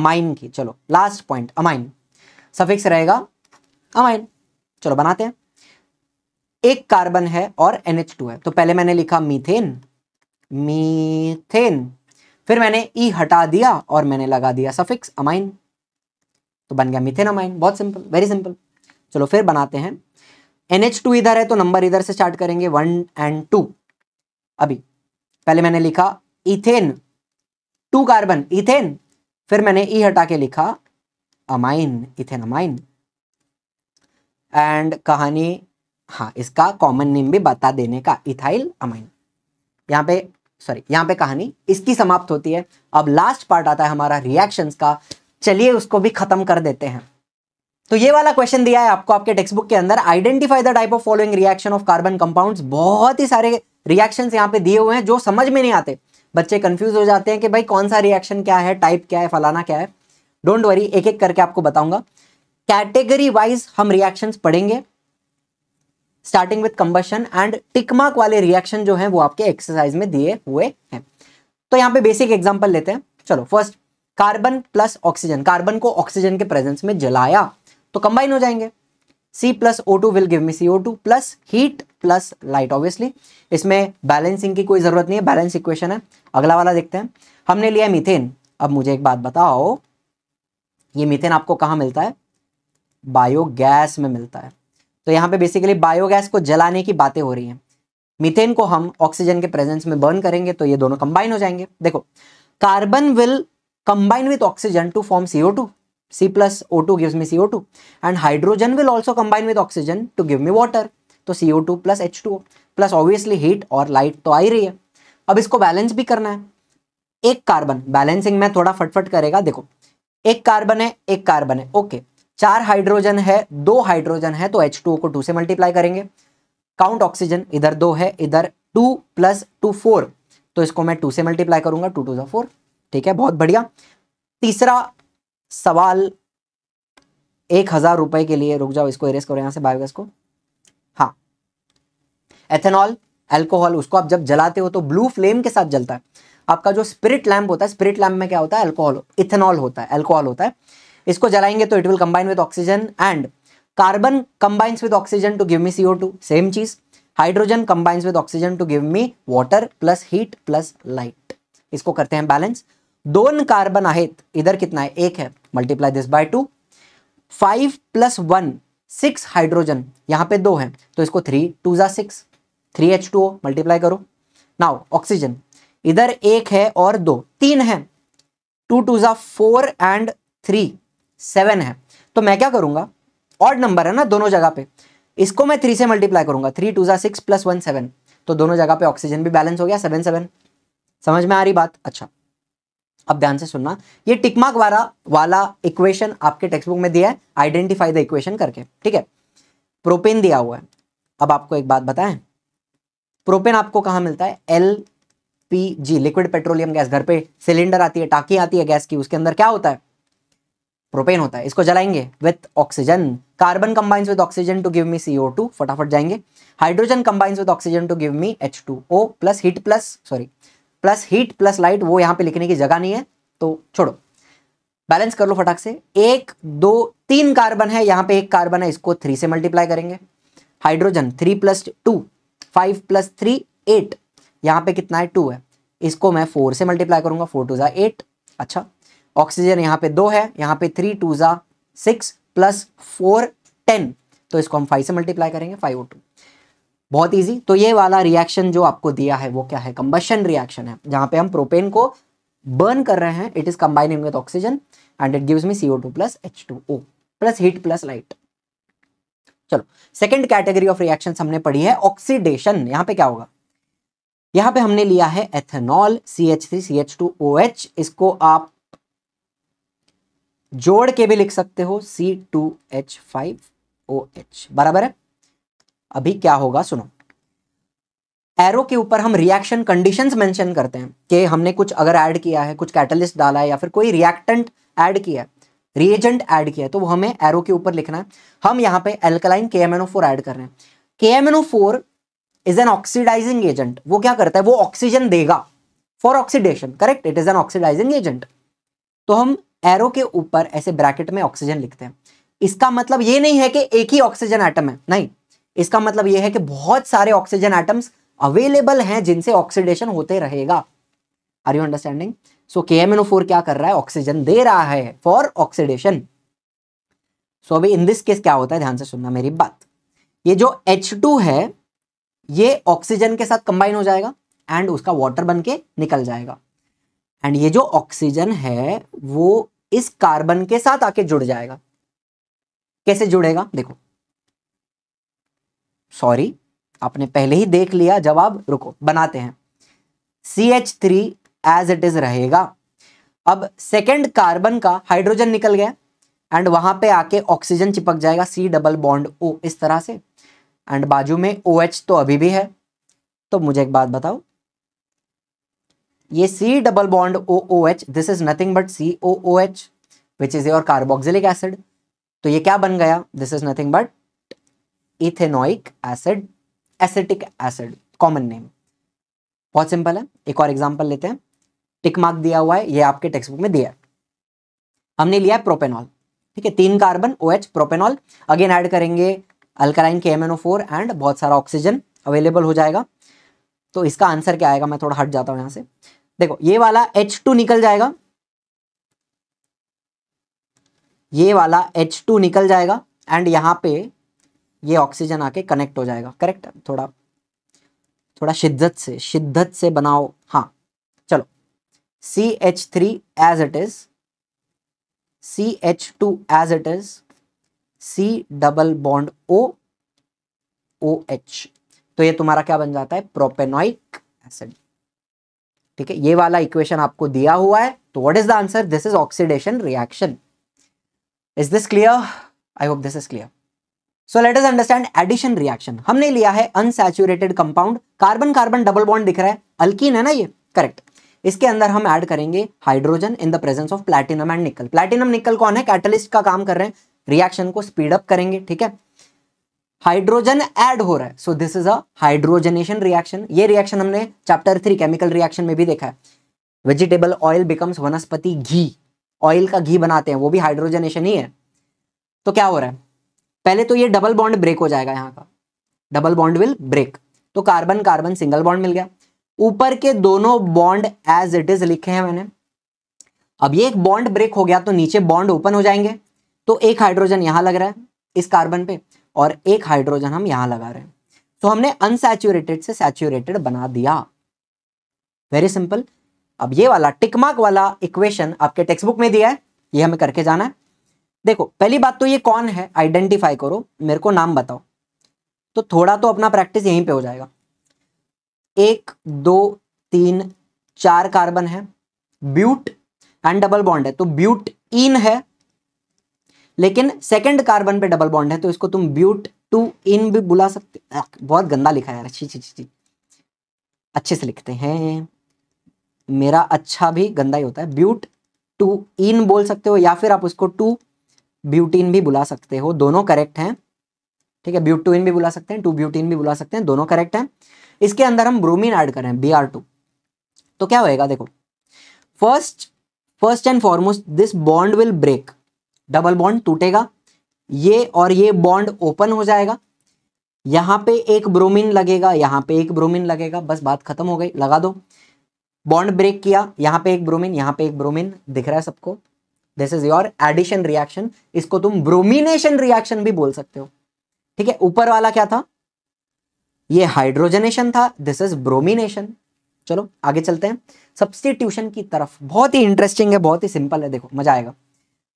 अमाइन की चलो लास्ट पॉइंट अमाइन सफिक्स रहेगा अमाइन चलो बनाते हैं एक कार्बन है और NH2 है तो पहले मैंने लिखा मीथेन मीथेन फिर मैंने ई e हटा दिया और मैंने लगा दिया सफिक्स अमाइन तो बन गया मीथेन अमाइन बहुत सिंपल वेरी सिंपल चलो फिर बनाते हैं NH2 इधर है तो नंबर इधर से स्टार्ट करेंगे वन एंड टू अभी पहले मैंने लिखा इथेन टू कार्बन इथेन फिर मैंने ई e हटा के लिखा अमाइन इथेन अमाइन एंड कहानी हाँ इसका कॉमन नेम भी बता देने का इथाइल अमाइन यहाँ पे सॉरी यहाँ पे कहानी इसकी समाप्त होती है अब लास्ट पार्ट आता है हमारा रिएक्शंस का चलिए उसको भी खत्म कर देते हैं तो ये वाला क्वेश्चन दिया है आपको आपके टेक्स्ट बुक के अंदर identify the type of following reaction of carbon compounds बहुत ही सारे रिएक्शंस यहाँ पे दिए हुए हैं जो समझ में नहीं आते बच्चे कंफ्यूज हो जाते हैं कि भाई कौन सा रिएक्शन क्या है टाइप क्या है फलाना क्या है डोंट वरी एक एक करके आपको बताऊंगा कैटेगरी वाइज हम रिएक्शन पढ़ेंगे starting with combustion and tick mark वाले रिएक्शन जो है वो आपके एक्सरसाइज में दिए हुए हैं तो यहाँ पे बेसिक एग्जाम्पल लेते हैं चलो first carbon plus oxygen carbon को ऑक्सीजन के प्रेजेंस में जलाया तो कंबाइन हो जाएंगे C plus O two will give me C O two plus heat plus light obviously इसमें बैलेंसिंग की कोई ज़रूरत नहीं है बैलेंस इक्वेशन है अगला वाला देखते हैं हमने लिया मीथेन अब मुझे एक बात बताओ ये मीथेन आपको कहाँ मिलता है बायोगैस में मिलता है तो यहाँ पे बेसिकली बायोगैस को जलाने की बातें हो रही हैं मीथेन को हम ऑक्सीजन के प्रेजेंस में बर्न करेंगे तो ये दोनों कंबाइन हो जाएंगे देखो carbon will combine with oxygen to form CO two C plus O two gives me CO two and hydrogen will also combine with oxygen to give me water तो CO two plus H two plus obviously heat और light तो आ ही रही है अब इसको balance भी करना है एक कार्बन बैलेंसिंग में थोड़ा फटफट करेगा देखो एक कार्बन है एक कार्बन है ओके चार हाइड्रोजन है दो हाइड्रोजन है तो एच टू को टू से मल्टीप्लाई करेंगे काउंट ऑक्सीजन इधर दो है इधर टू प्लस टू फोर तो इसको मैं टू से मल्टीप्लाई करूंगा टू टू जो फोर ठीक है बहुत बढ़िया तीसरा सवाल एक हजार रुपए के लिए रुक जाओ इसको इरेस करो यहां से बायोगैस को हाँ एथेनॉल एल्कोहल उसको आप जब जलाते हो तो ब्लू फ्लेम के साथ जलता है आपका जो स्पिरिट लैम्प होता है स्पिरिट लैम्प में क्या होता है एल्कोहल इथेनॉल होता है एल्कोहल होता है इसको जलाएंगे तो it will combine with oxygen and carbon combines with oxygen to give me CO two same चीज hydrogen combines with oxygen to give me water plus heat plus light इसको करते हैं बैलेंस दोन कार्बन आहेत इधर कितना है एक है multiply this by two five plus one six hydrogen यहां पे दो है तो इसको थ्री टू जा six three H two multiply करो नाउ ऑक्सीजन इधर एक है और दो तीन है टू टू जा फोर एंड थ्री सेवन है तो मैं क्या करूंगा ऑड नंबर है ना दोनों जगह पे इसको मैं थ्री से मल्टीप्लाई करूंगा थ्री टू ज़ा सिक्स प्लस वन सेवन तो दोनों जगह पे ऑक्सीजन भी बैलेंस हो गया सेवन सेवन समझ में आ रही बात अच्छा अब ध्यान से सुनना ये टिकमार्क वाला वाला इक्वेशन आपके टेक्स्ट बुक में दिया है आइडेंटिफाई द इक्वेशन करके ठीक है प्रोपेन दिया हुआ है अब आपको एक बात बताएं प्रोपेन आपको कहाँ मिलता है L P G liquid petroleum gas घर पे सिलेंडर आती है टाकी आती है गैस की उसके अंदर क्या होता है प्रोपेन होता है इसको जलाएंगे with oxygen carbon combines with oxygen to give me CO two फटाफट जाएंगे hydrogen combines with oxygen to give me H two O plus heat plus sorry plus heat plus light वो यहाँ पे लिखने की जगह नहीं है तो छोड़ो बैलेंस कर लो फटाक से एक दो तीन कार्बन है यहाँ पे एक कार्बन है इसको थ्री से मल्टीप्लाई करेंगे hydrogen three plus two five plus three eight यहाँ पे कितना है टू है इसको मैं फोर से मल्टीप्लाई करूंगा फोर टू जै एट अच्छा ऑक्सीजन यहाँ पे दो है यहाँ पे थ्री टू ज़ा सिक्स प्लस फोर टेन तो इसको हम फाइव से मल्टीप्लाई करेंगे फाइव ओ टू बहुत इजी तो ये वाला रिएक्शन जो आपको दिया है वो क्या है कंबशन रिएक्शन है जहाँ पे हम प्रोपेन को बर्न कर रहे हैं it is combining with oxygen and it gives me C O two plus H two O plus heat plus light चलो सेकेंड कैटेगरी ऑफ रिएक्शन हमने पढ़ी है ऑक्सीडेशन यहाँ पे क्या होगा यहाँ पे हमने लिया है ethanol C H three C H two O H इसको आप जोड़ के भी लिख सकते हो C two H five O H बराबर है अभी क्या होगा सुनो एरो के ऊपर हम रिएक्शन कंडीशंस मेंशन करते हैं कि हमने कुछ अगर ऐड किया है कुछ कैटलिस्ट डाला है या फिर कोई रिएक्टेंट ऐड किया है रिएजेंट ऐड किया है तो वो हमें एरो के ऊपर लिखना है हम यहाँ पे alkaline K M N O four add कर रहे हैं K M N O four is an oxidising agent वो क्या करता है वो ऑक्सीजन देगा for oxidation correct it is an oxidising agent तो हम एरो के ऊपर ऐसे ब्रैकेट में ऑक्सीजन लिखते हैं इसका मतलब ये नहीं है कि एक ही ऑक्सीजन आइटम है नहीं इसका मतलब ये है कि बहुत सारे ऑक्सीजन आइटम्स अवेलेबल हैं जिनसे ऑक्सीडेशन होते रहेगा आर यू अंडरस्टैंडिंग सो के एम क्या कर रहा है ऑक्सीजन दे रहा है फॉर ऑक्सीडेशन सो अभी इन दिस केस क्या होता है ध्यान से सुनना मेरी बात ये जो एच है ये ऑक्सीजन के साथ कंबाइन हो जाएगा एंड उसका वाटर बन के निकल जाएगा एंड ये जो ऑक्सीजन है वो इस कार्बन के साथ आके जुड़ जाएगा कैसे जुड़ेगा देखो सॉरी आपने पहले ही देख लिया जवाब रुको बनाते हैं C H three as it is रहेगा अब सेकेंड कार्बन का हाइड्रोजन निकल गया एंड वहां पे आके ऑक्सीजन चिपक जाएगा सी डबल बॉन्ड ओ इस तरह से एंड बाजू में ओ OH एच तो अभी भी है तो मुझे एक बात बताओ ये C double bond O O H this is nothing but C O O H which is your carboxylic acid तो ये क्या बन गया this is nothing but ethanoic acid acetic acid common name बहुत सिंपल है एक और एग्जाम्पल लेते हैं टिक मार्क दिया हुआ है ये आपके टेक्स्ट बुक में दिया है हमने लिया है प्रोपेनॉल ठीक है तीन carbon O H propanol again add करेंगे अल्कलाइन के एम एंड बहुत सारा ऑक्सीजन अवेलेबल हो जाएगा तो इसका आंसर क्या आएगा मैं थोड़ा हट जाता हूँ यहाँ से देखो ये वाला एच टू निकल जाएगा ये वाला एच टू निकल जाएगा एंड यहां पे ये ऑक्सीजन आके कनेक्ट हो जाएगा करेक्ट थोड़ा थोड़ा शिद्दत से शिद्दत से बनाओ हाँ चलो C H three as it is C H two as it is C double bond O O H तो ये तुम्हारा क्या बन जाता है प्रोपेनोइक एसिड ठीक है ये वाला इक्वेशन आपको दिया हुआ है तो what is the answer this is oxidation reaction is this clear I hope this is clear so let is understand addition reaction हमने लिया है unsaturated compound carbon carbon double bond दिख रहा है अल्किन है ना ये करेक्ट इसके अंदर हम ऐड करेंगे hydrogen in the presence of platinum and nickel platinum nickel कौन है कैटलिस्ट का काम कर रहे हैं रिएक्शन को स्पीड अप करेंगे ठीक है हाइड्रोजन ऐड हो रहा है so this is a hydrogenation reaction ये रिएक्शन हमने चैप्टर थ्री केमिकल रिएक्शन में भी देखा है वेजिटेबल ऑयल बिकम्स वनस्पति घी ऑयल का घी बनाते हैं वो भी हाइड्रोजनेशन ही है तो क्या हो रहा है पहले तो ये डबल बॉन्ड ब्रेक हो जाएगा यहाँ का डबल बॉन्ड विल ब्रेक तो कार्बन कार्बन सिंगल बॉन्ड मिल गया ऊपर के दोनों बॉन्ड एज इट इज लिखे हैं मैंने अब ये एक बॉन्ड ब्रेक हो गया तो नीचे बॉन्ड ओपन हो जाएंगे तो एक हाइड्रोजन यहां लग रहा है इस कार्बन पे और एक हाइड्रोजन हम यहां लगा रहे हैं तो so, हमने अनसेचुरेटेड से सैचुरेटेड बना दिया वेरी सिंपल अब ये वाला टिकमार्क वाला इक्वेशन आपके टेक्स्ट बुक में दिया है ये हमें करके जाना है देखो पहली बात तो ये कौन है आइडेंटिफाई करो मेरे को नाम बताओ तो थोड़ा तो अपना प्रैक्टिस यहीं पे हो जाएगा एक दो तीन चार कार्बन है ब्यूट एंड डबल बॉन्ड है तो ब्यूट इन है लेकिन सेकंड कार्बन पे डबल बॉन्ड है तो इसको तुम ब्यूट टू इन भी बुला सकते बहुत गंदा लिखा यार अच्छी अच्छी अच्छी अच्छे से लिखते हैं मेरा अच्छा भी गंदा ही होता है ब्यूट टू इन बोल सकते हो या फिर आप उसको टू ब्यूटीन भी बुला सकते हो दोनों करेक्ट हैं ठीक है ब्यूट टू इन भी बुला सकते हैं टू ब्यूटीन भी बुला सकते हैं दोनों करेक्ट हैं इसके अंदर हम ब्रोमीन ऐड करें बी आर टू तो क्या होएगा देखो first first and foremost this bond will break double bond टूटेगा ये और ये बॉन्ड ओपन हो जाएगा यहाँ पे एक ब्रोमीन लगेगा यहाँ पे एक ब्रोमीन लगेगा बस बात खत्म हो गई लगा दो बॉन्ड ब्रेक किया यहाँ पे एक ब्रोमीन यहाँ पे एक ब्रोमीन दिख रहा है सबको this is your addition reaction इसको तुम ब्रोमिनेशन रिएक्शन भी बोल सकते हो ठीक है ऊपर वाला क्या था ये हाइड्रोजनेशन था दिस इज ब्रोमिनेशन चलो आगे चलते हैं सब्सटीट्यूशन की तरफ बहुत ही इंटरेस्टिंग है बहुत ही सिंपल है देखो मजा आएगा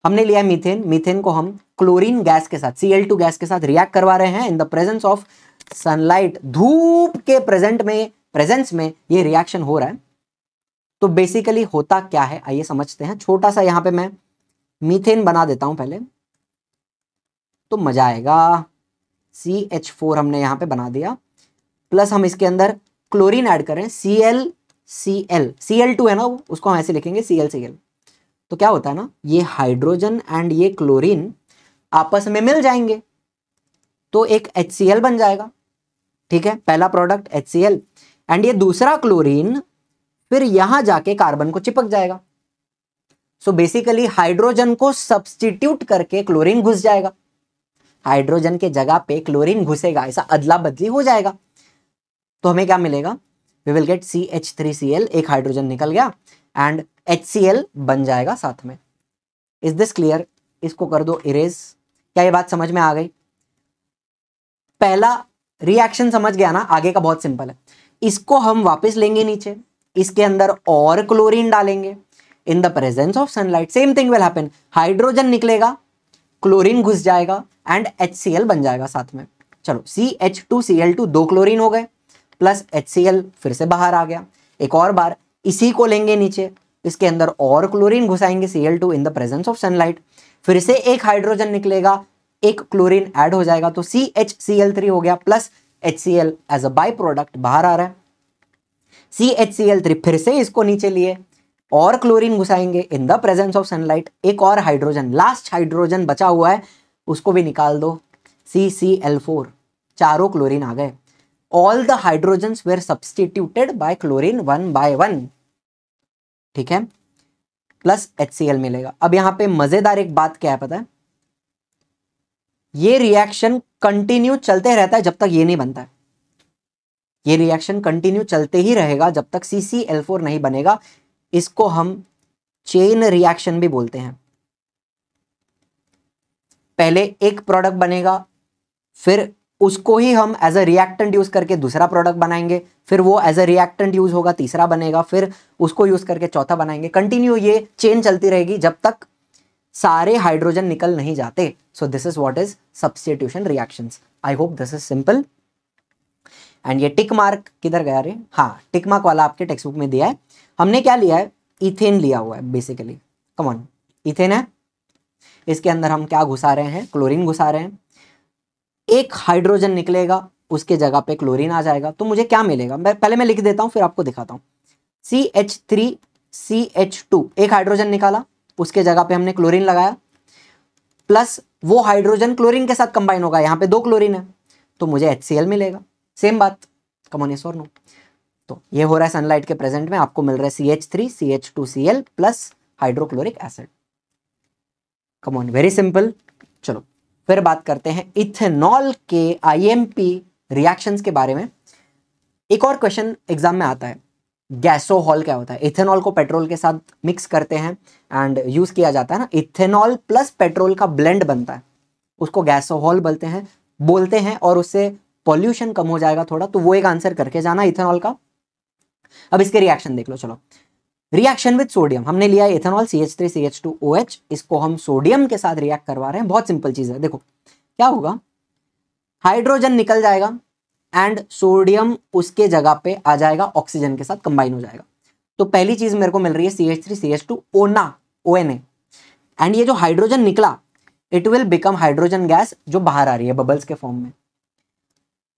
हमने लिया मीथेन मीथेन को हम क्लोरीन गैस के साथ Cl2 गैस के साथ रिएक्ट करवा रहे हैं in the presence of sunlight धूप के प्रेजेंट में प्रेजेंस में ये रिएक्शन हो रहा है तो बेसिकली होता क्या है आइए समझते हैं छोटा सा यहां पे मैं मीथेन बना देता हूं पहले तो मजा आएगा सी एच फोर हमने यहां पे बना दिया प्लस हम इसके अंदर क्लोरीन ऐड करें C L C L C L two है ना उसको हम ऐसे लिखेंगे सी एल सी एल तो क्या होता है ना ये हाइड्रोजन एंड ये क्लोरीन आपस में मिल जाएंगे तो एक एच बन जाएगा ठीक है पहला प्रोडक्ट एच एंड ये दूसरा क्लोरीन फिर यहां जाके कार्बन को चिपक जाएगा सो बेसिकली हाइड्रोजन को सब्सटीट्यूट करके क्लोरीन घुस जाएगा हाइड्रोजन के जगह पे क्लोरीन घुसेगा ऐसा अदला बदली हो जाएगा तो हमें क्या मिलेगा we will get C H three C L एक हाइड्रोजन निकल गया एंड एच बन जाएगा साथ में इज दिस क्लियर इसको कर दो इरेज क्या ये बात समझ में आ गई पहला रिएक्शन समझ गया ना आगे का बहुत सिंपल है इसको हम वापस लेंगे नीचे इसके अंदर और क्लोरीन डालेंगे in the presence of sunlight same thing will happen hydrogen निकलेगा क्लोरीन घुस जाएगा एंड एच बन जाएगा साथ में चलो C H two C L two दो क्लोरीन हो गए प्लस एच सी एल फिर से बाहर आ गया एक और बार इसी को लेंगे नीचे इसके अंदर और क्लोरीन घुसाएंगे Cl2 two in the presence of sunlight फिर से एक हाइड्रोजन निकलेगा एक क्लोरीन ऐड हो जाएगा तो C H C L three हो गया plus H C L as a by product बाहर आ रहा है C H C L three फिर से इसको नीचे लिए और क्लोरीन घुसाएंगे in the presence of sunlight एक और हाइड्रोजन लास्ट हाइड्रोजन बचा हुआ है उसको भी निकाल दो सी सी एल फोर चारों क्लोरीन आ गए all the hydrogen where substituted bye chlorine one by one ठीक है प्लस एच मिलेगा अब यहां पे मजेदार एक बात क्या है पता है ये रिएक्शन कंटिन्यू चलते रहता है जब तक ये नहीं बनता है ये रिएक्शन कंटिन्यू चलते ही रहेगा जब तक सी सी एल फोर नहीं बनेगा इसको हम चेन रिएक्शन भी बोलते हैं पहले एक प्रोडक्ट बनेगा फिर उसको ही हम एज अ रिएक्टेंट यूज़ करके दूसरा प्रोडक्ट बनाएंगे फिर वो एज अ रिएक्टेंट यूज़ होगा तीसरा बनेगा फिर उसको यूज़ करके चौथा बनाएंगे कंटिन्यू ये चेन चलती रहेगी जब तक सारे हाइड्रोजन निकल नहीं जाते so this is what is substitution reaction I hope this is simple and ये टिक मार्क किधर गया रे हाँ टिक मार्क वाला आपके टेक्स्ट बुक में दिया है हमने क्या लिया है इथेन लिया हुआ है बेसिकली कमॉन इथेन है इसके अंदर हम क्या घुसा रहे हैं क्लोरीन घुसा रहे हैं एक हाइड्रोजन निकलेगा उसके जगह पे क्लोरीन आ जाएगा तो मुझे क्या मिलेगा मैं पहले मैं लिख देता हूं फिर आपको दिखाता हूं C H three C H two एक हाइड्रोजन निकाला उसके जगह पे हमने क्लोरीन लगाया प्लस वो हाइड्रोजन क्लोरीन के साथ कंबाइन होगा यहां पे दो क्लोरीन है तो मुझे एच मिलेगा सेम बात कमोन और नो तो ये हो रहा है सनलाइट के प्रेजेंट में आपको मिल रहा है C H three C H two C L plus hydrochloric acid come on very simple चलो फिर बात करते हैं इथेनॉल के आईएमपी रिएक्शंस के बारे में एक और क्वेश्चन एग्जाम में आता है गैसोहॉल क्या होता है इथेनॉल को पेट्रोल के साथ मिक्स करते हैं एंड यूज़ किया जाता है ना इथेनॉल प्लस पेट्रोल का ब्लेंड बनता है उसको गैसोहॉल बोलते हैं बोलते हैं और उससे पॉल्यूशन कम हो जाएगा थोड़ा तो वो एक आंसर करके जाना इथेनॉल का अब इसके रिएक्शन देख लो चलो रिएक्शन विद सोडियम हमने लिया ethanol C H three C H two O H इसको हम सोडियम के साथ रिएक्ट करवा रहे हैं बहुत सिंपल चीज है देखो क्या होगा हाइड्रोजन निकल जाएगा एंड सोडियम उसके जगह पे आ जाएगा ऑक्सीजन के साथ कंबाइन हो जाएगा तो पहली चीज मेरे को मिल रही है C H three C H two ओना ओ एन ए एंड ये जो हाइड्रोजन निकला it will become hydrogen gas जो बाहर आ रही है बबल्स के फॉर्म में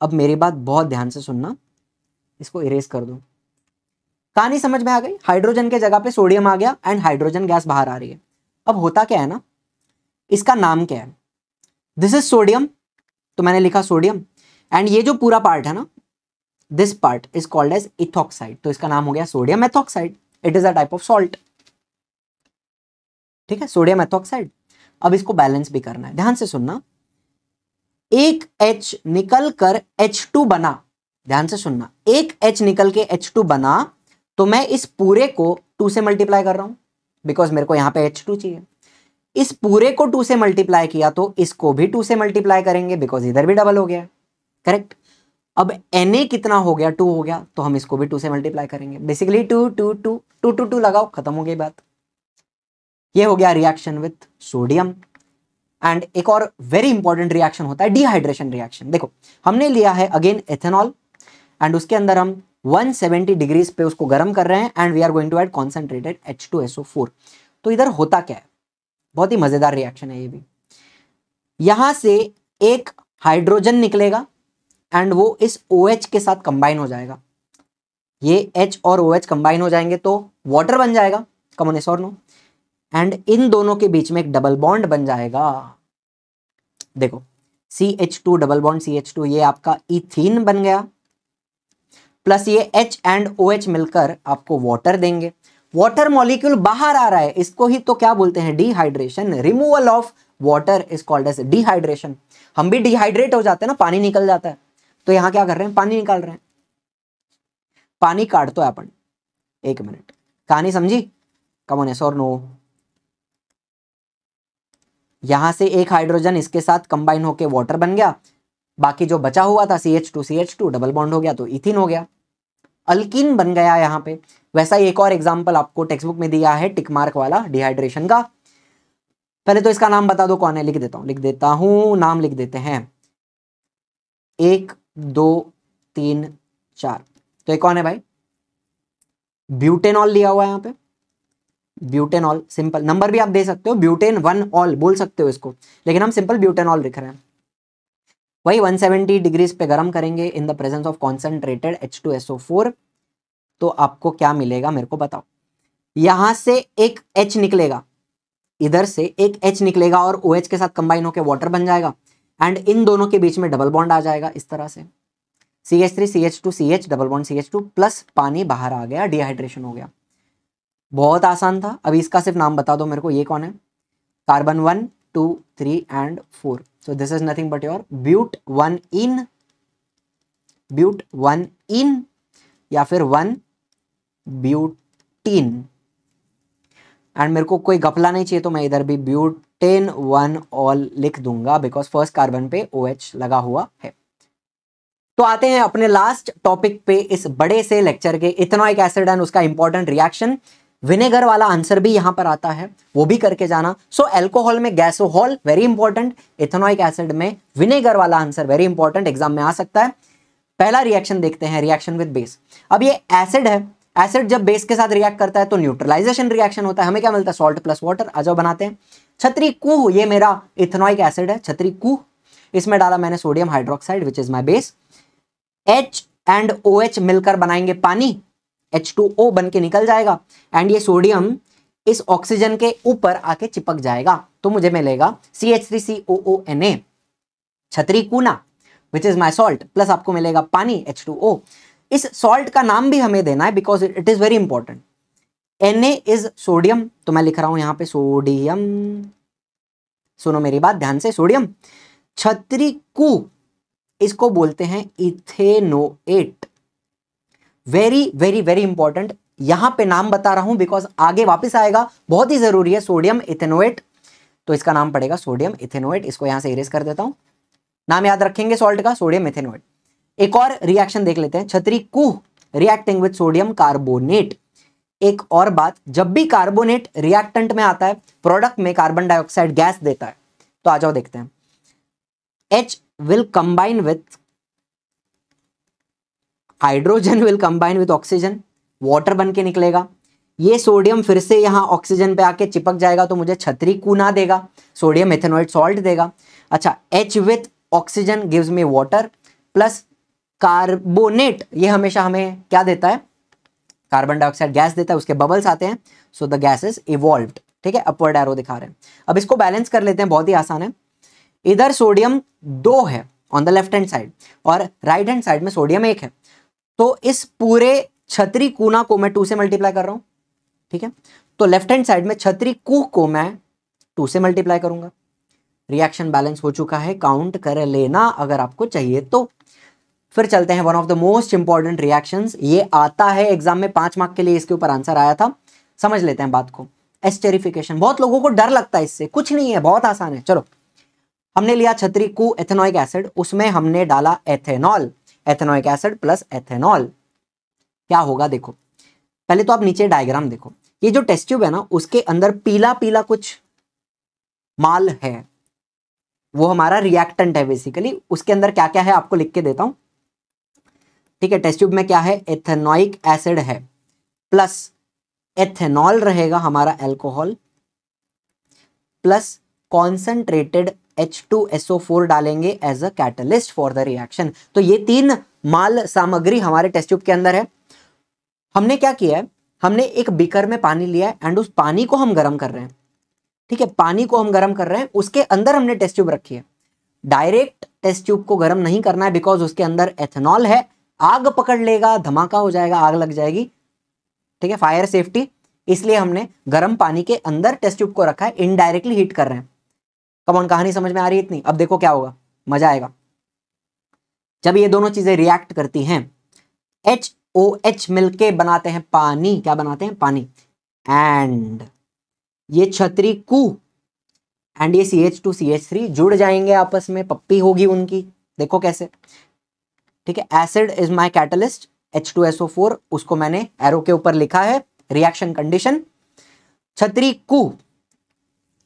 अब मेरी बात बहुत ध्यान से सुनना इसको इरेज कर दो कहानी समझ में आ गई हाइड्रोजन के जगह पे सोडियम आ गया एंड हाइड्रोजन गैस बाहर आ रही है अब होता क्या है ना इसका नाम क्या है दिस इज सोडियम तो मैंने लिखा सोडियम एंड ये जो पूरा पार्ट है ना this part is called as ethoxide तो इसका नाम हो गया sodium ethoxide it is a type of salt ठीक है सोडियम एथॉक्साइड अब इसको बैलेंस भी करना है ध्यान से सुनना एक H निकल कर H2 बना ध्यान से सुनना एक H निकल के H2 बना तो मैं इस पूरे को टू से मल्टीप्लाई कर रहा हूं बिकॉज मेरे को यहां पे एच टू चाहिए इस पूरे को टू से मल्टीप्लाई किया तो इसको भी टू से मल्टीप्लाई करेंगे बिकॉज इधर भी डबल हो गया करेक्ट अब एन ए कितना हो गया टू हो गया तो हम इसको भी टू से मल्टीप्लाई करेंगे basically two two two two two two लगाओ खत्म हो गई बात ये हो गया रिएक्शन विथ सोडियम एंड एक और वेरी इंपॉर्टेंट रिएक्शन होता है डिहाइड्रेशन रिएक्शन देखो हमने लिया है अगेन एथेनॉल एंड उसके अंदर हम 170 डिग्रीज पे उसको गर्म कर रहे हैं and we are going to add concentrated H two S O four तो इधर होता क्या है बहुत ही मजेदार रिएक्शन है ये भी यहां से एक हाइड्रोजन निकलेगा एंड वो इस ओ OH के साथ कंबाइन हो जाएगा ये एच और ओ एच कंबाइन हो जाएंगे तो वाटर बन जाएगा कमोन और नो एंड इन दोनों के बीच में एक डबल बॉन्ड बन जाएगा देखो C H two double bond C H two ये आपका इथीन बन गया प्लस ये एच एंड ओ एच मिलकर आपको वाटर देंगे वाटर मॉलिक्यूल बाहर आ रहा है इसको ही तो क्या बोलते हैं dehydration removal of water is called as dehydration हम भी डिहाइड्रेट हो जाते हैं ना पानी निकल जाता है तो यहां क्या कर रहे हैं पानी निकाल रहे हैं पानी तो है अपन एक मिनट कहानी समझी कमोन एस और नो यहां से एक हाइड्रोजन इसके साथ कंबाइन होकर वाटर बन गया बाकी जो बचा हुआ था C H two C H two double bond हो गया तो इथिन हो गया अल्किन बन गया यहाँ पे वैसा ही एक और एग्जाम्पल आपको टेक्स्ट बुक में दिया है टिकमार्क वाला डिहाइड्रेशन का पहले तो इसका नाम बता दो कौन है लिख देता हूं लिख देता हूं नाम लिख देते हैं एक दो तीन चार तो ये कौन है भाई ब्यूटेनॉल लिया हुआ है यहाँ पे ब्यूटेनॉल सिंपल नंबर भी आप दे सकते हो ब्यूटेन वन ऑल बोल सकते हो इसको लेकिन हम सिंपल ब्यूटेनॉल लिख रहे हैं वही 170 डिग्रीज पे गर्म करेंगे in the presence of concentrated H two four तो आपको क्या मिलेगा मेरे को बताओ यहां से एक एच निकलेगा इधर से एक एच निकलेगा और ओ OH के साथ कंबाइन होकर वाटर बन जाएगा एंड इन दोनों के बीच में डबल बॉन्ड आ जाएगा इस तरह से C H three C H two C H double bond C H two plus पानी बाहर आ गया डिहाइड्रेशन हो गया बहुत आसान था अभी इसका सिर्फ नाम बता दो मेरे को ये कौन है carbon one two three and four So this is nothing but your butte 1 in, butte 1 in या फिर वन ब्यूटीन एंड मेरे को कोई गपला नहीं चाहिए तो मैं इधर भी ब्यूटेन वन ऑल लिख दूंगा बिकॉज फर्स्ट कार्बन पे ओ OH लगा हुआ है तो आते हैं अपने लास्ट टॉपिक पे इस बड़े से लेक्चर के इथेनॉइक एसिड एंड उसका इंपॉर्टेंट रिएक्शन विनेगर वाला आंसर भी यहां पर आता है वो भी करके जाना सो so, एल्कोहल में gasohol very important ethanoic acid में विनेगर वाला आंसर वेरी इंपॉर्टेंट एग्जाम में आ सकता है पहला रिएक्शन देखते हैं रिएक्शन विद बेस अब ये एसिड है एसिड जब बेस के साथ रिएक्ट करता है तो न्यूट्रलाइजेशन रिएक्शन होता है हमें क्या मिलता है सॉल्ट प्लस वाटर आ जाओ बनाते हैं छतरी कुह ये मेरा इथेनोइक एसिड है छतरी कुह इसमें डाला मैंने sodium hydroxide which is my base H and O OH मिलकर बनाएंगे पानी एच टू ओ बन के निकल जाएगा एंड ये सोडियम इस ऑक्सीजन के ऊपर आके चिपक जाएगा तो मुझे मिलेगा C H three C O O N A छतरी कूना which is my salt plus आपको मिलेगा पानी एच टू ओ इस सॉल्ट का नाम भी हमें देना है because it is very important N A is sodium तो मैं लिख रहा हूं यहां पे सोडियम सुनो मेरी बात ध्यान से सोडियम छतरी कू इसको बोलते हैं ethanoate very very very important यहां पे नाम बता रहा हूं बिकॉज आगे वापस आएगा बहुत ही जरूरी है सोडियम इथेनोएट तो इसका नाम पड़ेगा सोडियम इथेनोएट इसको यहां से इरेज कर देता हूं नाम याद रखेंगे सॉल्ट का सोडियम इथेनोएट एक और रिएक्शन देख लेते हैं छतरी कुह रिएक्टिंग विद सोडियम कार्बोनेट एक और बात जब भी कार्बोनेट रिएक्टेंट में आता है प्रोडक्ट में कार्बन डाइऑक्साइड गैस देता है तो आ जाओ देखते हैं H will combine with hydrogen will combine with oxygen water बन के निकलेगा ये सोडियम फिर से यहाँ ऑक्सीजन पे आके चिपक जाएगा तो मुझे छतरी कूना देगा सोडियम एथेनोइड सॉल्ट देगा अच्छा H with oxygen gives me water plus carbonate ये हमेशा हमें क्या देता है कार्बन डाइऑक्साइड गैस देता है उसके बबल्स आते हैं so the gas is evolve ठीक है अपवर्ड एरो दिखा रहे हैं अब इसको बैलेंस कर लेते हैं बहुत ही आसान है इधर सोडियम दो है on the left hand side और राइट हैंड साइड में सोडियम एक है तो इस पूरे छतरी कूना को मैं टू से मल्टीप्लाई कर रहा हूं ठीक है तो लेफ्ट हैंड साइड में छतरी कू को मैं टू से मल्टीप्लाई करूंगा रिएक्शन बैलेंस हो चुका है काउंट कर लेना अगर आपको चाहिए तो फिर चलते हैं one of the most important reactions ये आता है एग्जाम में पांच मार्क के लिए इसके ऊपर आंसर आया था समझ लेते हैं बात को एस्टेरिफिकेशन बहुत लोगों को डर लगता है इससे कुछ नहीं है बहुत आसान है चलो हमने लिया छतरी कु एथेनॉइक एसिड उसमें हमने डाला ethanol ethanoic acid plus ethanol क्या होगा देखो पहले तो आप नीचे डायग्राम देखो ये जो टेस्ट ट्यूब है ना उसके अंदर पीला पीला कुछ माल है वो हमारा रिएक्टेंट है बेसिकली उसके अंदर क्या क्या है आपको लिख के देता हूं ठीक है टेस्ट ट्यूब में क्या है एथेनोइक एसिड है प्लस एथेनॉल रहेगा हमारा एल्कोहल प्लस कॉन्सेंट्रेटेड H2SO4 डालेंगे as a catalyst for the reaction तो ये तीन माल सामग्री हमारे टेस्ट ट्यूब के अंदर है हमने क्या किया है हमने एक बीकर में पानी लिया है एंड उस पानी को हम गर्म कर रहे हैं ठीक है पानी को हम गर्म कर रहे हैं उसके अंदर हमने टेस्ट ट्यूब रखी है डायरेक्ट टेस्ट ट्यूब को गर्म नहीं करना है बिकॉज उसके अंदर एथेनॉल है आग पकड़ लेगा धमाका हो जाएगा आग लग जाएगी ठीक है फायर सेफ्टी इसलिए हमने गर्म पानी के अंदर टेस्ट ट्यूब को रखा है इनडायरेक्टली हीट कर रहे हैं कमॉन कहानी समझ में आ रही है इतनी अब देखो क्या होगा मजा आएगा जब ये दोनों चीजें रिएक्ट करती हैं एच ओ एच मिलके बनाते हैं पानी क्या बनाते हैं पानी एंड ये छतरी कु एंड ये C H two C H three जुड़ जाएंगे आपस में पप्पी होगी उनकी देखो कैसे ठीक है acid is my catalyst H two S O four उसको मैंने एरो के ऊपर लिखा है रिएक्शन कंडीशन छतरी कु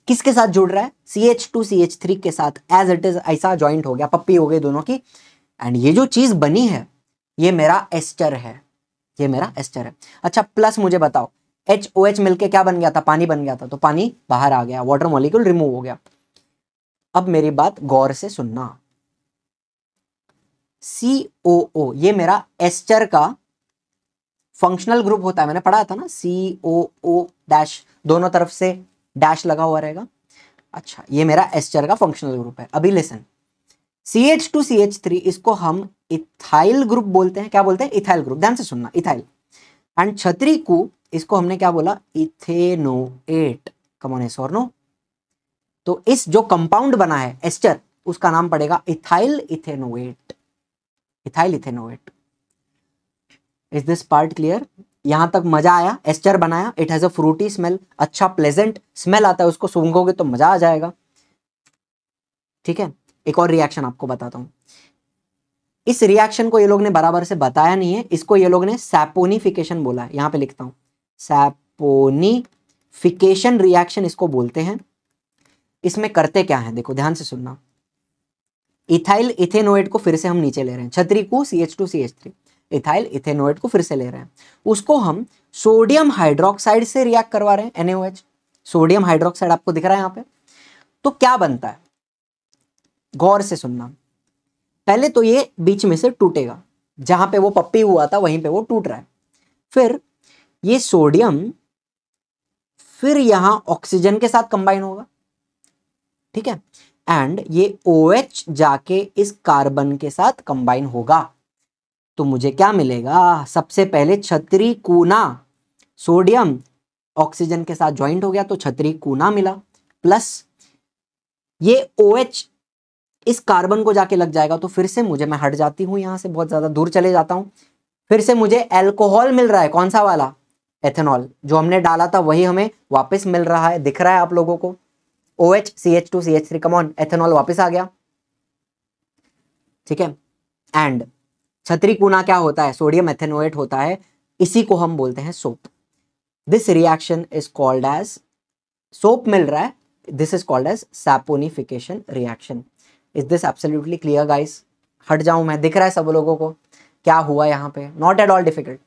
किसके साथ जुड़ रहा है C H two C H three के साथ एज इट इज ऐसा ज्वाइंट हो गया पप्पी हो गई दोनों की एंड ये जो चीज बनी है ये मेरा एस्टर है ये मेरा एस्टर है अच्छा प्लस मुझे बताओ एच ओ एच मिलकर क्या बन गया था पानी बन गया था तो पानी बाहर आ गया वाटर मॉलिक्यूल रिमूव हो गया अब मेरी बात गौर से सुनना सी ओ ओ ये मेरा एस्टर का फंक्शनल ग्रुप होता है मैंने पढ़ा था ना सी ओ ओ डैश दोनों तरफ से डैश लगा हुआ रहेगा अच्छा ये मेरा एस्टर का फंक्शनल ग्रुप है अभी lesson C H two C H three इसको हम इथाइल ग्रुप बोलते हैं क्या बोलते हैं इथाइल ग्रुप ध्यान से सुनना इथाइल एंड छतरी को इसको हमने क्या बोला इथेनोएट कमोन एस तो इस जो कंपाउंड बना है एस्टर उसका नाम पड़ेगा ethyl ethanoate ethyl ethanoate is this part clear यहाँ तक मजा आया एस्टर बनाया it has a fruity smell अच्छा प्लेजेंट स्मेल आता है उसको सूंघोगे तो मजा आ जाएगा ठीक है एक और रिएक्शन आपको बताता हूँ इस रिएक्शन को ये लोग ने बराबर से बताया नहीं है इसको ये लोग ने सैपोनिफिकेशन बोला है यहाँ पे लिखता हूँ सैपोनिफिकेशन रिएक्शन इसको बोलते हैं इसमें करते क्या है देखो ध्यान से सुनना इथाइल इथेनोइड को फिर से हम नीचे ले रहे हैं छतरी को C H two C H three ethyl ethanoate को फिर से ले रहे हैं उसको हम सोडियम हाइड्रोक्साइड से रिएक्ट करवा रहे हैं एनएओएच सोडियम हाइड्रोक्साइड आपको दिख रहा है यहां पे तो क्या बनता है गौर से सुनना पहले तो ये बीच में से टूटेगा जहां पे वो पप्पी हुआ था वहीं पे वो टूट रहा है फिर ये सोडियम फिर यहां ऑक्सीजन के साथ कंबाइन होगा ठीक है एंड ये ओ OH जाके इस कार्बन के साथ कंबाइन होगा तो मुझे क्या मिलेगा सबसे पहले छतरी कूना सोडियम ऑक्सीजन के साथ ज्वाइंट हो गया तो छतरी कूना मिला प्लस ये ओ OH इस कार्बन को जाके लग जाएगा तो फिर से मुझे मैं हट जाती हूं यहां से बहुत ज़्यादा दूर चले जाता हूं फिर से मुझे एल्कोहल मिल रहा है कौन सा वाला एथेनॉल जो हमने डाला था वही हमें वापस मिल रहा है दिख रहा है आप लोगों को O H C H two C H three come on ethanol वापिस आ गया ठीक है एंड छतरी कूना क्या होता है सोडियम एथेनोएट होता है इसी को हम बोलते हैं soap this reaction is called as soap मिल रहा है this is called as saponification reaction is this absolutely clear guys हट जाऊं मैं दिख रहा है सब लोगों को क्या हुआ यहाँ पे not at all difficult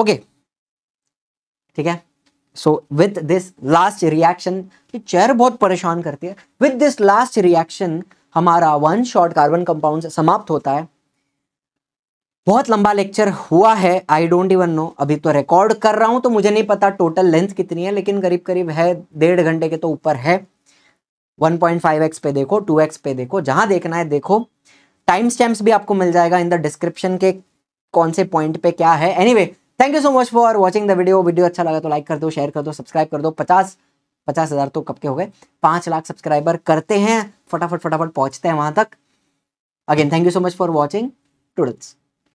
okay ठीक है so with this last reaction chair बहुत परेशान करती है विथ दिस लास्ट रिएक्शन हमारा वन शॉर्ट कार्बन कंपाउंड समाप्त होता है बहुत लंबा लेक्चर हुआ है आई डोंट इवन नो अभी तो रिकॉर्ड कर रहा हूं तो मुझे नहीं पता टोटल लेंथ कितनी है लेकिन करीब करीब है डेढ़ घंटे के तो ऊपर है 1.5x पे देखो 2x पे देखो जहां देखना है देखो टाइम स्टैम्प भी आपको मिल जाएगा इन द डिस्क्रिप्शन के कौन से पॉइंट पे क्या है anyway thank you so much for watching the video video अच्छा लगा तो लाइक कर दो शेयर कर दो सब्सक्राइब कर दो पचास पचास हज़ार तो कब के हो गए पांच लाख सब्सक्राइबर करते हैं फटाफट फटाफट पहुँचते हैं वहां तक again thank you so much for watching toodles